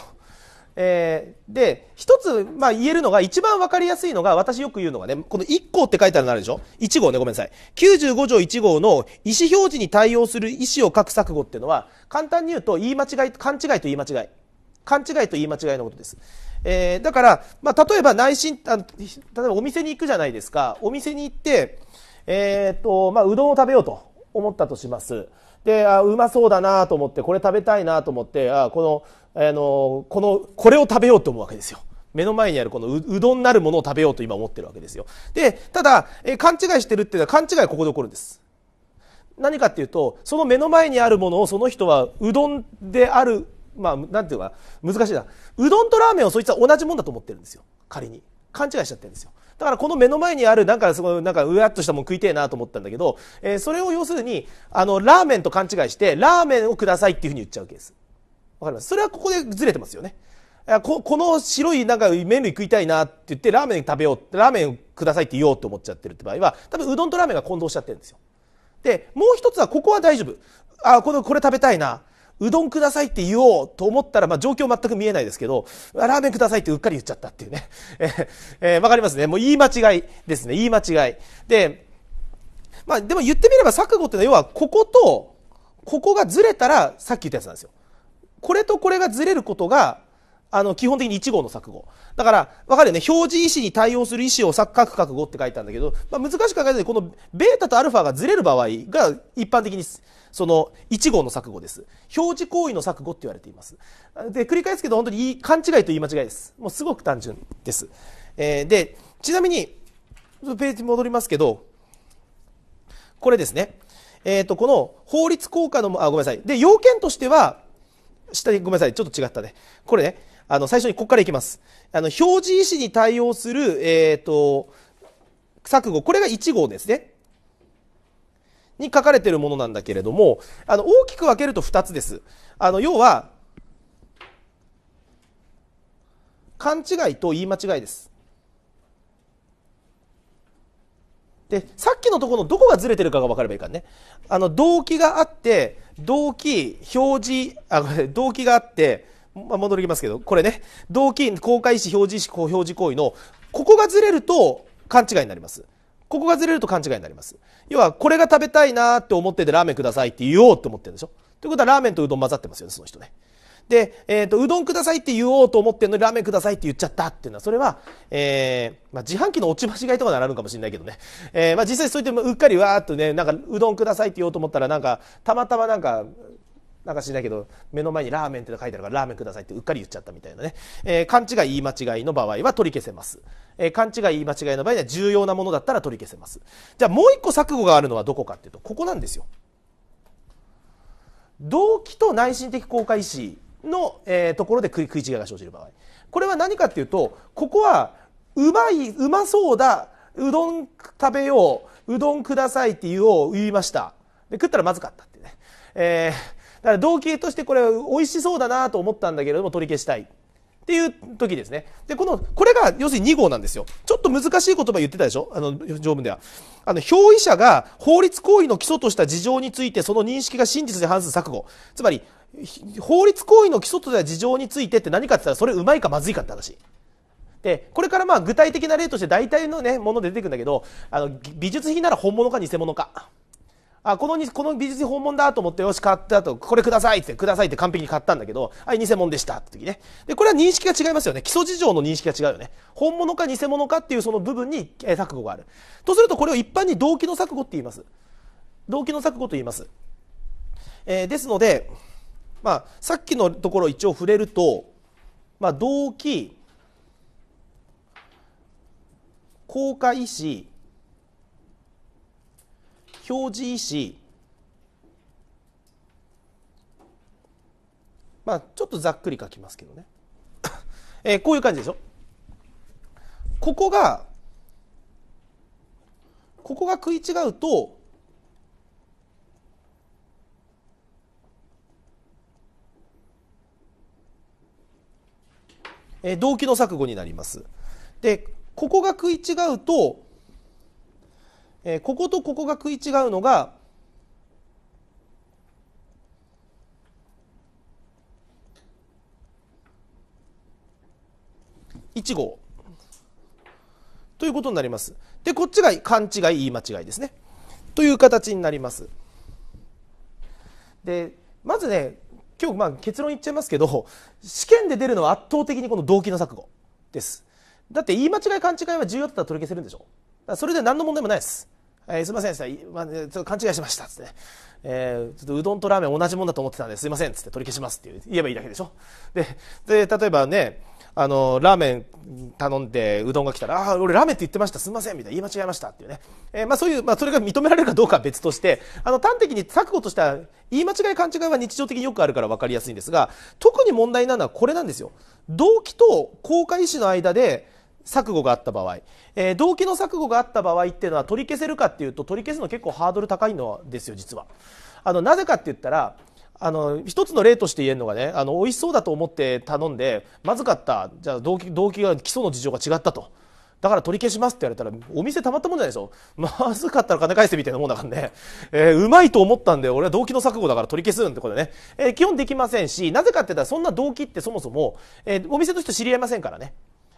えー、で、一つ、まあ、言えるのが、一番わかりやすいのが、私よく言うのがね、この1項って書いてあるのあるでしょ ?1 号ね、ごめんなさい。95条1号の意思表示に対応する意思を書く錯誤っていうのは、簡単に言うと、言い間違い、勘違いと言い間違い。勘違いと言い間違いのことです。えー、だから、まあ、例えば内心、あ例えばお店に行くじゃないですか。お店に行って、えー、っと、まあ、うどんを食べようと思ったとします。で、あうまそうだなと思って、これ食べたいなと思って、あこの、あのこのこれを食べようと思うわけですよ。目の前にあるこのうどんなるものを食べようと今思ってるわけですよ。で、ただ、え勘違いしてるっていうのは勘違いはここで起こるんです。何かっていうと、その目の前にあるものをその人はうどんである、まあ、なんていうか、難しいな。うどんとラーメンをそいつは同じもんだと思ってるんですよ。仮に。勘違いしちゃってるんですよ。だからこの目の前にある、なんか、ごい、なんか、うわっとしたもん食いてえなと思ったんだけど、えー、それを要するに、あの、ラーメンと勘違いして、ラーメンをくださいっていうふうに言っちゃうわけです。わかりますそれはここでずれてますよね。ここの白いなんか麺類食いたいなって言ってラーメン食べようラーメンくださいって言おうと思っちゃってるって場合は多分うどんとラーメンが混同しちゃってるんですよでもう一つはここは大丈夫あこれこれ食べたいなうどんくださいって言おうと思ったら、まあ、状況全く見えないですけど、ラーメンくださいってうっかり言っちゃったっていうね。ええわかりますね。もう言い間違いですね。言い間違い。で、まあ、でも言ってみれば錯誤っていうのは、要は、ここと、ここがずれたら、さっき言ったやつなんですよ。これとこれがずれることがあの基本的に1号の錯誤だからわかるよね表示意思に対応する意思を書く覚悟って書いたんだけど、まあ、難しく考えるにこのベータとアルファがずれる場合が一般的にその1号の錯誤です表示行為の錯誤って言われていますで繰り返すけど本当に勘違いと言い間違いですもうすごく単純です、えー、でちなみにページ戻りますけどこれですねえっ、ー、とこの法律効果のあごめんなさいで要件としては下にごめんなさい、ちょっと違ったね。これね、あの、最初にここからいきます。あの、表示意思に対応する、えっ、ー、と、錯誤、これが1号ですね。に書かれてるものなんだけれども、あの、大きく分けると2つです。あの、要は、勘違いと言い間違いです。でさっきのところのどこがずれてるかが分かればいいからねあの動機があって動機表示あ動機があってまあ、戻りますけどこれね動機公開意思表示意思表示行為のここがずれると勘違いになりますここがずれると勘違いになります要はこれが食べたいなって思っててラーメンくださいって言おうと思ってるでしょということはラーメンとうどん混ざってますよねその人ねで、えーと、うどんくださいって言おうと思ってんのにラーメンくださいって言っちゃったっていうのはそれは、えーまあ、自販機の落ち間違いとかならあるかもしれないけどね、えーまあ、実際そういってうっかりわーっとねなんかうどんくださいって言おうと思ったらなんかたまたまなんかなんか知らけど目の前にラーメンって書いてあるからラーメンくださいってうっかり言っちゃったみたいなね、えー、勘違い言い間違いの場合は取り消せます、えー、勘違い言い間違いの場合には重要なものだったら取り消せますじゃあもう一個錯誤があるのはどこかっていうとここなんですよ動機と内心的公開意思の、えー、ところで食い違いが生じる場合これは何かっていうとここはうまいうまそうだうどん食べよううどんくださいって言おう言いましたで食ったらまずかったってね、えー、だから動機としてこれ美味しそうだなと思ったんだけれども取り消したいっていう時ですね。で、この、これが要するに2号なんですよ。ちょっと難しい言葉言ってたでしょあの、条文では。あの、表意者が法律行為の基礎とした事情についてその認識が真実で反する錯誤。つまり、法律行為の基礎とでは事情についてって何かって言ったらそれうまいかまずいかって話。でこれからまあ具体的な例として大体の、ね、もの出てくるんだけどあの美術品なら本物か偽物かあこのこの美術品本物だと思ってよし買ったとこれくださいってくださいって完璧に買ったんだけどはい偽物でしたって時ねでこれは認識が違いますよね基礎事情の認識が違うよね本物か偽物かっていうその部分に錯誤があるとするとこれを一般に動機の錯誤って言います動機の錯誤と言います、えー、ですのでまあ、さっきのところ一応触れると、まあ、動機効果意思表示意思まあちょっとざっくり書きますけどね、えこういう感じでしょここがここが食い違うとえー、動機の錯誤になります。でここが食い違うと、えー、こことここが食い違うのが1号ということになります。でこっちが勘違い言い間違いですね。という形になります。でまずね今日まあ結論言っちゃいますけど試験で出るのは圧倒的にこの動機の錯誤ですだって言い間違い勘違いは重要だったら取り消せるんでしょそれで何の問題もないですえー、すいませんっ、まあ、ちょっと勘違いしましたっつって、えー、ちょっとうどんとラーメン同じもんだと思ってたんですいませんっつって取り消しますって言えばいいだけでしょでで例えばねあの、ラーメン頼んでうどんが来たら、ああ、俺ラーメンって言ってました、すみません、みたいな、言い間違えましたっていうね。えー、まあそういう、まあそれが認められるかどうかは別として、あの、端的に錯誤とした言い間違い勘違いは日常的によくあるから分かりやすいんですが、特に問題なのはこれなんですよ。動機と公開意志の間で、錯誤があった場合、えー、動機の錯誤があった場合っていうのは取り消せるかっていうと取り消すの結構ハードル高いのですよ実はあのなぜかって言ったらあの一つの例として言えるのがねあの美味しそうだと思って頼んでまずかったじゃあ動機動機が基礎の事情が違ったとだから取り消しますって言われたらお店たまったもんじゃないですよまずかったら金返せみたいなもんだからね、えー、うまいと思ったんで俺は動機の錯誤だから取り消すんってことでね、えー、基本できませんしなぜかって言ったらそんな動機ってそもそも、えー、お店として知り合いませんからね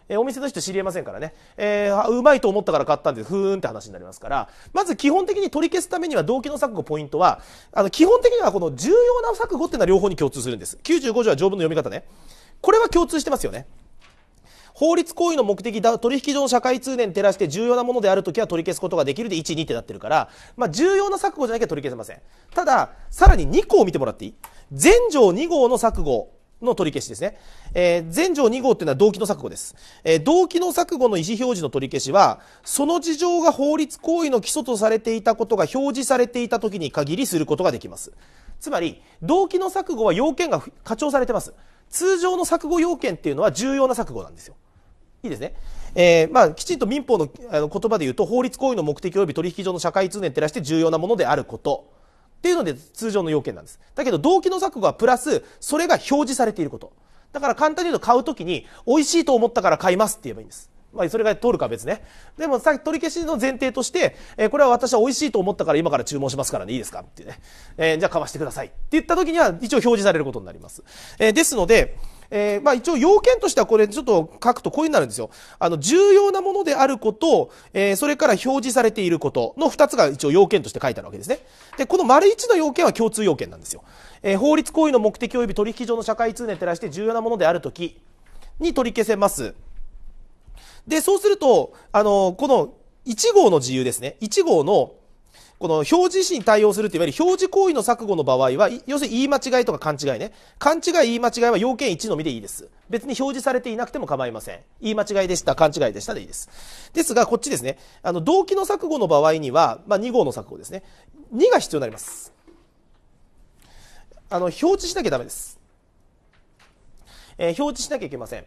えー、お店の人知りえませんからね、えー、うまいと思ったから買ったんで、ふーんって話になりますから、まず基本的に取り消すためには動機の錯誤ポイントは、あの、基本的にはこの重要な錯誤っていうのは両方に共通するんです。95条は条文の読み方ね。これは共通してますよね。法律行為の目的だ取引所の社会通念に照らして重要なものであるときは取り消すことができるで1、2ってなってるから、まあ、重要な錯誤じゃなきゃ取り消せません。ただ、さらに2項を見てもらっていい全条2号の錯誤の取り消しですね。えー、前条2号っていうのは動機の錯誤です。えー、動機の錯誤の意思表示の取り消しは、その事情が法律行為の基礎とされていたことが表示されていた時に限りすることができます。つまり、動機の錯誤は要件が課長されてます。通常の錯誤要件っていうのは重要な錯誤なんですよ。いいですね。えー、まあ、きちんと民法のあの言葉で言うと、法律行為の目的及び取引上の社会通念照らして重要なものであること。っていうので通常の要件なんです。だけど動機の錯誤はプラス、それが表示されていること。だから簡単に言うと買うときに、美味しいと思ったから買いますって言えばいいんです。まあ、それが通るかは別ね。でも、さっき取り消しの前提として、えー、これは私は美味しいと思ったから今から注文しますからね、いいですかってね。えー、じゃあ買わしてください。って言った時には、一応表示されることになります。えー、ですので、えー、まあ一応要件としてはこれちょっと書くとこういうになるんですよ。あの、重要なものであること、えー、それから表示されていることの2つが一応要件として書いてあるわけですね。で、この丸1の要件は共通要件なんですよ。えー、法律行為の目的及び取引上の社会通念に照らして重要なものであるときに取り消せます。で、そうすると、あの、この1号の自由ですね。1号のこの表示詞に対応するっていわゆる表示行為の錯誤の場合は、要するに言い間違いとか勘違いね。勘違い、言い間違いは要件1のみでいいです。別に表示されていなくても構いません。言い間違いでした、勘違いでしたでいいです。ですが、こっちですね。あの、動機の錯誤の場合には、まあ、2号の錯誤ですね。2が必要になります。あの、表示しなきゃダメです。えー、表示しなきゃいけません。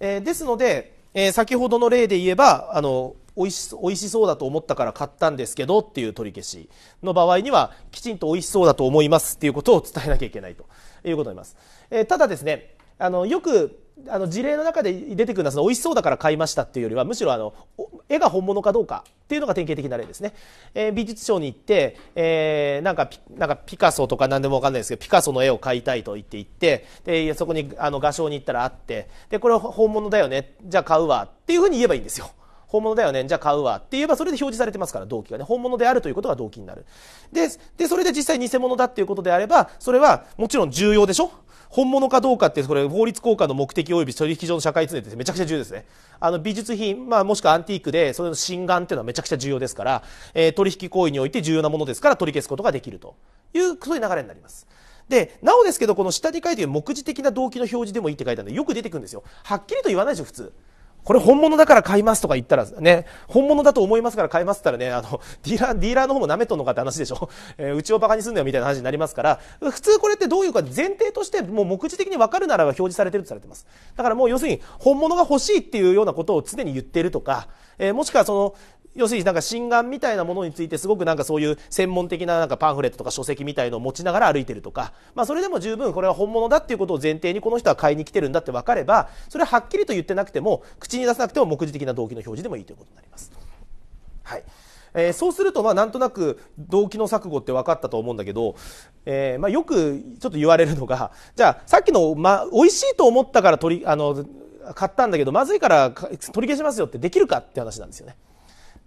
えー、ですので、えー、先ほどの例で言えば、あの、美味し美味しそうだと思ったから買ったんですけどっていう取り消しの場合にはきちんと美味しそうだと思いますっていうことを伝えなきゃいけないということになります、えー、ただですねあのよくあの事例の中で出てくるのはその美味しそうだから買いましたっていうよりはむしろあの絵が本物かどうかっていうのが典型的な例ですね、えー、美術賞に行って、えー、なんかピなんかピカソとか何でも分かんないですけどピカソの絵を買いたいと言って行ってでそこにあの画商に行ったらあってでこれは本物だよねじゃあ買うわっていうふうに言えばいいんですよ。本物だよね、じゃあ買うわって言えばそれで表示されてますから、動機がね。本物であるということが動機になる。で、で、それで実際偽物だっていうことであれば、それはもちろん重要でしょ本物かどうかって、これ法律効果の目的及び取引上の社会通念ってめちゃくちゃ重要ですね。あの美術品、まあもしくはアンティークで、それの心眼っていうのはめちゃくちゃ重要ですから、えー、取引行為において重要なものですから取り消すことができるという、そういう流れになります。で、なおですけど、この下に書いている目次的な動機の表示でもいいって書いてあるんで、よく出てくるんですよ。はっきりと言わないでしょ、普通。これ本物だから買いますとか言ったらね、本物だと思いますから買いますったらね、あの、ディーラー、ディーラーの方も舐めとんのかって話でしょ。えー、うちをバカにすんなよみたいな話になりますから、普通これってどういうか前提としてもう目次的にわかるならば表示されてるとされてます。だからもう要するに本物が欲しいっていうようなことを常に言ってるとか、えー、もしくはその、要するになんか心眼みたいなものについてすごくなんかそういう専門的ななんかパンフレットとか書籍みたいのを持ちながら歩いてるとか、まあ、それでも十分これは本物だっていうことを前提にこの人は買いに来てるんだって分かればそれははっきりと言ってなくても口に出さなくても目次的な動機の表示でもいいということになります。はいえー、そうするとまあなんとなく動機の錯誤って分かったと思うんだけど、えー、まあよくちょっと言われるのがじゃあさっきの、まあ、美味しいと思ったから取りあの買ったんだけどまずいから取り消しますよってできるかって話なんですよね。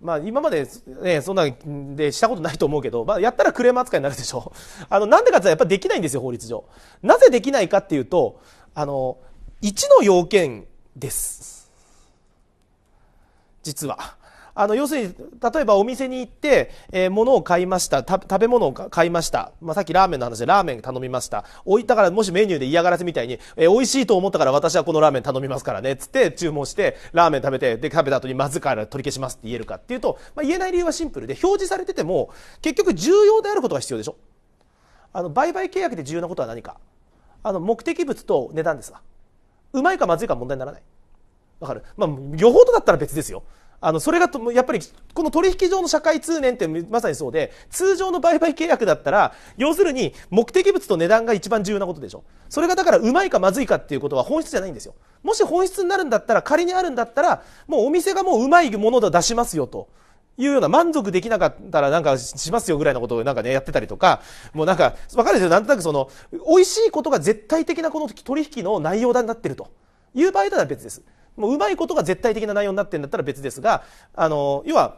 まあ、今まで、ね、そんなんでしたことないと思うけど、まあ、やったらクレーム扱いになるでしょ。あの、なんでかってやっぱできないんですよ、法律上。なぜできないかっていうと、あの、1の要件です。実は。あの要するに例えばお店に行って、えー、物を買いました食べ物を買いました、まあ、さっきラーメンの話でラーメン頼みました置いたからもしメニューで嫌がらせみたいに、えー、美味しいと思ったから私はこのラーメン頼みますからねつって注文してラーメン食べてで食べた後にまずから取り消しますって言えるかっていうと、まあ、言えない理由はシンプルで表示されてても結局重要であることが必要でしょあの売買契約で重要なことは何かあの目的物と値段ですわうまいかまずいか問題にならないわかるまあ、よほどだったら別ですよ。あのそれがとやっぱりこの取引上の社会通念ってまさにそうで通常の売買契約だったら要するに目的物と値段が一番重要なことでしょそれがだからうまいかまずいかっていうことは本質じゃないんですよもし本質になるんだったら仮にあるんだったらもうお店がもううまいものだ出しますよというような満足できなかったらなんかしますよぐらいのことをなんかねやってたりとかもうなんか分かるでしょなんとなくその美味しいことが絶対的なこの取引の内容だになってるという場合たは別ですもううまいことが絶対的な内容になってるんだったら別ですがあの要は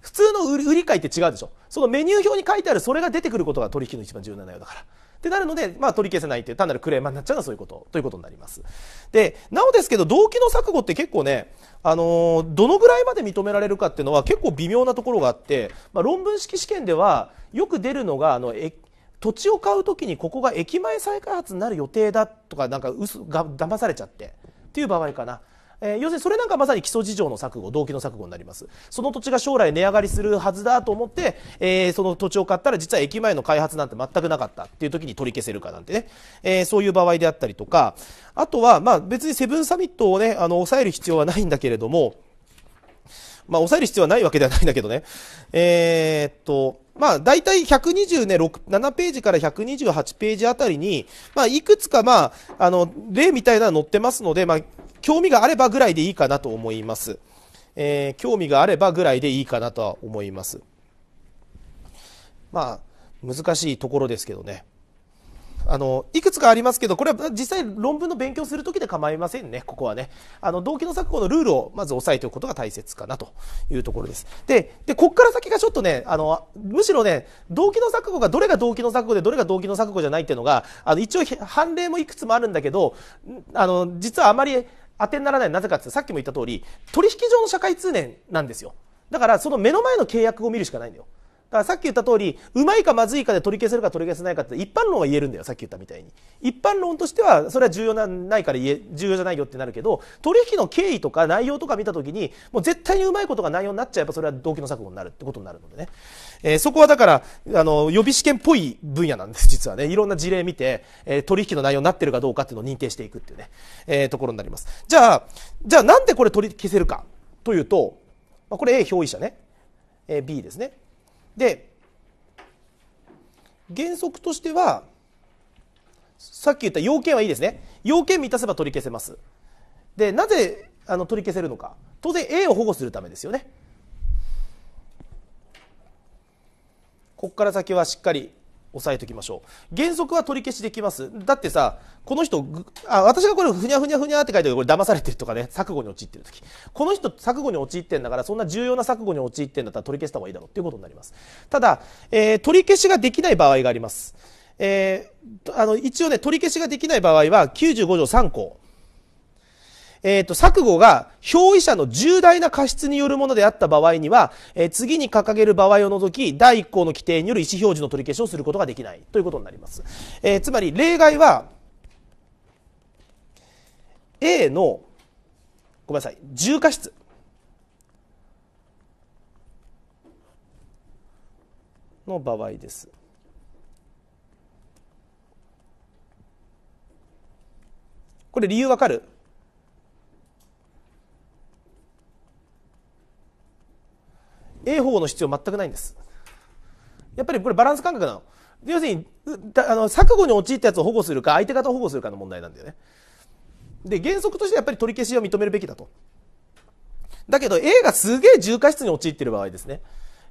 普通の売り買いって違うでしょそのメニュー表に書いてあるそれが出てくることが取引の一番重要な内容だから。ってなるので、まあ、取り消せないっていう単なるクレーマーになっちゃうのはそういうことということになります。でなおですけど動機の錯誤って結構ね、あのー、どのぐらいまで認められるかっていうのは結構微妙なところがあって、まあ、論文式試験ではよく出るのがあの土地を買う時にここが駅前再開発になる予定だとかなんかうすが騙されちゃってっていう場合かな。えー、要するにそれなんかまさに基礎事情の錯誤動機の錯誤になりますその土地が将来値上がりするはずだと思って、えー、その土地を買ったら実は駅前の開発なんて全くなかったっていう時に取り消せるかなんてね、えー、そういう場合であったりとかあとはまあ別にセブンサミットをねあの抑える必要はないんだけれどもまあ抑える必要はないわけではないんだけどねえっとまあ、大体120ね、7ページから128ページあたりに、まあ、いくつか、まあ、あの、例みたいなの載ってますので、まあ、興味があればぐらいでいいかなと思います。えー、興味があればぐらいでいいかなとは思います。まあ、難しいところですけどね。あの、いくつかありますけど、これは実際論文の勉強するときで構いませんね、ここはね。あの、動機の作法のルールをまず押さえておくことが大切かなというところです。で、で、こっから先がちょっとね、あの、むしろね、動機の作法がどれが動機の作法でどれが動機の作法じゃないっていうのが、あの、一応判例もいくつもあるんだけど、あの、実はあまり当てにならない。なぜかってさっきも言った通り、取引上の社会通念なんですよ。だから、その目の前の契約を見るしかないんだよ。だからさっき言った通り、うまいかまずいかで取り消せるか取り消せないかって一般論は言えるんだよ、さっき言ったみたいに。一般論としては、それは重要な、ないから言え、重要じゃないよってなるけど、取引の経緯とか内容とか見たときに、もう絶対にうまいことが内容になっちゃえば、それは動機の錯誤になるってことになるのでね。えー、そこはだから、あの、予備試験っぽい分野なんです、実はね。いろんな事例見て、えー、取引の内容になってるかどうかっていうのを認定していくっていうね、えー、ところになります。じゃあ、じゃあなんでこれ取り消せるかというと、まあ、これ A 表意者ね。え B ですね。で原則としてはさっき言った要件はいいですね要件満たせば取り消せますでなぜあの取り消せるのか当然 A を保護するためですよねここから先はしっかり押さえおきましょう原則は取り消しできますだってさこの人あ私がこれふにゃふにゃふにゃって書いてるこれ騙されてるとかね錯誤に陥ってる時この人錯誤に陥ってんだからそんな重要な錯誤に陥ってんだったら取り消した方がいいだろうっていうことになりますただ、えー、取り消しができない場合がありますえー、あの一応ね取り消しができない場合は95条3項えっ、ー、と、錯誤が表意者の重大な過失によるものであった場合には、えー、次に掲げる場合を除き、第1項の規定による意思表示の取り消しをすることができないということになります。えー、つまり、例外は、A の、ごめんなさい、重過失。の場合です。これ理由わかる A 護の必要全くないんです。やっぱりこれバランス感覚なの。要するに、あの、錯誤に陥ったやつを保護するか、相手方を保護するかの問題なんだよね。で、原則としてやっぱり取り消しを認めるべきだと。だけど A がすげえ重過失に陥ってる場合ですね。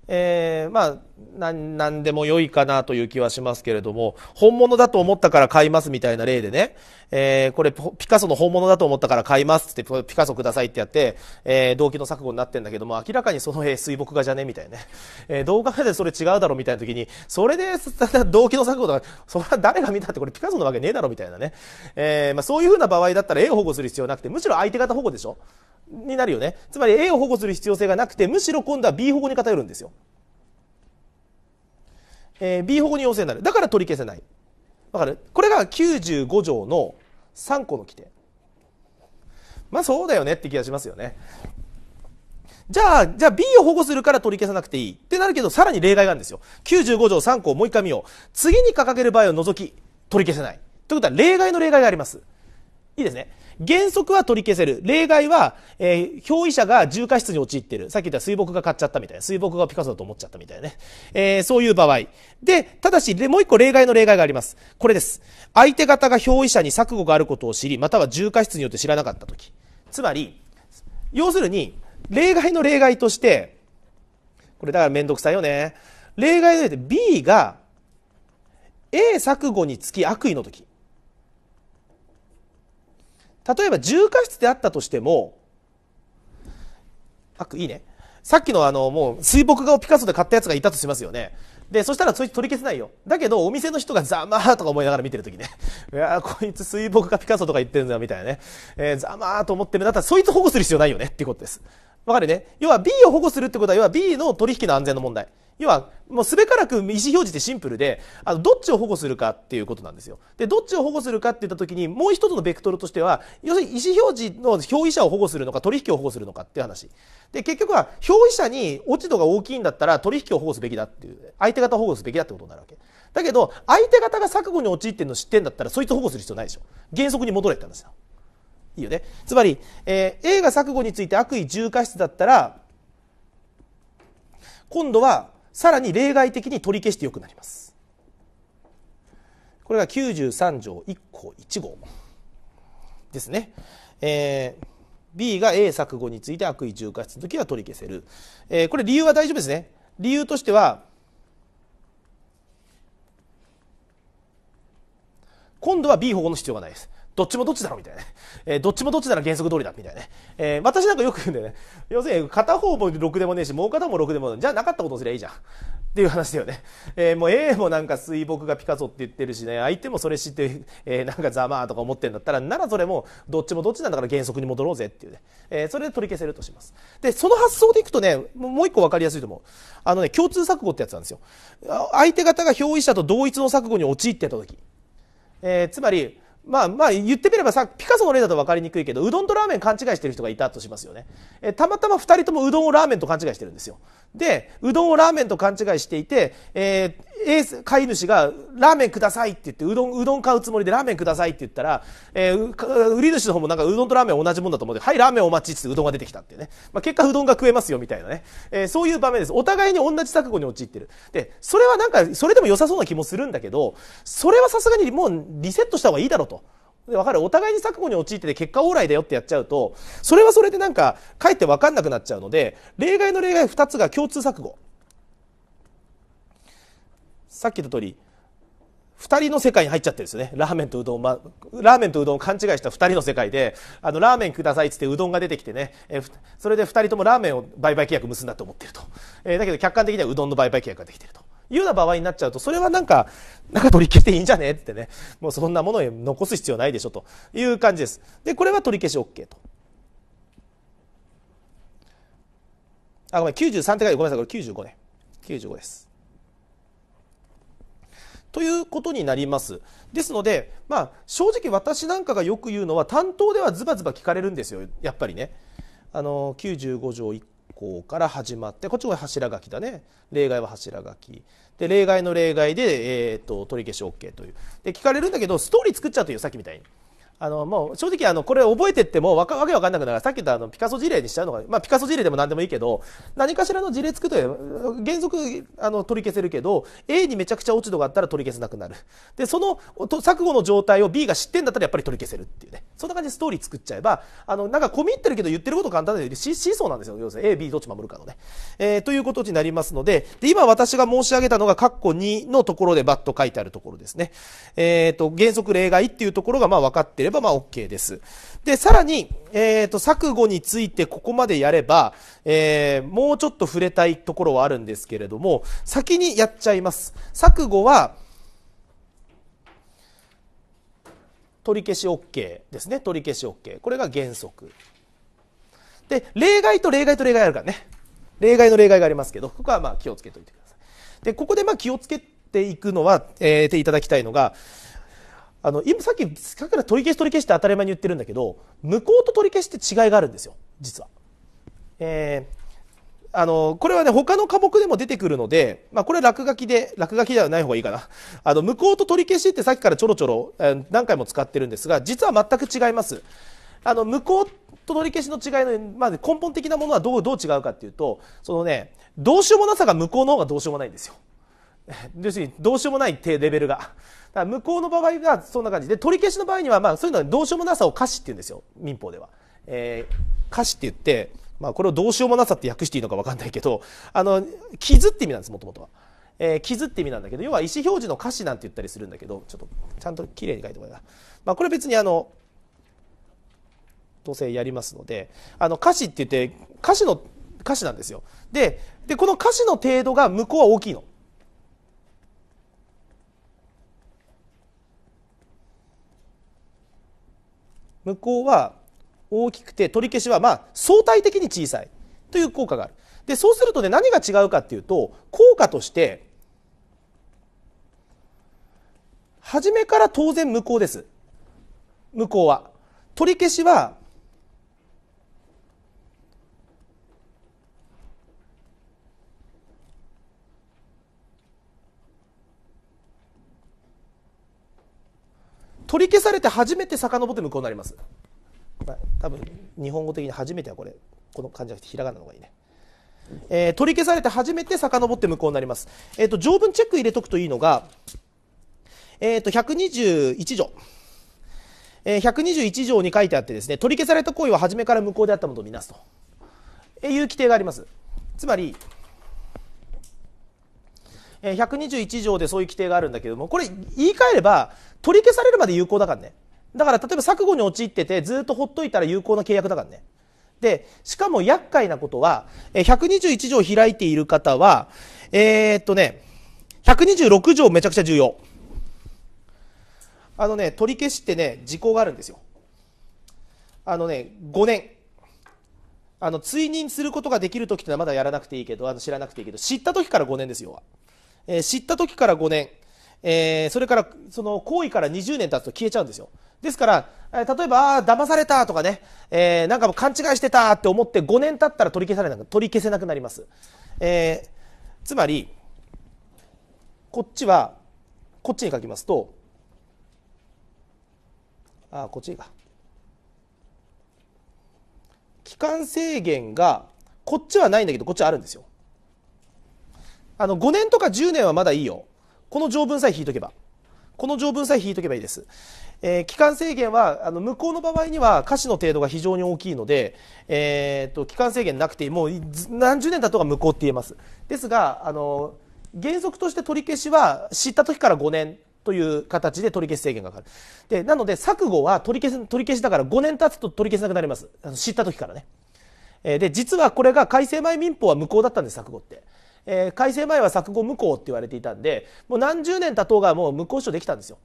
えー、まあ何でも良いかなという気はしますけれども本物だと思ったから買いますみたいな例でね、えー、これピカソの本物だと思ったから買いますってピカソくださいってやって、えー、動機の錯誤になってんだけども明らかにその絵水墨画じゃねみたいなね、えー、動画でそれ違うだろみたいな時にそれで 動機の錯誤だそれは誰が見たってこれピカソのわけねえだろみたいなね、えーまあ、そういうふうな場合だったら絵を保護する必要なくてむしろ相手方保護でしょになるよね。つまり A を保護する必要性がなくて、むしろ今度は B 保護に偏るんですよ。えー、B 保護に要請になる。だから取り消せない。わかるこれが95条の3個の規定。まあそうだよねって気がしますよね。じゃあ、じゃあ B を保護するから取り消さなくていい。ってなるけど、さらに例外があるんですよ。95条3項もう一回見よう。次に掲げる場合を除き、取り消せない。ということは、例外の例外があります。いいですね。原則は取り消せる。例外は、えー、憑依者が重過失に陥ってる。さっき言った水墨画買っちゃったみたいな。水墨画ピカソだと思っちゃったみたいなね。えー、そういう場合。で、ただし、もう一個例外の例外があります。これです。相手方が憑依者に錯誤があることを知り、または重過失によって知らなかったとき。つまり、要するに、例外の例外として、これだからめんどくさいよね。例外の例で B が A 錯誤につき悪意の時例えば重過失であったとしてもあいいねさっきのあのもう水墨画をピカソで買ったやつがいたとしますよねでそしたらそいつ取り消せないよだけどお店の人がざまーとか思いながら見てる時ねいやこいつ水墨画ピカソとか言ってるんだみたいなね、えー、ざまーと思ってるんだったらそいつ保護する必要ないよねっていうことですわかるね要は B を保護するってことは要は B の取引の安全の問題要はもうすべからく意思表示ってシンプルであのどっちを保護するかっていうことなんですよでどっちを保護するかって言った時にもう一つのベクトルとしては要するに意思表示の表意者を保護するのか取引を保護するのかっていう話で結局は表意者に落ち度が大きいんだったら取引を保護すべきだっていう相手方を保護すべきだってことになるわけだけど相手方が錯誤に陥ってるの知ってんだったらそいつを保護する必要ないでしょ原則に戻れって話だいいよねつまり、えー、A が錯誤について悪意重過失だったら今度はさらに例外的に取り消してよくなりますこれが93条1項1号ですね、えー、B が A 作後について悪意重過失の時は取り消せる、えー、これ理由は大丈夫ですね理由としては今度は B 保護の必要がないですどっちもどっちだろみたいな、えー、どっちもどっちなら原則通りだみたいな、えー、私なんかよく言うんだよね、要するに片方も6でもねえし、もう片方も6でも、じゃあなかったことすりゃいいじゃん。っていう話だよね。えー、もう A もなんか水墨がピカソって言ってるしね、相手もそれ知って、えー、なんかざまーとか思ってんだったら、ならそれもどっちもどっちなんだから原則に戻ろうぜっていうね、えー、それで取り消せるとします。で、その発想でいくとね、もう一個分かりやすいと思う。あのね、共通錯誤ってやつなんですよ。相手方が表意者と同一の錯誤に陥ってた時。えー、つまり、まあまあ言ってみればさ、ピカソの例だと分かりにくいけど、うどんとラーメン勘違いしてる人がいたとしますよね。えたまたま二人ともうどんをラーメンと勘違いしてるんですよ。で、うどんをラーメンと勘違いしていて、え A 飼い主がラーメンくださいって言ってうどんうどん買うつもりでラーメンくださいって言ったら、えー、売り主の方もなんかうどんとラーメン同じもんだと思ってはいラーメンお待ちってうどんが出てきたっていうね、まあ、結果うどんが食えますよみたいなね、えー、そういう場面ですお互いに同じ錯誤に陥ってるでそれはなんかそれでも良さそうな気もするんだけどそれはさすがにもうリセットした方がいいだろうと。で、わかるお互いに錯誤に陥ってて結果往来だよってやっちゃうと、それはそれでなんか、かえってわかんなくなっちゃうので、例外の例外二つが共通錯誤。さっき言った通り2人の世界に入っちゃってるんですねラーメンとうどん、ま、ラーメンとうどんを勘違いした2人の世界であのラーメンくださいっつってうどんが出てきてねえそれで2人ともラーメンを売買契約結んだと思ってると、えー、だけど客観的にはうどんの売買契約ができてるというような場合になっちゃうとそれはなんか なんか取り消していいんじゃねってねもうそんなものに残す必要ないでしょという感じですでこれは取り消し OK とあごめん93って書いてごめんなさいこれ95ね95ですということになりますですので、まあ、正直私なんかがよく言うのは担当ではズバズバ聞かれるんですよやっぱりね。あの95条1項から始まってこっちは柱書きだね例外は柱書きで例外の例外で、えーと取り消し OK というで聞かれるんだけどストーリー作っちゃうというさっきみたいに。あのもう正直あのこれ覚えてってもわかわけわかんなくなるさっき言ったあのピカソ事例にしちゃうのが、まあ、ピカソ事例でも何でもいいけど何かしらの事例つくと原則あの取り消せるけど A にめちゃくちゃ落ち度があったら取り消せなくなるでその錯誤の状態を B が知ってんだったらやっぱり取り消せるっていうねそんな感じでストーリー作っちゃえばあのなんか込み入ってるけど言ってること簡単だけどシーソーなんですよ要するに A、B どっち守るかのね、えー、ということになりますのでで今私が申し上げたのが括弧2のところでバッと書いてあるところですね、えーと、と原則例外っていうところがまあ分かってれば、まあ、OK です。で、さらに、えっ、ー、と、錯誤についてここまでやれば、えー、もうちょっと触れたいところはあるんですけれども、先にやっちゃいます。錯誤は、取り消し OK ですね。取り消し OK。これが原則。で、例外と例外と例外あるからね。例外の例外がありますけど、ここはまあ気をつけておいてください。で、ここでまあ気をつけていくのは、えー、ていただきたいのが、あの今さっきさっきから取り消し取り消しって当たり前に言ってるんだけど無効と取り消しって違いがあるんですよ実は。えーあの、これはね、他の科目でも出てくるので、まあ、これ落書きで、落書きではない方がいいかな。あの、無効と取り消しってさっきからちょろちょろ、えー、何回も使ってるんですが、実は全く違います。あの、無効と取り消しの違いの、まあ、根本的なものはどう、どう違うかっていうと、そのね、どうしようもなさが無効の方がどうしようもないんですよ。要するに、どうしようもないレベルが。から向こうの場合がそんな感じで、取り消しの場合には、まあ、そういうのはどうしようもなさを過失って言うんですよ、民法では。えー、過って言って、まあ、これをどうしようもなさって訳していいのか分かんないけど、あの、傷って意味なんです、もともとは。えー、傷って意味なんだけど、要は意思表示の瑕疵なんて言ったりするんだけど、ちょっとちゃんと綺麗に書いてもらえな。まあ、これ別にあの、当然やりますので、あの、過失って言って、歌詞の、歌詞なんですよ。で、で、この歌詞の程度が向こうは大きいの。向こうは大きくて取り消しはまあ相対的に小さいという効果がある。でそうするとね何が違うかっていうと効果として初めから当然無効です無効は取り消しは取り消されて初めて遡って無効になります、まあ、多分日本語的に初めてはこれこの漢字じゃなくてひらがなの方がいいねえー、取り消されて初めて遡って無効になります。えっ、ー、と、条文チェック入れとくといいのが、えっ、ー、と、121条。え121条に書いてあってですね、取り消された行為は初めから無効であったものとみなすと、えいう規定があります。つまり、121条でそういう規定があるんだけどもこれ言い換えれば取り消されるまで有効だからねだから例えば錯誤に陥っててずっとほっといたら有効な契約だからねでしかも厄介なことは121条開いている方はえー、っとね126条めちゃくちゃ重要あのね取り消しってね時効があるんですよあのね5年あの追認することができる時ってのはまだやらなくていいけどあの知らなくていいけど知った時から5年ですよえー、知った時から5年、えー、それからその行為から20年経つと消えちゃうんですよ。ですから、えー、例えば、ああ、騙されたとかね、えー、なんかもう勘違いしてたって思って5年経ったら取り消されな取り消せなくなります。えー、つまり、こっちは、こっちに書きますと、ああ、こっちが。期間制限が、こっちはないんだけど、こっちはあるんですよ。あの5年とか10年はまだいいよこの条文さえ引いとけばこの条文さえ引いとけばいいです、えー、期間制限はあの向こうの場合には瑕疵の程度が非常に大きいので、えー、っと期間制限なくてもう何十年だとうが無効って言えますですがあの原則として取り消しは知った時から5年という形で取り消し制限がかかるでなので錯誤は取り消し取り消しだから5年経つと取り消せなくなりますあの知った時からねで実はこれが改正前民法は無効だったんです錯誤ってえー、改正前は錯誤無効って言われていたんでもう何十年経とうがもう無効主張できたんですよ。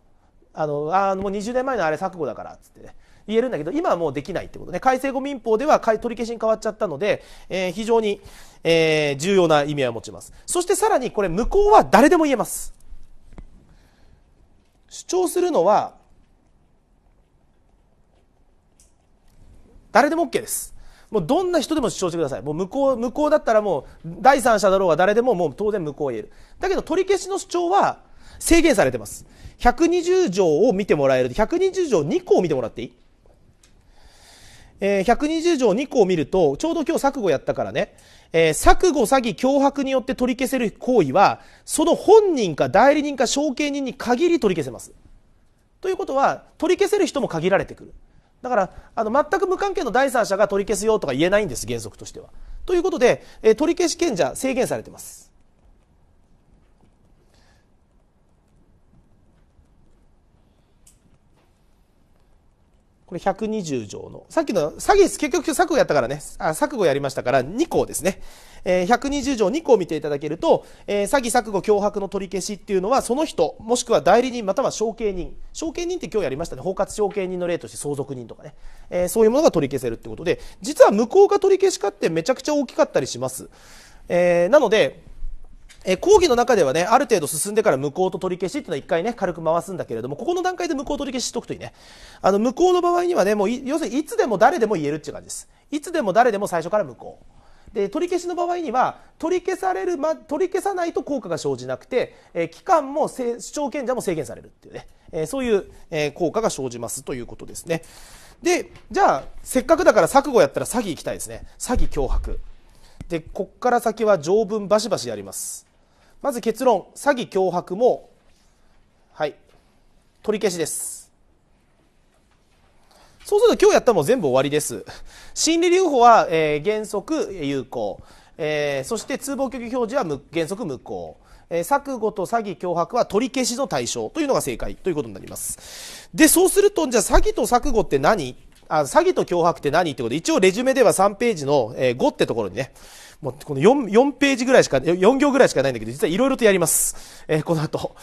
あのあもう20年前のあれ錯誤だからっつってね言えるんだけど今はもうできないってことね改正後民法では取り消しに変わっちゃったので、えー、非常に、えー、重要な意味を持ちますそしてさらにこれ無効は誰でも言えます主張するのは誰でも OK ですもうどんな人でも主張してください。もう無効、無効だったらもう、第三者だろうが誰でももう当然無効を言える。だけど取り消しの主張は制限されてます。120条を見てもらえる。120条2項を見てもらっていいえー、120条2項を見ると、ちょうど今日錯誤やったからね、えー、錯誤、詐欺、脅迫によって取り消せる行為は、その本人か代理人か証券人に限り取り消せます。ということは、取り消せる人も限られてくる。だからあの全く無関係の第三者が取り消すよとか言えないんです原則としては。ということで、え取り消し権者制限されてます。これ120条の、さっきの、詐欺です。結局錯誤やったからね、あ、錯誤やりましたから2項ですね。えー、120条2項を見ていただけると、えー、詐欺、錯誤、脅迫の取り消しっていうのは、その人、もしくは代理人、または承継人。承継人って今日やりましたね。包括承継人の例として相続人とかね。えー、そういうものが取り消せるってことで、実は無効か取り消しかってめちゃくちゃ大きかったりします。えー、なので、え講義の中ではねある程度進んでから無効と取り消しっていうのは一回ね軽く回すんだけれどもここの段階で無効取り消ししとくといいねあの無効の場合にはねもう要するにいつでも誰でも言えるっていう感じですいつでも誰でも最初から無効で取り消しの場合には取り消される、ま、取り消さないと効果が生じなくて、え期間も主張権者も制限されるっていうね、えそういう、え効果が生じますということですねでじゃあせっかくだから錯誤やったら詐欺行きたいですね詐欺脅迫でこっから先は条文バシバシやりますまず結論、詐欺脅迫も、はい、取り消しです。そうすると今日やったも全部終わりです。心理留保は、えー、原則有効。えー、そして通報拒否表示は原則無効。えー、錯誤と詐欺脅迫は取り消しの対象というのが正解ということになります。で、そうすると、じゃあ詐欺と錯誤って何あ詐欺と脅迫って何ってことで、一応レジュメでは3ページの、えー、5ってところにね、もうこの 4, 4ページぐらいしか、4行ぐらいしかないんだけど、実はいろいろとやります。えー、この後。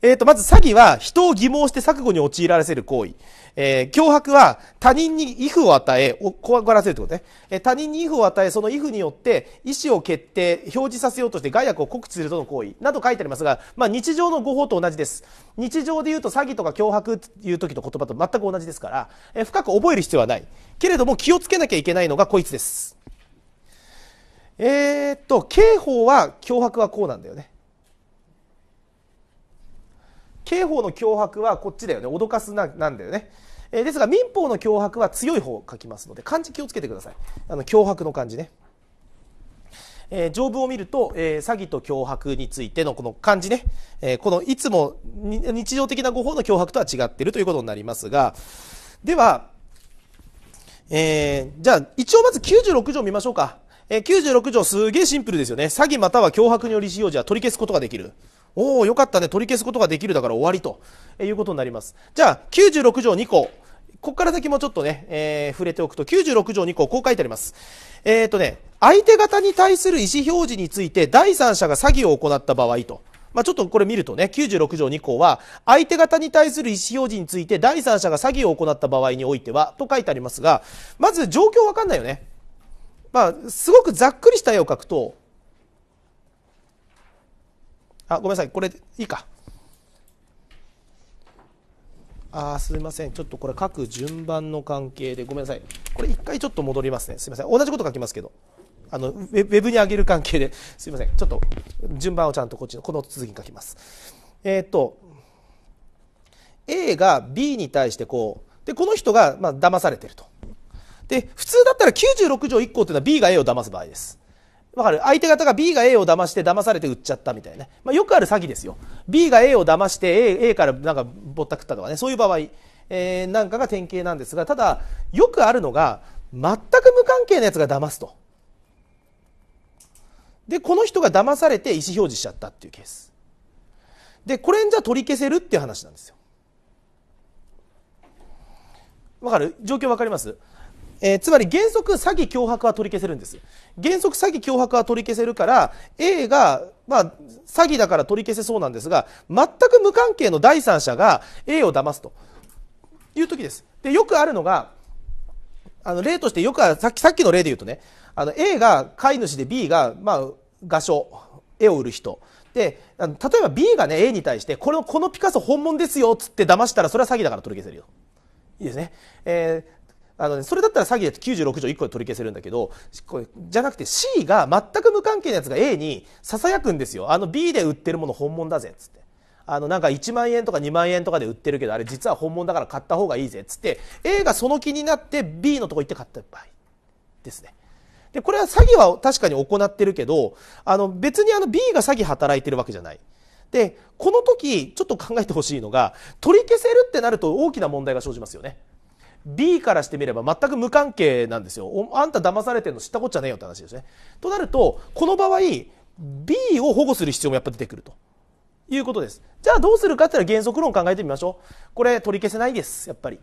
えっ、ー、と、まず詐欺は人を疑問して錯誤に陥らせる行為。えー、脅迫は他人に畏怖を与え、怖がらせるってことね。えー、他人に畏怖を与え、その畏怖によって意思を決定、表示させようとして害悪を告知するとの行為など書いてありますが、まあ日常の誤報と同じです。日常で言うと詐欺とか脅迫っていう時の言葉と全く同じですから、えー、深く覚える必要はない。けれども気をつけなきゃいけないのがこいつです。えー、っと刑法は脅迫はこうなんだよね刑法の脅迫はこっちだよね脅かすななんだよね、えー、ですが民法の脅迫は強い方を書きますので漢字気をつけてくださいあの脅迫の漢字ね、えー、条文を見ると、えー、詐欺と脅迫についてのこの漢字ね、えこのいつも日常的な誤報の脅迫とは違っているということになりますがでは、えじゃあ一応まず96条見ましょうかえー、96条すげえシンプルですよね。詐欺または脅迫により使用時は取り消すことができる。おお、よかったね。取り消すことができるだから終わりと、えー、いうことになります。じゃあ、96条2項。ここから先もちょっとね、えー、触れておくと、96条2項、こう書いてあります。えっ、ー、とね、相手方に対する意思表示について、第三者が詐欺を行った場合と。まあ、ちょっとこれ見るとね、96条2項は、相手方に対する意思表示について、第三者が詐欺を行った場合においては、と書いてありますが、まず状況わかんないよね。まあ、すごくざっくりした絵を描くとあごめんなさいこれいいかあすみませんちょっとこれ書く順番の関係でごめんなさいこれ一回ちょっと戻りますねすみません同じこと書きますけどあのウェブに上げる関係ですみませんちょっと順番をちゃんとこっちのこの続きに書きますえっ、と A が B に対してこうでこの人がまあ騙されてるとで、普通だったら96条1項っていうのは B が A を騙す場合です。わかる相手方が B が A を騙して騙されて売っちゃったみたいなね。まあ、よくある詐欺ですよ。B が A を騙して A, A からなんかぼったくったとかね、そういう場合、えー、なんかが典型なんですが、ただ、よくあるのが、全く無関係なやつが騙すと。で、この人が騙されて意思表示しちゃったっていうケース。で、これじゃ取り消せるっていう話なんですよ。わかる状況わかりますえー、つまり原則詐欺脅迫は取り消せるんです原則詐欺脅迫は取り消せるから A がまあ、詐欺だから取り消せそうなんですが全く無関係の第三者が A を騙すという時ですでよくあるのがあの例としてよくあるさっきさっきの例で言うとねあの A が飼い主で B が、まあ、画商絵を売る人で例えば B がね A に対してこれこのピカソ本物ですよっつって騙したらそれは詐欺だから取り消せるよいいですね、えー、あの、ね、それだったら詐欺で96条1個で取り消せるんだけど、じゃなくて C が全く無関係のやつが A に囁くんですよ。あの B で売ってるもの本物だぜ、つって。あのなんか1万円とか2万円とかで売ってるけどあれ実は本物だから買った方がいいぜっつって A がその気になって B のとこ行って買った場合ですね。でこれは詐欺は確かに行ってるけどあの別にあの B が詐欺働いてるわけじゃない。でこの時ちょっと考えてほしいのが取り消せるってなると大きな問題が生じますよね。B からしてみれば全く無関係なんですよあんた騙されてるの知ったこっちゃねえよって話ですねとなるとこの場合 B を保護する必要もやっぱ出てくるということですじゃあどうするかって言ったら原則論考えてみましょうこれ取り消せないですやっぱり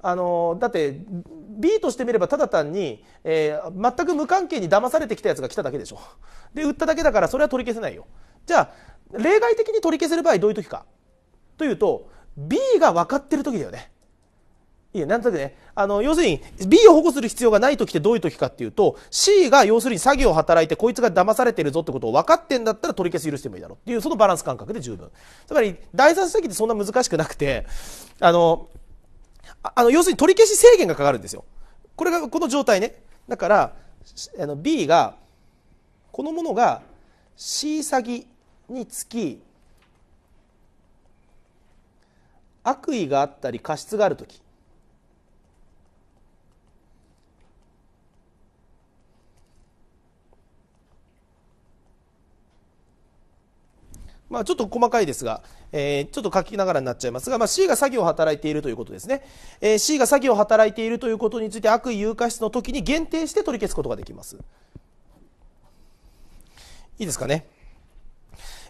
あのだって B としてみればただ単に、えー、全く無関係に騙されてきたやつが来ただけでしょで売っただけだからそれは取り消せないよじゃあ例外的に取り消せる場合どういう時かというと B が分かってる時だよねいや、なんとなくね、あの、要するに B を保護する必要がない時ってどういう時かっていうと、C が要するに詐欺を働いてこいつが騙されてるぞってことを分かってんだったら取り消し許してもいいだろうっていう、そのバランス感覚で十分。つまり、第三者責ってそんな難しくなくて、あの、あの、要するに取り消し制限がかかるんですよ。これが、この状態ね。だから、あの、B が、このものが C 詐欺につき、悪意があったり過失がある時まあ、ちょっと細かいですが、えー、ちょっと書きながらになっちゃいますが、まあ、C が詐欺を働いているということですね、えー、C が詐欺を働いているということについて悪意有価質の時に限定して取り消すことができますいいですかね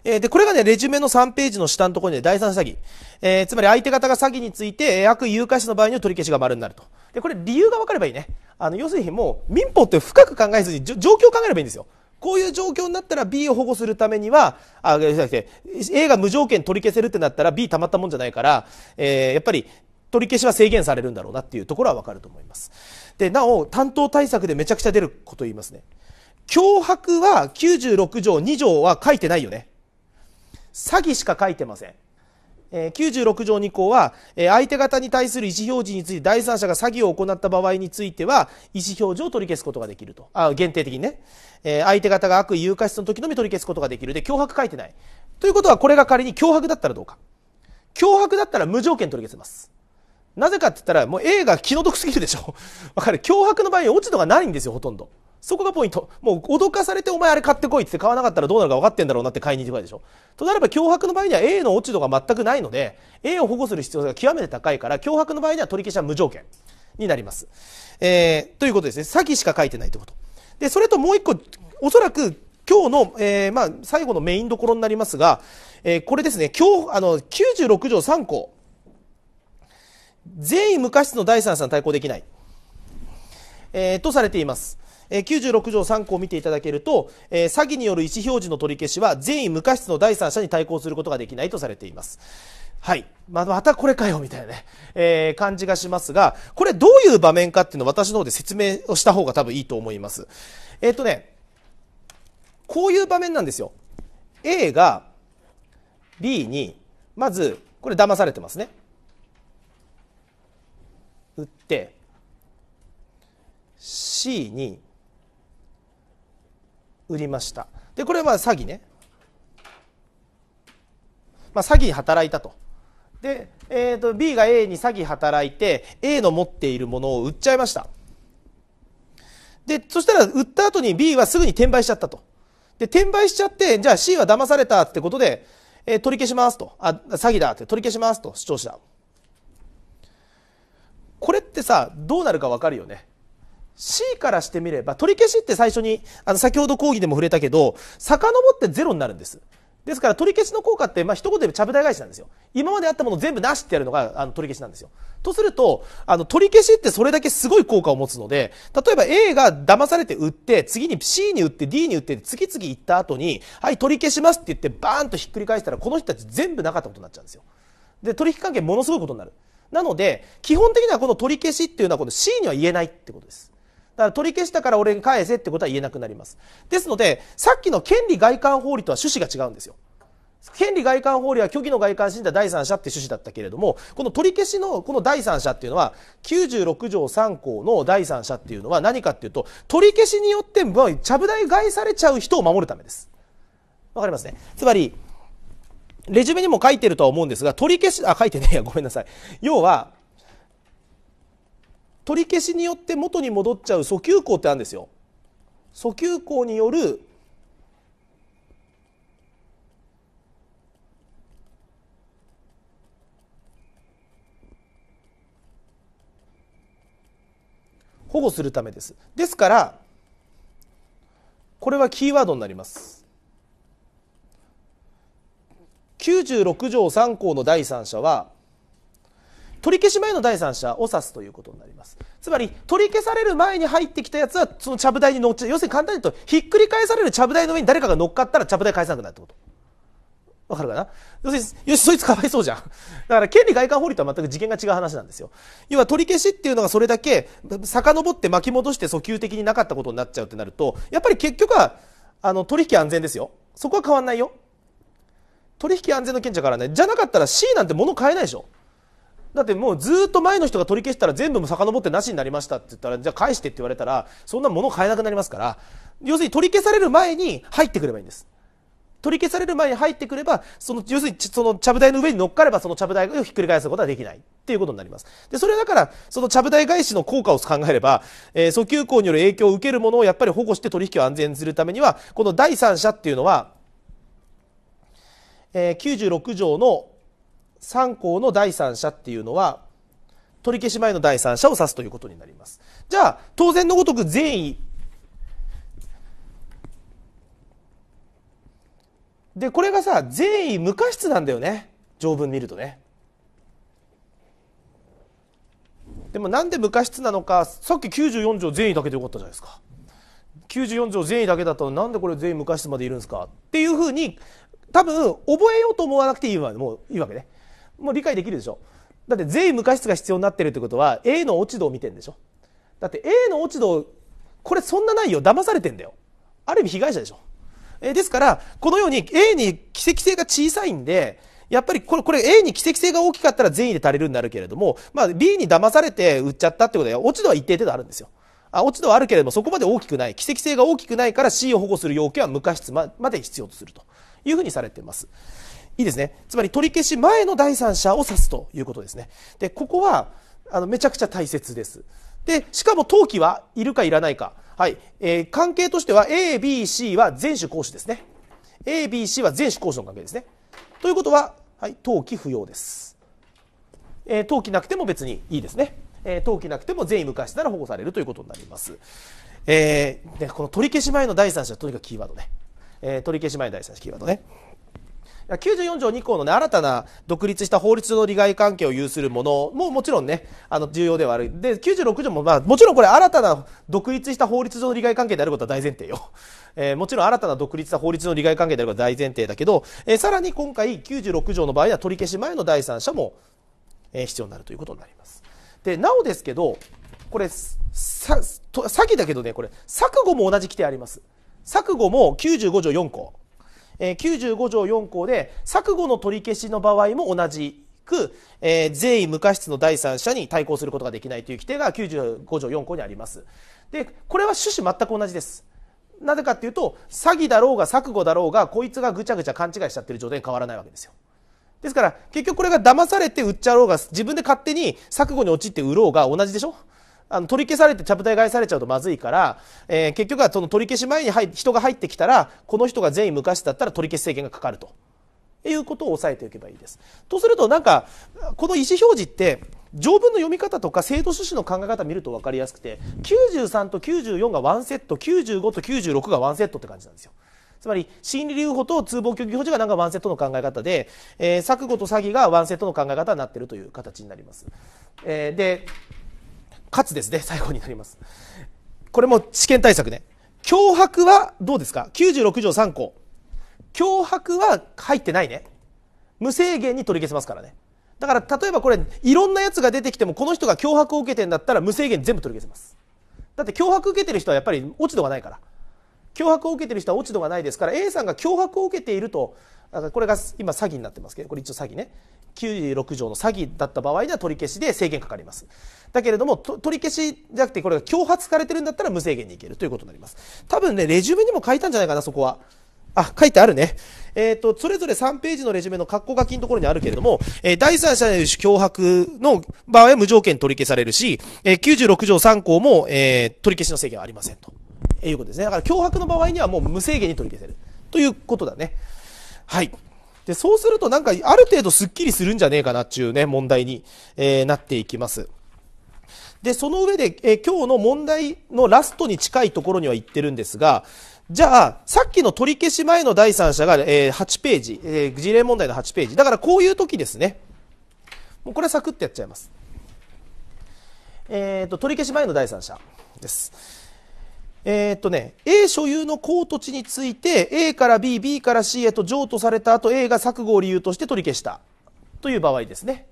えで、これがね、レジュメの3ページの下のところに、ね、第三詐欺。えー、つまり相手方が詐欺について、え悪意有価者の場合には取り消しが丸になると。で、これ理由が分かればいいね。あの、要するにもう民法って深く考えずに、状況を考えればいいんですよ。こういう状況になったら B を保護するためには、あ、じゃなくて、A が無条件取り消せるってなったら B たまったもんじゃないから、えー、やっぱり取り消しは制限されるんだろうなっていうところはわかると思います。で、なお、担当対策でめちゃくちゃ出ること言いますね。脅迫は96条2条は書いてないよね。詐欺しか書いてません。96条2項は相手方に対する意思表示について第三者が詐欺を行った場合については意思表示を取り消すことができるとあ限定的にね相手方が悪意誘発の時のみ取り消すことができるで脅迫書いてないということはこれが仮に脅迫だったらどうか脅迫だったら無条件取り消せますなぜかって言ったらもう A が気の毒すぎるでしょ わかる脅迫の場合落ち度がないんですよほとんどそこがポイント。もう脅かされてお前あれ買ってこいって買わなかったらどうなるか分かってんだろうなって買いに行くわけでしょ。となれば脅迫の場合には A の落ち度が全くないので、A を保護する必要性が極めて高いから、脅迫の場合には取り消しは無条件になります。えー、ということですね。詐欺しか書いてないってこと。で、それともう一個、おそらく今日の、えー、まあ、最後のメインどころになりますが、えー、これですね、今日、あの、96条3項。全員無過失の第三者に対抗できない。えー、とされています。え96条3項を見ていただけると、えー、詐欺による意思表示の取り消しは善意無過失の第三者に対抗することができないとされています。はい。ままたこれかよ、みたいなね、えー、感じがしますが、これどういう場面かっていうのを私の方で説明をした方が多分いいと思います。えっ、ー、とね、こういう場面なんですよ。A が B に、まず、これ騙されてますね。打って、C に売りましたでこれはまあ詐欺ね、まあ、詐欺に働いたとで、えーと、と B が A に詐欺働いて A の持っているものを売っちゃいましたでそしたら売った後に B はすぐに転売しちゃったとで転売しちゃってじゃあ C は騙されたってことで、えー、取り消しますとあ詐欺だって取り消しますと主張したこれってさどうなるか分かるよね C からしてみれば、取り消しって最初に、あの、先ほど講義でも触れたけど、遡ってゼロになるんです。ですから取り消しの効果って、まあ、一言でちゃぶ台返しなんですよ。今まであったもの全部なしってやるのがあの取り消しなんですよ。とすると、あの取り消しってそれだけすごい効果を持つので、例えば A が騙されて売って、次に C に売って D に売って次々行った後に、はい、取り消しますって言ってバーンとひっくり返したら、この人たち全部なかったことになっちゃうんですよ。で、取引関係ものすごいことになる。なので、基本的にはこの取り消しっていうのはこの C には言えないってことです。から取り消したから俺に返せってことは言えなくなります。ですので、さっきの権利外観法理とは趣旨が違うんですよ。権利外観法理は虚偽の外観信者第三者って趣旨だったけれども、この取り消しのこの第三者っていうのは、96条3項の第三者っていうのは何かっていうと、取り消しによって、ちゃぶ台害されちゃう人を守るためです。わかりますね。つまり、レジュメにも書いてるとは思うんですが、取り消し、あ、書いてねえや、ごめんなさい。要は、取り消しによって元に戻っちゃう訴求項ってあるんですよ。訴求項による保護するためです。ですから、これはキーワードになります。96条3項の第三者は、取り消し前の第三者を指すということになりますつまり取り消される前に入ってきたやつはそのちゃぶ台に乗っちゃう要するに簡単に言うとひっくり返されるちゃぶ台の上に誰かが乗っかったらちゃぶ台返さなくなるってことわかるかな要するに、よし、そいつかわいそうじゃん。だから権利外観法律とは全く次元が違う話なんですよ。要は取り消しっていうのがそれだけ遡って巻き戻して訴求的になかったことになっちゃうってなると、やっぱり結局は、あの、取引安全ですよ。そこは変わんないよ。取引安全の権者からね。じゃなかったら C なんて物買えないでしょ。だってもうずっと前の人が取り消したら全部も遡ってなしになりましたって言ったら、じゃあ返してって言われたら、そんなもの買えなくなりますから、要するに取り消される前に入ってくればいいんです。取り消される前に入ってくれば、その、要するに、その、ちゃぶ台の上に乗っかれば、そのちゃぶ台をひっくり返すことはできないっていうことになります。で、それはだから、そのちゃぶ台返しの効果を考えれば、えー、訴求行による影響を受けるものをやっぱり保護して取引を安全にするためには、この第三者っていうのは、えー、96条の三項の第三者っていうのは取り消し前の第三者を指すということになります。じゃあ当然のごとく善意でこれがさ善意無過失なんだよね条文見るとね。でもなんで無過失なのかさっき94条善意だけでよかったじゃないですか94条善意だけだったらなんでこれ善意無過失までいるんですかっていうふうに多分覚えようと思わなくていいわもういいわけねもう理解できるでしょだって税無過失が必要になってるってことは A の落ち度を見てんでしょだって A の落ち度これそんなないよ騙されてんだよある意味被害者でしょえですからこのように A に奇跡性が小さいんでやっぱりこれこれ A に奇跡性が大きかったら善意で足りるになるけれども、まあ、B に騙されて売っちゃったってことは落ち度は一定程度あるんですよあ落ち度はあるけれどもそこまで大きくない奇跡性が大きくないから C を保護する要件は無過失まで必要とするというふうにされています。いいですね。つまり取り消し前の第三者を指すということですね。で、ここは、あの、めちゃくちゃ大切です。で、しかも登記はいるかいらないか。はい。えー、関係としては A、B、C は全種行使ですね。A、B、C は全種行使の関係ですね。ということは、はい、登記不要です。えー、登記なくても別にいいですね。えー、登記なくても全員無過失なら保護されるということになります。えー、でこの取り消し前の第三者とにかくキーワードね。えー、取り消し前の第三者キーワードね。94条2項の、ね、新たな独立した法律の利害関係を有するものももちろんね、あの重要ではある。で、96条も、まあ、もちろんこれ新たな独立した法律上の利害関係であることは大前提よ。えー、もちろん新たな独立した法律の利害関係であることは大前提だけど、えー、さらに今回96条の場合は取り消し前の第三者も、えー、必要になるということになります。で、なおですけど、これ、さ、詐欺だけどね、これ、錯誤も同じ規定あります。錯誤も95条4項。え95条4項で、錯誤の取り消しの場合も同じく、えー、税無過失の第三者に対抗することができないという規定が95条4項にあります。で、これは趣旨全く同じです。なぜかっていうと、詐欺だろうが錯誤だろうが、こいつがぐちゃぐちゃ勘違いしちゃってる状態に変わらないわけですよ。ですから、結局これが騙されて売っちゃろうが、自分で勝手に錯誤に陥って売ろうが同じでしょあの取り消されてちゃぶ台返されちゃうとまずいから、えー、結局はその取り消し前に入人が入ってきたらこの人が全員無だったら取り消し制限がかかるということを押さえておけばいいです。とするとなんかこの意思表示って条文の読み方とか制度趣旨の考え方を見ると分かりやすくて93と94がワンセット95と96がワンセットって感じなんですよ。つまり心理留保と通報虚偽保持がなんかワンセットの考え方で、えー、錯誤と詐欺がワンセットの考え方になっているという形になります。えー、でかつですね、最後になります。これも試験対策ね。脅迫はどうですか ?96 条3項。脅迫は入ってないね。無制限に取り消せますからね。だから例えばこれいろんなやつが出てきてもこの人が脅迫を受けてんだったら無制限全部取り消せます。だって脅迫受けてる人はやっぱり落ち度がないから。脅迫を受けてる人は落ち度がないですから A さんが脅迫を受けているとこれが今詐欺になってますけどこれ一応詐欺ね96条の詐欺だった場合では取り消しで制限かかりますだけれども取り消しじゃなくてこれが強発されてるんだったら無制限にいけるということになります多分ねレジュメにも書いたんじゃないかなそこはあ、書いてあるね。えっ、ー、と、それぞれ3ページのレジュメの括弧書きのところにあるけれども、えー、第三者による脅迫の場合は無条件取り消されるし、えー、96条3項も、えー、取り消しの制限はありませんと。えー、いうことですね。だから脅迫の場合にはもう無制限に取り消せる。ということだね。はい。で、そうするとなんかある程度スッキリするんじゃねえかなっていうね、問題に、えー、なっていきます。でその上で、えー、今日の問題のラストに近いところには言ってるんですがじゃあさっきの取り消し前の第三者が、えー、8ページ、えー、事例問題の8ページだからこういう時ですねもうこれサクッとやっちゃいます、えーと、取り消し前の第三者です。えー、っとね、A 所有の公土地について A から B、B から C へと譲渡された後 A が錯誤を理由として取り消したという場合ですね。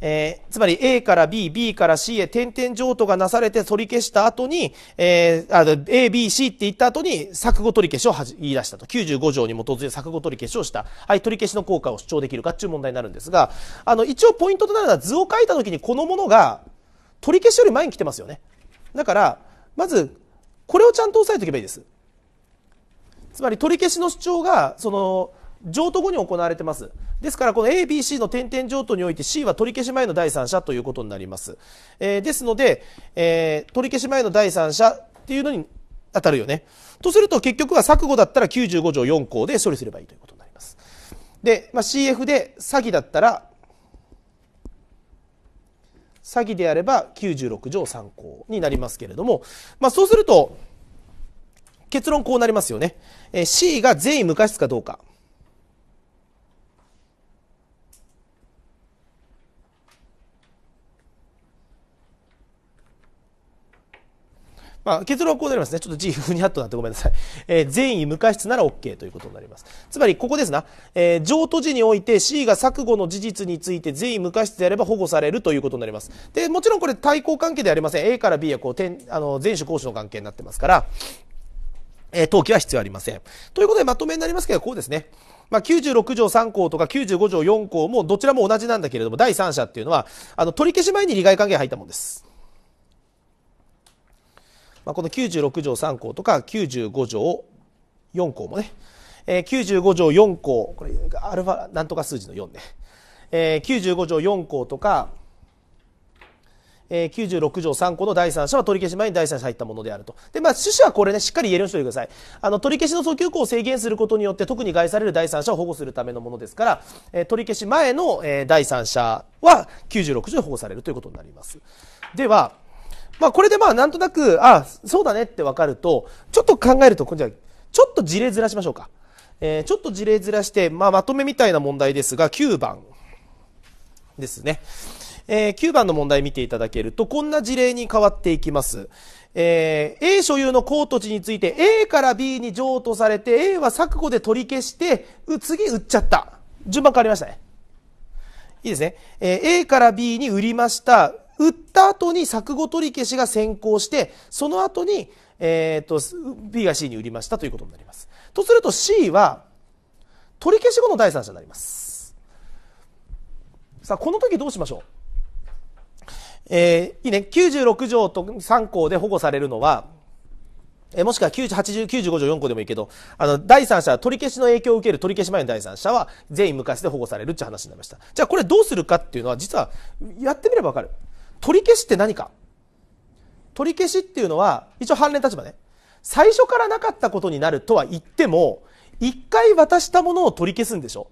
えー、つまり A から B、B から C へ点々譲渡がなされて取り消した後に、えー、A、B、C って言った後に錯誤取り消しをはじ言い出したと。95条に基づいて錯誤取り消しをした。はい、取り消しの効果を主張できるかっていう問題になるんですが、あの、一応ポイントとなるのは図を書いた時にこのものが取り消しより前に来てますよね。だから、まず、これをちゃんと押さえておけばいいです。つまり取り消しの主張が、その、譲渡後に行われてます。ですから、この A、B、C の点々譲渡において C は取り消し前の第三者ということになります。えー、ですので、えー、取り消し前の第三者っていうのに当たるよね。とすると結局は錯誤だったら95条4項で処理すればいいということになります。で、まあ、CF で詐欺だったら詐欺であれば96条3項になりますけれども、まあ、そうすると結論こうなりますよね。えー、C が善意無過失かどうか。まあ、結論はこうなりますね。ちょっと字ふにゃっとなってごめんなさい。えー、善意無過失なら OK ということになります。つまり、ここですな。えー、譲渡時において C が錯誤の事実について善意無過失であれば保護されるということになります。で、もちろんこれ対抗関係ではありません。A から B はこう、あの、前種公種の関係になってますから、えー、登記は必要ありません。ということでまとめになりますけど、こうですね。まあ、96条3項とか95条4項もどちらも同じなんだけれども、第三者っていうのは、あの、取り消し前に利害関係入ったもんです。まあ、この96条3項とか95条4項もね、えー、95条4項これアルファなんとか数字の4ね、えー、95条4項とか、えー、96条3項の第三者は取り消し前に第三者入ったものであると。で、まあ、趣旨はこれね、しっかり言えるようにしておいてください。あの、取り消しの訴求項を制限することによって、特に害される第三者を保護するためのものですから、えー、取り消し前の、えー、第三者は96条で保護されるということになります。では、まあ、これでまあなんとなくあそうだねって分かるとちょっと考えると今度はちょっと事例ずらしましょうか、えー、ちょっと事例ずらして、まあ、まとめみたいな問題ですが9番ですね、えー、9番の問題見ていただけるとこんな事例に変わっていきます、えー、A 所有の高土地について A から B に譲渡されて A は錯誤で取り消して次売っちゃった順番変わりましたねいいですね、えー、A から B に売りました売った後に錯誤取り消しが先行して、その後に、えーと、と B が C に売りましたということになります。とすると C は取り消し後の第三者になります。さあこの時どうしましょう、えー、いいね96条と3項で保護されるのはえもしくは90、80、95条4項でもいいけど、あの、第三者、取り消しの影響を受ける取り消し前の第三者は、全員無で保護されるって話になりました。じゃあこれどうするかっていうのは、実は、やってみればわかる。取り消しって何か取り消しっていうのは一応反例立場ね最初からなかったことになるとは言っても一回渡したものを取り消すんでしょ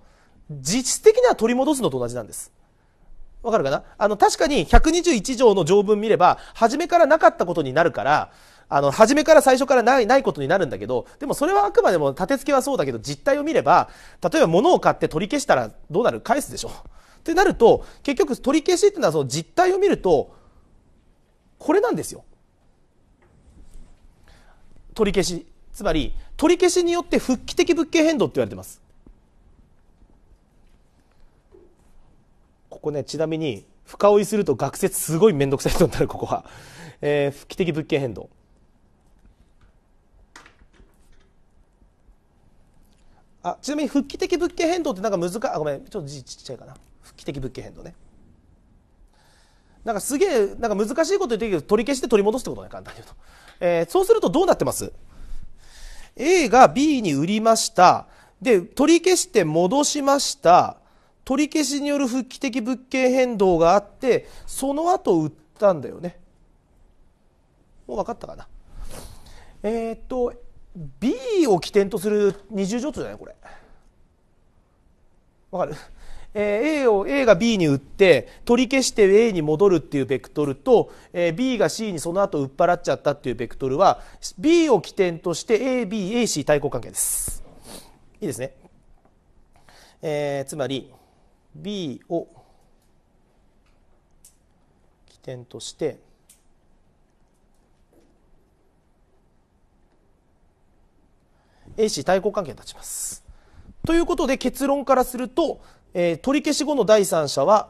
実質的には取り戻すのと同じなんですわかるかなあの確かに121条の条文見れば初めからなかったことになるからあの初めから最初からないないことになるんだけどでもそれはあくまでも立て付けはそうだけど実態を見れば例えば物を買って取り消したらどうなる返すでしょってなると結局取り消しっていうのはその実態を見るとこれなんですよ。取り消しつまり取り消しによって復帰的物件変動って言われてます。ここねちなみに深追いすると学説すごい面倒くさい人になるここは、えー、復帰的物件変動あちなみに復帰的物件変動ってなんか難かあごめんちょっと字ちっちゃいかな期的物件変動ねなんかすげえなんか難しいこと言ってるけど取り消して取り戻すってことね簡単に言うと、えー、そうするとどうなってます A が B に売りましたで取り消して戻しました取り消しによる復帰的物件変動があってその後売ったんだよねもう分かったかなえー、っと B を起点とする二重譲渡じゃないこれわかるえ A を A が B に打って取り消して A に戻るっていうベクトルと、え B が C にその後売っ払っちゃったっていうベクトルは B を起点として ABAC 対抗関係です。いいですね。えー、つまり B を起点として AC 対抗関係に立ちます。ということで結論からするとえー、取り消し後の第三者は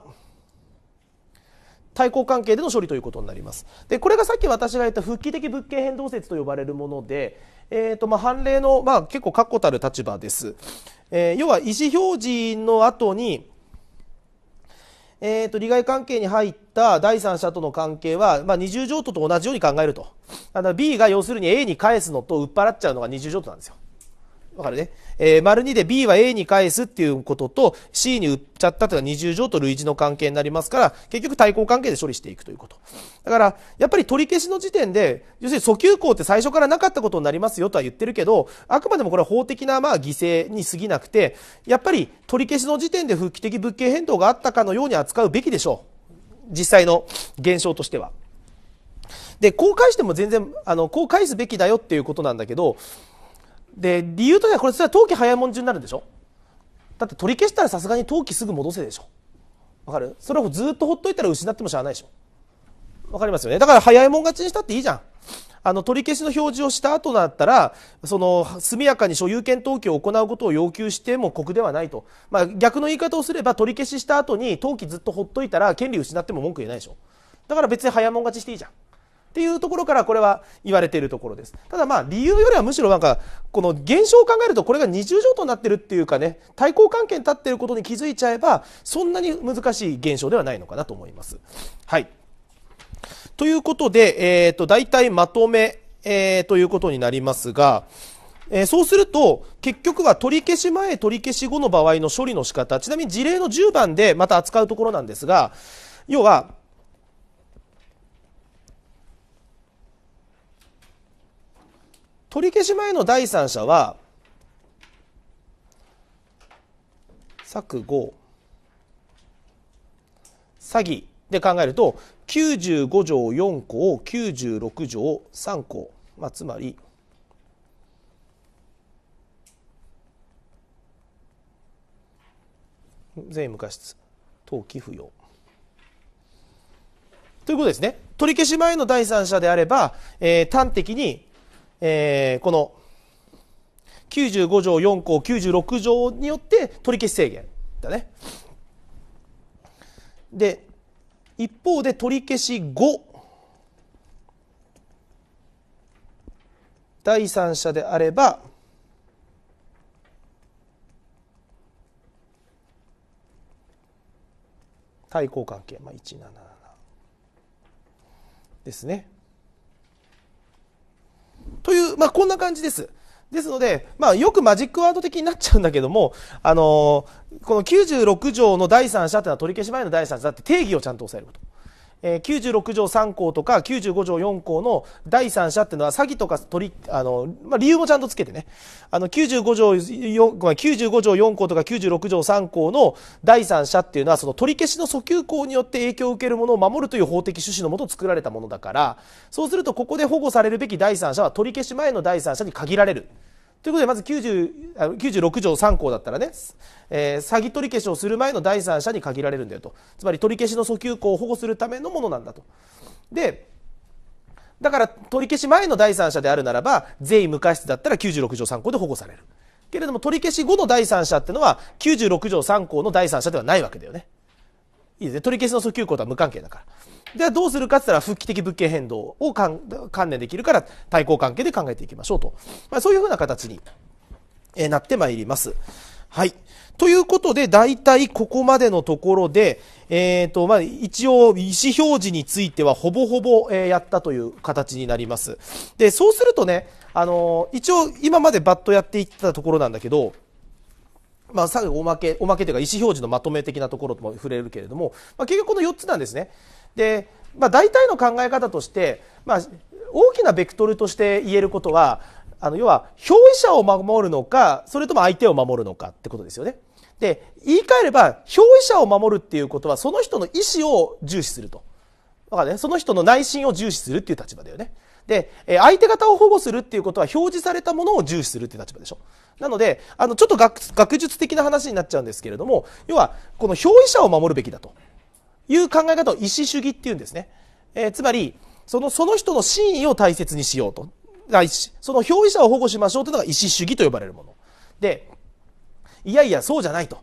対抗関係での処理ということになりますでこれがさっき私が言った復帰的物件変動説と呼ばれるもので、えーとまあ、判例の、まあ、結構確固たる立場です、えー、要は意思表示の後にえーと、利害関係に入った第三者との関係は、まあ、二重譲渡と同じように考えるとあの B が要するに A に返すのと売っ払っちゃうのが二重譲渡なんですよわかるね。えー、丸2で B は A に返すっていうことと C に売っちゃったというのは二重乗と類似の関係になりますから、結局対抗関係で処理していくということ。だから、やっぱり取り消しの時点で、要するに訴求項って最初からなかったことになりますよとは言ってるけど、あくまでもこれは法的なまあ犠牲に過ぎなくて、やっぱり取り消しの時点で復帰的物件変動があったかのように扱うべきでしょう。実際の現象としては。で、こう返しても全然、あの、こう返すべきだよっていうことなんだけど、で理由としてはこれそれは登記早いもん順になるんでしょだって取り消したらさすがに登記すぐ戻せでしょわかるそれをずっとほっといたら失ってもしゃあないでしょわかりますよねだから早いもん勝ちにしたっていいじゃんあの取り消しの表示をした後だったらその速やかに所有権登記を行うことを要求しても酷ではないと、まあ、逆の言い方をすれば取り消しした後に登記ずっとほっといたら権利失っても文句言えないでしょだから別に早いもん勝ちしていいじゃんっていうところからこれは言われているところです。ただまあ理由よりはむしろなんかこの現象を考えるとこれが二重状となってるっていうかね対抗関係に立っていることに気づいちゃえばそんなに難しい現象ではないのかなと思います。はい。ということで、えっ、ー、と大体まとめ、えー、ということになりますが、えー、そうすると結局は取り消し前取り消し後の場合の処理の仕方ちなみに事例の10番でまた扱うところなんですが要は取り消し前の第三者は錯誤詐欺で考えると95条4項96条3項、まあ、つまり税務過失登記不要ということですね取り消し前の第三者であれば、えー、端的にえー、この95条4項96条によって取り消し制限だね。で一方で取り消し後第三者であれば対抗関係、まあ、177ですね。という、まあ、こんな感じです。ですので、まあ、よくマジックワード的になっちゃうんだけども、あのー、この96条の第三者というのは取り消し前の第三者だって定義をちゃんと押さえること。えー、96条3項とか95条4項の第三者っていうのは詐欺とか取り、あの、まあ、理由もちゃんとつけてね、あの、95条4、まあ、95条4項とか96条3項の第三者っていうのは、その取り消しの訴求項によって影響を受けるものを守るという法的趣旨のもと作られたものだから、そうするとここで保護されるべき第三者は取り消し前の第三者に限られる。ということでまず90あ96条3項だったらね、えー、詐欺取り消しをする前の第三者に限られるんだよとつまり取り消しの訴求項を保護するためのものなんだと。でだから取り消し前の第三者であるならば税位無過失だったら96条3項で保護されるけれども取り消し後の第三者ってのは96条3項の第三者ではないわけだよね。いいですね。取り消しの訴求項とは無関係だから。ではどうするかって言ったら、復帰的物件変動を関連できるから、対抗関係で考えていきましょうと。まあ、そういうふうな形に、えなってまいります。はい。ということで、大体ここまでのところで、えっ、ー、と、まあ、一応、意思表示についてはほぼほぼ、えやったという形になります。で、そうするとね、あの一応、今までバッとやっていったところなんだけど、まあ、最後おまけおまけというか意思表示のまとめ的なところとも触れるけれども、まあ、結局この4つなんですね。で、まあ、大体の考え方として、まあ、大きなベクトルとして言えることはあの要は表意者を守るのかそれとも相手を守るのかってことですよね。で言い換えれば表意者を守るっていうことはその人の意思を重視すると。だからね、その人の内心を重視するっていう立場だよね。で、相手方を保護するっていうことは表示されたものを重視するっていう立場でしょ。なのであのちょっと学術的な話になっちゃうんですけれども要はこの表意者を守るべきだという考え方を意思主義っていうんですね、えー、つまりそのその人の真意を大切にしようとその表意者を保護しましょうというのが意思主義と呼ばれるものでいやいやそうじゃないと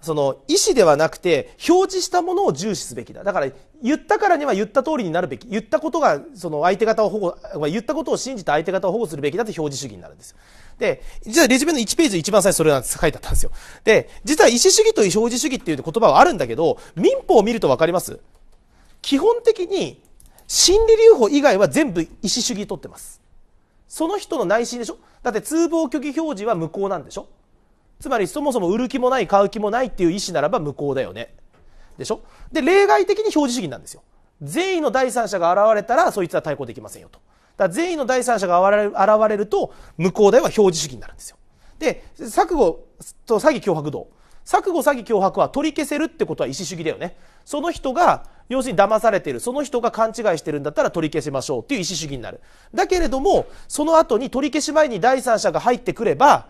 その意思ではなくて表示したものを重視すべきだだから言ったからには言った通りになるべき言ったことがその相手方を保護言ったことを信じた相手方を保護するべきだって表示主義になるんですで、実はレジュメの1ページ一番最初それなんて書いてあったんですよ。で、実は意思主義と意表示主義っていう言葉はあるんだけど、民法を見るとわかります基本的に心理留保以外は全部意思主義取ってます。その人の内心でしょだって通報拒否表示は無効なんでしょつまりそもそも売る気もない買う気もないっていう意思ならば無効だよね。でしょで、例外的に表示主義なんですよ。善意の第三者が現れたらそいつは対抗できませんよと。だ善意の第三者が現れると、無効代は表示主義になるんですよ。で、錯誤と詐欺脅迫道。錯誤詐欺脅迫は取り消せるってことは意思主義だよね。その人が、要するに騙されてる、その人が勘違いしてるんだったら取り消しましょうっていう意思主義になる。だけれども、その後に取り消し前に第三者が入ってくれば、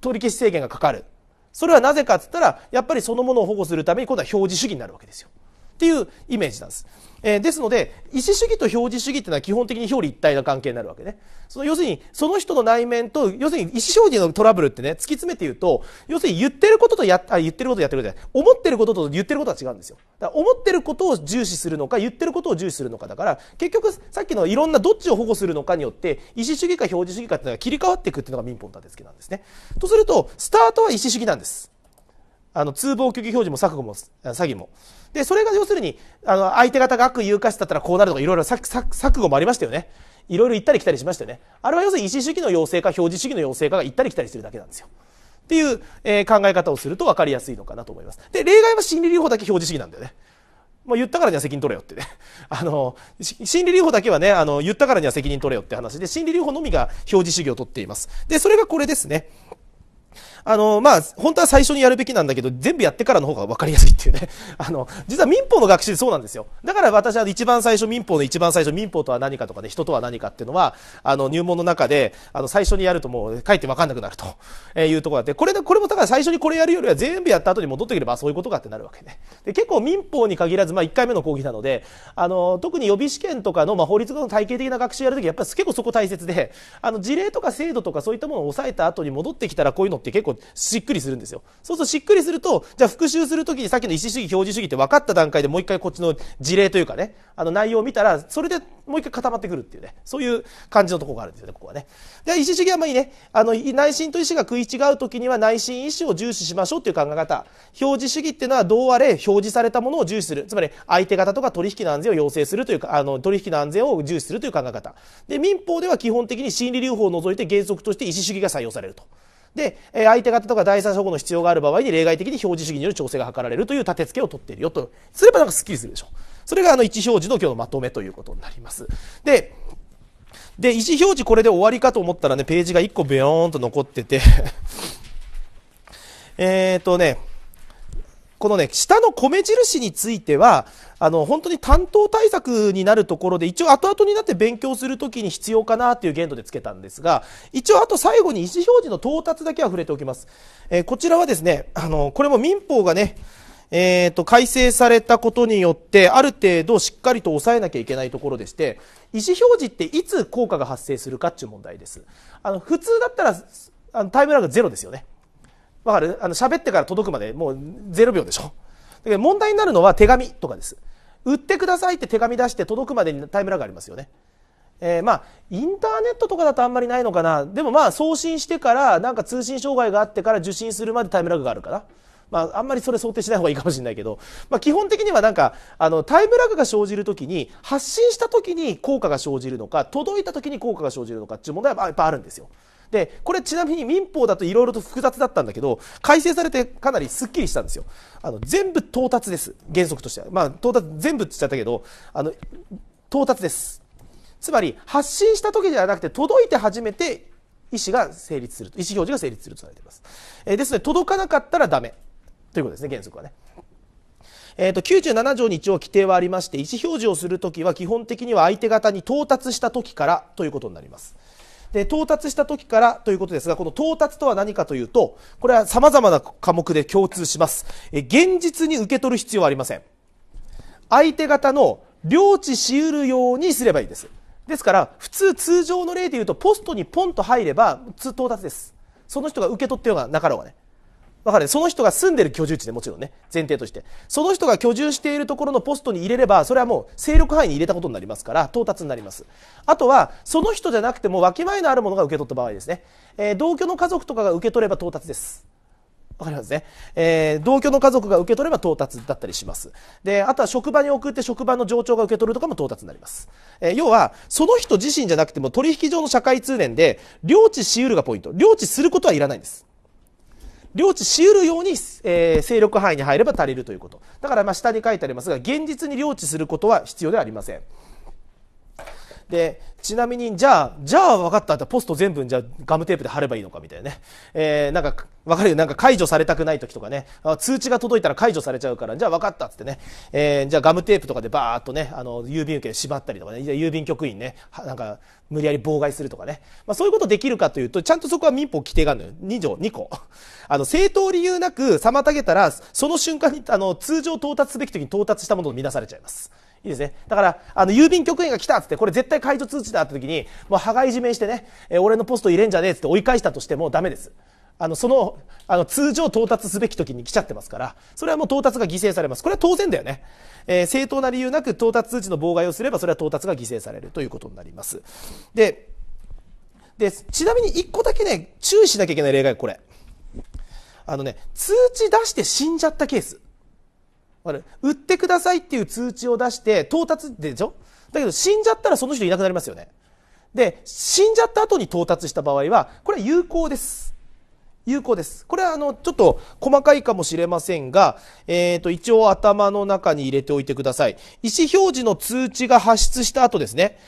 取り消し制限がかかる。それはなぜかって言ったら、やっぱりそのものを保護するために今度は表示主義になるわけですよ。っていうイメージなんです。えー、ですので意思主義と表示主義っていうのは基本的に表裏一体な関係になるわけねその要するにその人の内面と要するに意思表示のトラブルってね突き詰めて言うと要するに言ってることとやあ言ってることやってることじゃない思ってることと言ってることは違うんですよだから思ってることを重視するのか言ってることを重視するのかだから結局さっきのいろんなどっちを保護するのかによって意思主義か表示主義かっていうのが切り替わっていくっていうのが民法の立て付けなんですねとするとスタートは意思主義なんですあの通報虚偽表示も錯誤も詐欺もで、それが要するに、あの、相手方が悪意誘拐してったらこうなるとか、いろいろ錯誤もありましたよね。いろいろ行ったり来たりしましたよね。あれは要するに意思主義の要請か表示主義の要請かが行ったり来たりするだけなんですよ。っていう、えー、考え方をすると分かりやすいのかなと思います。で、例外は心理留保だけ表示主義なんだよね。まあ、言ったからには責任取れよってね。あの、心理留保だけはね、あの、言ったからには責任取れよって話で、心理留保のみが表示主義を取っています。で、それがこれですね。あの、まあ、本当は最初にやるべきなんだけど、全部やってからの方が分かりやすいっていうね。あの、実は民法の学習そうなんですよ。だから私は一番最初、民法の一番最初、民法とは何かとかね、人とは何かっていうのは、あの、入門の中で、あの、最初にやるともう、かえって分かんなくなるというところがって、これで、これもだから最初にこれやるよりは全部やった後に戻ってくればそういうことかってなるわけね。で、結構民法に限らず、まあ、1回目の講義なので、あの、特に予備試験とかの、まあ、法律の体系的な学習やるとき、やっぱり結構そこ大切で、あの、事例とか制度とかそういったものを抑えた後に戻ってきたら、こういうのって結構しっくりするんですよ。そうするとしっくりすると、じゃあ復習するときにさっきの意思主義、表示主義って分かった段階でもう一回こっちの事例というかね、あの内容を見たら、それでもう一回固まってくるっていうね、そういう感じのとこがあるんですよね、ここはね。で、意思主義はまあいいね、あの、内心と意思が食い違うときには内心意思を重視しましょうっていう考え方。表示主義っていうのはどうあれ表示されたものを重視する。つまり相手方とか取引の安全を要請するというか、あの、取引の安全を重視するという考え方。で、民法では基本的に心理留保を除いて原則として意思主義が採用されると。で、え相手方とか第三者保護の必要がある場合に例外的に表示主義による調整が図られるという立て付けを取っているよとすればなんかスッキリするでしょそれがあの一表示の今日のまとめということになりますでで意思表示これで終わりかと思ったらねページが1個ベヨーンと残ってて えっとねこのね、下の米印については、あの、本当に担当対策になるところで、一応後々になって勉強するときに必要かなという限度でつけたんですが、一応あと最後に意思表示の到達だけは触れておきます。えー、こちらはですね、あの、これも民法がね、えっ、ー、と、改正されたことによって、ある程度しっかりと抑えなきゃいけないところでして、意思表示っていつ効果が発生するかっていう問題です。あの、普通だったら、あのタイムラグゼロですよね。わかるあの喋ってから届くまでもう0秒でしょ。だけど問題になるのは手紙とかです。売ってくださいって手紙出して届くまでにタイムラグありますよね。えー、まあインターネットとかだとあんまりないのかなでもまあ送信してからなんか通信障害があってから受信するまでタイムラグがあるからまああんまりそれ想定しない方がいいかもしれないけど、まあ、基本的にはなんかあのタイムラグが生じる時に発信した時に効果が生じるのか届いた時に効果が生じるのかっていう問題はやっぱあるんですよ。でこれちなみに民法だといろいろと複雑だったんだけど改正されてかなりすっきりしたんですよあの全部到達です原則としてはまあ到達全部って言っちゃったけどあの到達ですつまり発信した時ではなくて届いて初めて意思が成立すると意思表示が成立するとされています、えー、ですので届かなかったらダメということですね原則はねえーと、97条に一応規定はありまして意思表示をするときは基本的には相手方に到達したときからということになります。で到達した時からということですがこの到達とは何かというとこれはさまざまな科目で共通しますえ現実に受け取る必要はありません相手方の領地しうるようにすればいいですですから普通通常の例でいうとポストにポンと入れば到達ですその人が受け取ってようがなかろうがねわかるその人が住んでる居住地で、もちろんね、前提として。その人が居住しているところのポストに入れれば、それはもう勢力範囲に入れたことになりますから、到達になります。あとは、その人じゃなくても、わきまえのあるものが受け取った場合ですね。えー、同居の家族とかが受け取れば到達です。わかりますね。えー、同居の家族が受け取れば到達だったりします。で、あとは職場に送って職場の上長が受け取るとかも到達になります。えー、要は、その人自身じゃなくても取引上の社会通念で、領地しうるがポイント。領地することはいらないんです。領地しうるように、えー、勢力範囲に入れば足りるということだからまあ下に書いてありますが現実に領地することは必要ではありませんでちなみにじゃあじゃあ分かったってポスト全部じゃあガムテープで貼ればいいのかみたいなね、えー、なんか分かるよなんか解除されたくない時とかね通知が届いたら解除されちゃうからじゃあ分かったっってね、えー、じゃあガムテープとかでバーっとねあの郵便受け縛ったりとかね郵便局員ねなんか無理やり妨害するとかね、まあ、そういうことできるかというとちゃんとそこは民法規定があるのよ2条2個 あの正当理由なく妨げたらその瞬間にあの通常到達すべき時に到達したものと見なされちゃいます。いいですね。だから、あの、郵便局員が来たっつって、これ絶対解除通知だって時に、もう、羽がいじめしてね、えー、俺のポスト入れんじゃねえっつって追い返したとしてもダメです。あの、その、あの、通常到達すべき時に来ちゃってますから、それはもう到達が犠牲されます。これは当然だよね。えー、正当な理由なく到達通知の妨害をすれば、それは到達が犠牲されるということになります。で、で、ちなみに1個だけね、注意しなきゃいけない例外、これ。あのね、通知出して死んじゃったケース。売ってくださいっていう通知を出して到達でしょだけど死んじゃったらその人いなくなりますよね。で、死んじゃった後に到達した場合は、これは有効です。有効です。これはあの、ちょっと細かいかもしれませんが、えっ、ー、と、一応頭の中に入れておいてください。意思表示の通知が発出した後ですね。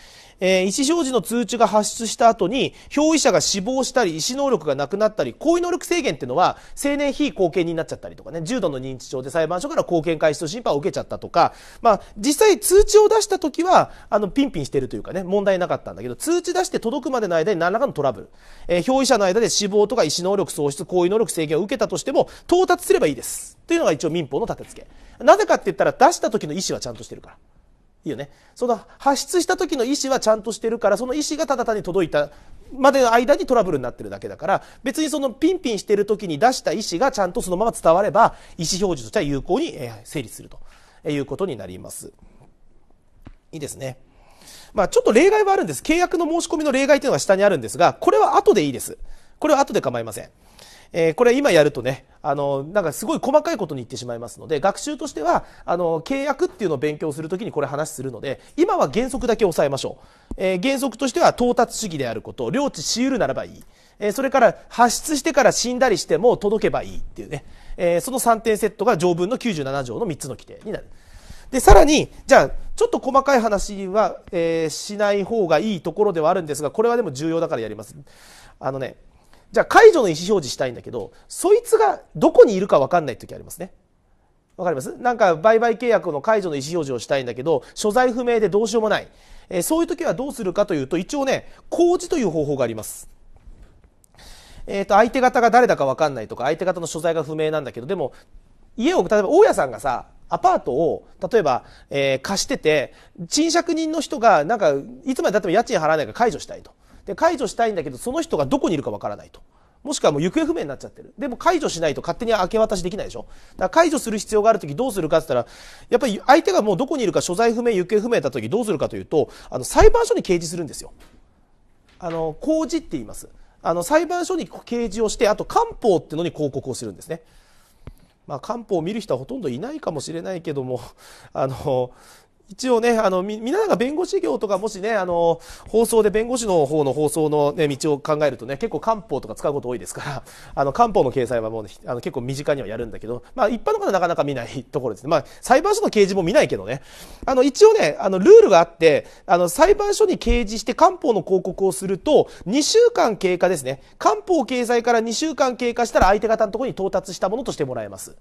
えー、意思表示の通知が発出した後に、表意者が死亡したり、意思能力がなくなったり、行為能力制限っていうのは、青年非貢献になっちゃったりとかね、重度の認知症で裁判所から貢献開始と審判を受けちゃったとか、まあ、実際通知を出した時は、あの、ピンピンしてるというかね、問題なかったんだけど、通知出して届くまでの間に何らかのトラブル、えー、表意者の間で死亡とか意思能力喪失、行為能力制限を受けたとしても、到達すればいいです。というのが一応民法の立て付け。なぜかって言ったら、出した時の意思はちゃんとしてるから。いいよね。その発出した時の意思はちゃんとしてるから、その意思がただ単に届いたまでの間にトラブルになってるだけだから、別にそのピンピンしてる時に出した意思がちゃんとそのまま伝われば、意思表示としては有効に整理するということになります。いいですね。まあちょっと例外はあるんです。契約の申し込みの例外というのは下にあるんですが、これは後でいいです。これは後で構いません。えー、これ今やるとね、あの、なんかすごい細かいことに行ってしまいますので、学習としては、あの、契約っていうのを勉強するときにこれ話するので、今は原則だけ押さえましょう。えー、原則としては到達主義であること、領地し得るならばいい。えー、それから発出してから死んだりしても届けばいいっていうね、えー、その3点セットが条文の97条の3つの規定になる。で、さらに、じゃあ、ちょっと細かい話は、えー、しない方がいいところではあるんですが、これはでも重要だからやります。あのね、じゃあ解除の意思表示したいんだけど、そいつがどこにいるか分かんない時ありますね。わかりますなんか売買契約の解除の意思表示をしたいんだけど、所在不明でどうしようもない。えー、そういう時はどうするかというと、一応ね、工事という方法があります。えっ、ー、と、相手方が誰だか分かんないとか、相手方の所在が不明なんだけど、でも、家を、例えば大家さんがさ、アパートを、例えば、えー、貸してて、賃借人の人が、なんか、いつまで経っても家賃払わないから解除したいと。で解除したいんだけどその人がどこにいるかわからないと。もしくはもう行方不明になっちゃってる。でも解除しないと勝手に明け渡しできないでしょ。だから解除する必要がある時どうするかって言ったら、やっぱり相手がもうどこにいるか所在不明、行方不明だた時どうするかというと、あの、裁判所に掲示するんですよ。あの、公示って言います。あの、裁判所に掲示をして、あと官報ってのに広告をするんですね。まあ、官報を見る人はほとんどいないかもしれないけども、あの、一応ね、あの、み、皆が弁護士業とかもしね、あの、放送で弁護士の方の放送のね、道を考えるとね、結構漢方とか使うこと多いですから、あの、漢方の掲載はもう、ね、あの、結構身近にはやるんだけど、まあ、一般の方なかなか見ないところですね。まあ、裁判所の掲示も見ないけどね。あの、一応ね、あの、ルールがあって、あの、裁判所に掲示して漢方の広告をすると、2週間経過ですね。漢方掲載から2週間経過したら相手方のところに到達したものとしてもらえます。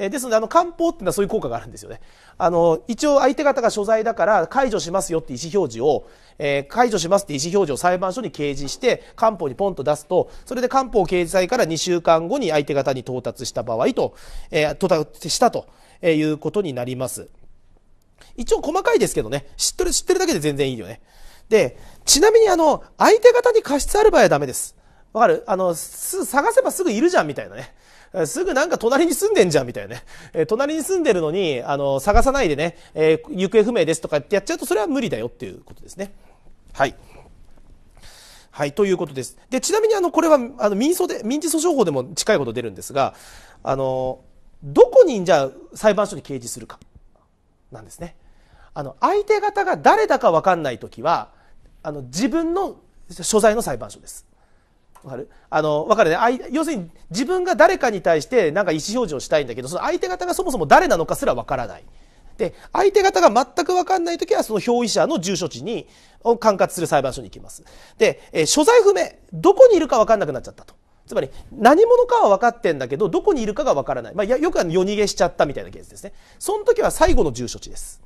えですので、あの、漢方っていうのはそういう効果があるんですよね。あの、一応相手方が所在だから解除しますよって意思表示を、えー、解除しますって意思表示を裁判所に掲示して、漢方にポンと出すと、それで漢方掲示罪から2週間後に相手方に到達した場合と、えー、到達したということになります。一応細かいですけどね、知ってる、知ってるだけで全然いいよね。で、ちなみにあの、相手方に過失ある場合はダメです。わかるあの、す、探せばすぐいるじゃんみたいなね。すぐなんか隣に住んでんじゃんみたいなね。え隣に住んでるのに、あの、探さないでね、え行方不明ですとかってやっちゃうとそれは無理だよっていうことですね。はい。はい、ということです。で、ちなみにあの、これは、あの、民訴で、民事訴訟法でも近いこと出るんですが、あの、どこにじゃあ裁判所に掲示するか、なんですね。あの、相手方が誰だかわかんないときは、あの、自分の所在の裁判所です。わかるあの分かるね要するに自分が誰かに対してなんか意思表示をしたいんだけどその相手方がそもそも誰なのかすら分からない。で相手方が全く分かんない時はその表意者の住所地にを管轄する裁判所に行きます。で、えー、所在不明どこにいるか分かんなくなっちゃったと。つまり何者かは分かってんだけどどこにいるかが分からない、まあ、よくあの夜逃げしちゃったみたいなケースですねその時は最後の住所地です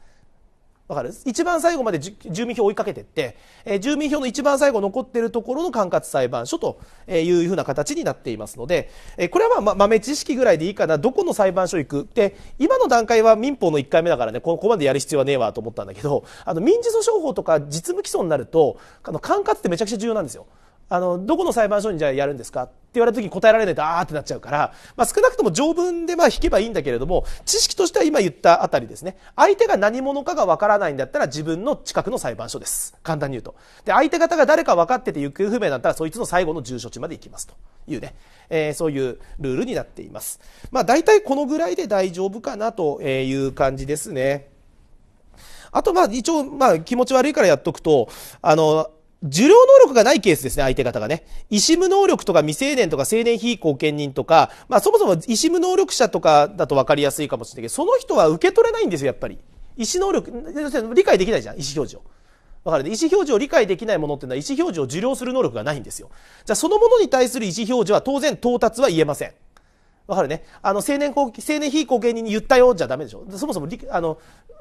わかる一番最後まで住民票を追いかけてって、えー、住民票の一番最後残ってるところの管轄裁判所というふうな形になっていますので、えー、これはまあ豆知識ぐらいでいいかな、どこの裁判所行くって、今の段階は民法の1回目だからね、ここまでやる必要はねえわと思ったんだけど、あの民事訴訟法とか実務基礎になると、あの管轄ってめちゃくちゃ重要なんですよ。あの、どこの裁判所にじゃあやるんですかって言われた時に答えられないと、あーってなっちゃうから、まあ、少なくとも条文でまあ引けばいいんだけれども、知識としては今言ったあたりですね。相手が何者かがわからないんだったら自分の近くの裁判所です。簡単に言うと。で、相手方が誰か分かってて行方不明だったら、そいつの最後の住所地まで行きますというね、えー、そういうルールになっています。まあ、大体このぐらいで大丈夫かなという感じですね。あと、まあ、一応、まあ、気持ち悪いからやっとくと、あの、受領能力がないケースですね、相手方がね。医師無能力とか未成年とか青年非貢献人とか、まあそもそも医師無能力者とかだと分かりやすいかもしれないけど、その人は受け取れないんですよ、やっぱり。医師能力、理解できないじゃん、意思表示を。わかるね。意思表示を理解できないものっていうのは意思表示を受領する能力がないんですよ。じゃあそのものに対する意思表示は当然到達は言えません。わかるね。あの、青年後青年非後見人に言ったよじゃダメでしょ。そもそも、あの、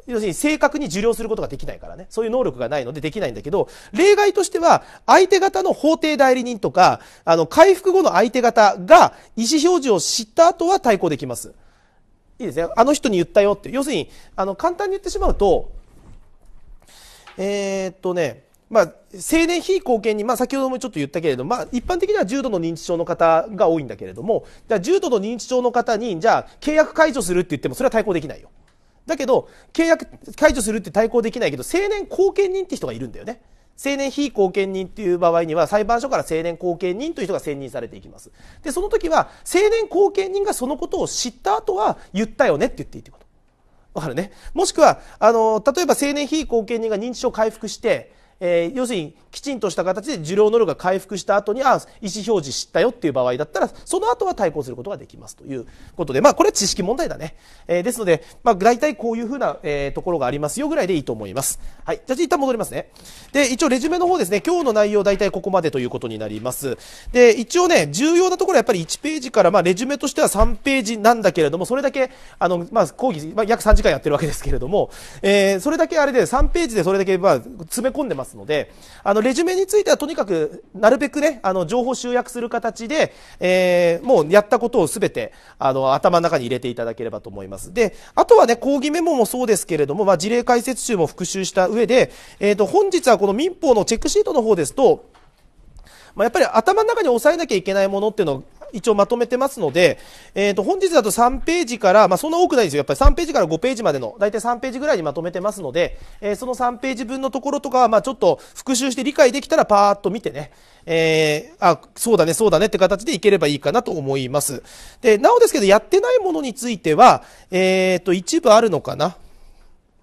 要するに正確に受領することができないからね。そういう能力がないのでできないんだけど、例外としては、相手方の法定代理人とか、あの、回復後の相手方が意思表示を知った後は対抗できます。いいですね。あの人に言ったよって。要するに、あの、簡単に言ってしまうと、えー、っとね、まあ、青年非貢献に、まあ、先ほどもちょっと言ったけれど、まあ、一般的には重度の認知症の方が多いんだけれども、じゃ重度の認知症の方に、じゃあ、契約解除するって言っても、それは対抗できないよ。だけど契約解除するって対抗できないけど成年後見人って人がいるんだよね。成年非後見人っていう場合には裁判所から成年後見人という人が選任されていきますでその時は成年後見人がそのことを知った後は言ったよねって言っていいってことわかるねもしくはあの例えば成年非後見人が認知症回復してえー、要するにきちんとした形で受領能力が回復した後にあ意思表示知ったよっていう場合だったらその後は対抗することができますということで、まあ、これは知識問題だね、えー、ですので、まあ、大体こういうふうな、えー、ところがありますよぐらいでいいと思います、はい、じゃあ一旦戻りますねで、一応レジュメの方ですね、今日の内容大体ここまでということになります。で、一応ね、重要なところはやっぱり1ページから、まあレジュメとしては3ページなんだけれども、それだけ、あの、まあ講義、まあ約3時間やってるわけですけれども、えー、それだけあれで3ページでそれだけ、まあ詰め込んでますので、あの、レジュメについてはとにかく、なるべくね、あの、情報集約する形で、えー、もうやったことをすべて、あの、頭の中に入れていただければと思います。で、あとはね、講義メモもそうですけれども、まあ事例解説集も復習した上で、えっ、ー、と、本日はこの民法のチェックシートの方ですと、まあ、やっぱり頭の中に押さえなきゃいけないものっていうのを一応まとめてますので、えー、と本日だと3ページから、まあ、そんな多くないですよ、やっぱり3ページから5ページまでの、大体3ページぐらいにまとめてますので、えー、その3ページ分のところとかは、まあ、ちょっと復習して理解できたら、パーっと見てね、えー、あ、そうだね、そうだねって形でいければいいかなと思います。で、なおですけど、やってないものについては、えー、と、一部あるのかな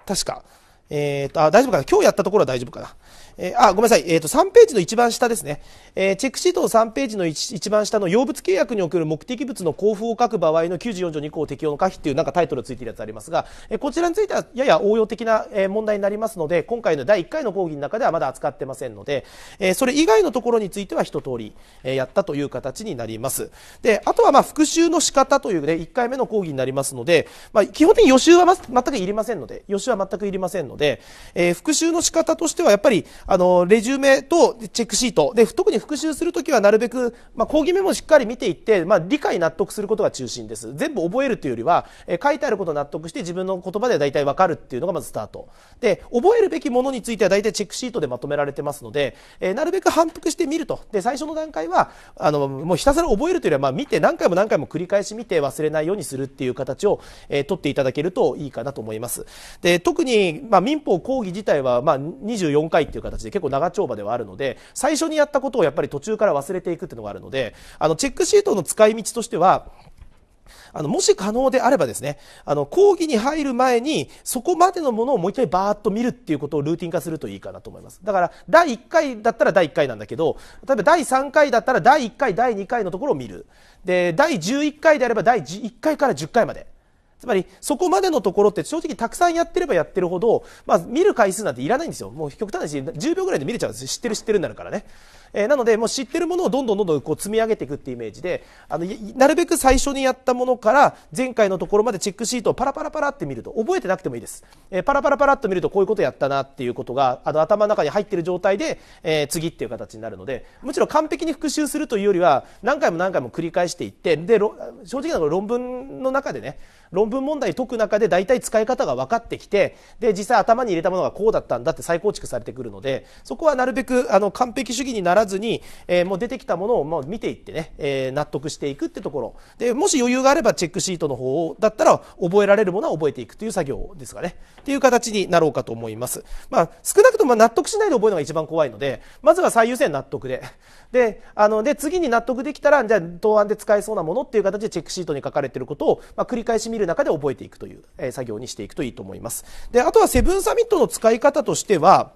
確か。えっ、ー、と、あ、大丈夫かな今日やったところは大丈夫かなえー、あ、ごめんなさい。えっ、ー、と、3ページの一番下ですね。えー、チェックシート3ページの一番下の用物契約における目的物の交付を書く場合の94条2項適用の可否っていうなんかタイトルついてるやつありますが、えー、こちらについてはやや応用的な問題になりますので、今回の第1回の講義の中ではまだ扱ってませんので、えー、それ以外のところについては一通り、えー、やったという形になります。で、あとはまあ復習の仕方というね、1回目の講義になりますので、まあ、基本的に予習はま全くいりませんので、予習は全くいりませんので、えー、復習の仕方としてはやっぱり、あの、レジュメとチェックシート。で、特に復習するときはなるべく、まあ、講義メモをしっかり見ていって、まあ、理解納得することが中心です。全部覚えるというよりは、え書いてあることを納得して自分の言葉で大体わかるっていうのがまずスタート。で、覚えるべきものについては大体チェックシートでまとめられてますので、えなるべく反復してみると。で、最初の段階は、あの、もうひたすら覚えるというよりは、まあ、見て何回も何回も繰り返し見て忘れないようにするっていう形を、えー、取っていただけるといいかなと思います。で、特に、まあ、民法講義自体は、まあ、24回っていう形形で結構長丁場ではあるので最初にやったことをやっぱり途中から忘れていくっていうのがあるのであのチェックシートの使い道としてはあのもし可能であればですねあの講義に入る前にそこまでのものをもう一回バーッと見るっていうことをルーティン化するといいかなと思いますだから第1回だったら第1回なんだけど例えば第3回だったら第1回第2回のところを見るで第11回であれば第1回から10回までつまり、そこまでのところって正直たくさんやってればやってるほど、まあ、見る回数なんていらないんですよ。もう極端だし、10秒ぐらいで見れちゃうんです知ってる知ってるになるからね。えー、なのでもう知ってるものをどんどんどんどんこう積み上げていくっていうイメージであのなるべく最初にやったものから前回のところまでチェックシートをパラパラパラって見ると覚えてなくてもいいです、えー、パラパラパラっと見るとこういうことやったなっていうことがあの頭の中に入ってる状態で、えー、次っていう形になるのでもちろん完璧に復習するというよりは何回も何回も繰り返していってで正直な論文の中でね論文問題解く中で大体使い方が分かってきてで実際頭に入れたものがこうだったんだって再構築されてくるのでそこはなるべくあの完璧主義になららずに、えー、もう出てきたものをもう見ていってね、えー、納得していくってところでもし余裕があればチェックシートの方だったら覚えられるものは覚えていくという作業ですかねっていう形になろうかと思います、まあ、少なくとも納得しないで覚えるのが一番怖いのでまずは最優先納得でであので次に納得できたらじゃあ答案で使えそうなものっていう形でチェックシートに書かれていることを、まあ、繰り返し見る中で覚えていくという、えー、作業にしていくといいと思いますであとはセブンサミットの使い方としては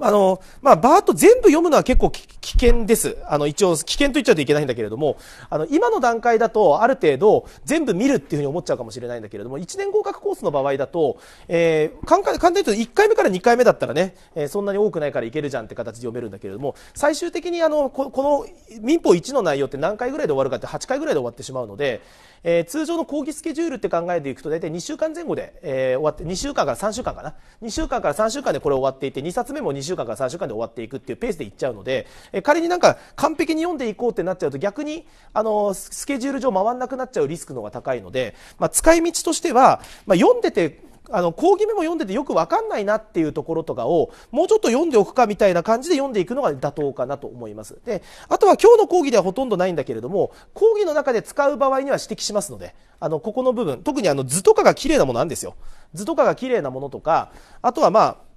あの、まあ、バーッと全部読むのは結構危険です。あの、一応、危険と言っちゃうといけないんだけれども、あの、今の段階だと、ある程度、全部見るっていうふうに思っちゃうかもしれないんだけれども、1年合格コースの場合だと、えー、簡単に言うと、1回目から2回目だったらね、えー、そんなに多くないからいけるじゃんって形で読めるんだけれども、最終的に、あの、この、民法1の内容って何回ぐらいで終わるかって8回ぐらいで終わってしまうので、えー、通常の講義スケジュールって考えていくと、大体2週間前後で、えー、終わって、2週間から3週間かな。2週間から3週間でこれ終わっていて、2冊目も2週週間から3週間で終わっていくっていうペースでいっちゃうので、え仮になんか完璧に読んでいこうってなっちゃうと逆にあのスケジュール上回らなくなっちゃうリスクの方が高いので、まあ、使い道としては、まあ、読んでてあの講義メモ読んでてよく分かんないなっていうところとかをもうちょっと読んでおくかみたいな感じで読んでいくのが妥当かなと思いますであとは今日の講義ではほとんどないんだけれども講義の中で使う場合には指摘しますのであのここの部分特にあの図とかが綺麗なものなんですよ図とかが綺麗なものとかあとはまあ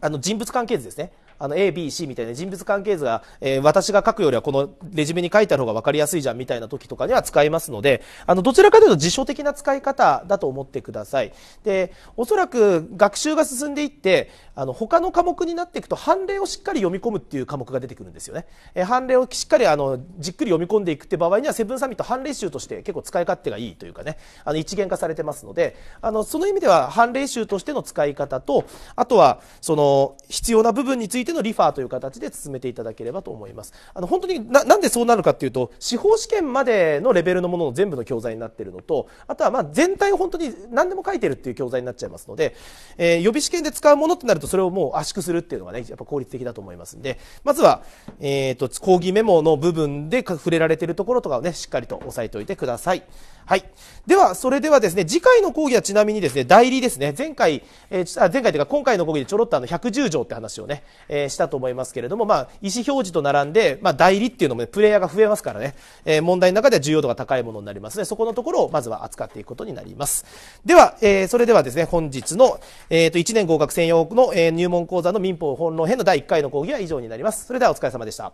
あの人物関係図ですねあの ABC みたいな人物関係図が、えー、私が書くよりはこのレジュメに書いてある方が分かりやすいじゃんみたいな時とかには使えますので、あの、どちらかというと辞書的な使い方だと思ってください。で、おそらく学習が進んでいって、あの、他の科目になっていくと判例をしっかり読み込むっていう科目が出てくるんですよね。えー、判例をしっかりあの、じっくり読み込んでいくって場合にはセブンサミット判例集として結構使い勝手がいいというかね、あの、一元化されてますので、あの、その意味では判例集としての使い方と、あとは、その、必要な部分についててのリファーという形で進めていただければと思いますあの本当になんでそうなるかっていうと司法試験までのレベルのものの全部の教材になっているのとあとはま全体を本当に何でも書いてるっていう教材になっちゃいますので、えー、予備試験で使うものってなるとそれをもう圧縮するっていうのがねやっぱ効率的だと思いますんでまずは、えーと、と講義メモの部分で触れられてるところとかをねしっかりと押さえておいてください。はい。では、それではですね、次回の講義はちなみにですね、代理ですね、前回、えー、あ前回というか今回の講義でちょろっとあの110条って話をね、えー、したと思いますけれども、まあ、意思表示と並んで、まあ、代理っていうのもね、プレイヤーが増えますからね、えー、問題の中では重要度が高いものになりますね、そこのところをまずは扱っていくことになります。では、えー、それではですね、本日の、えっ、ー、と、1年合格専用の、えー、入門講座の民法本論編の第1回の講義は以上になります。それではお疲れ様でした。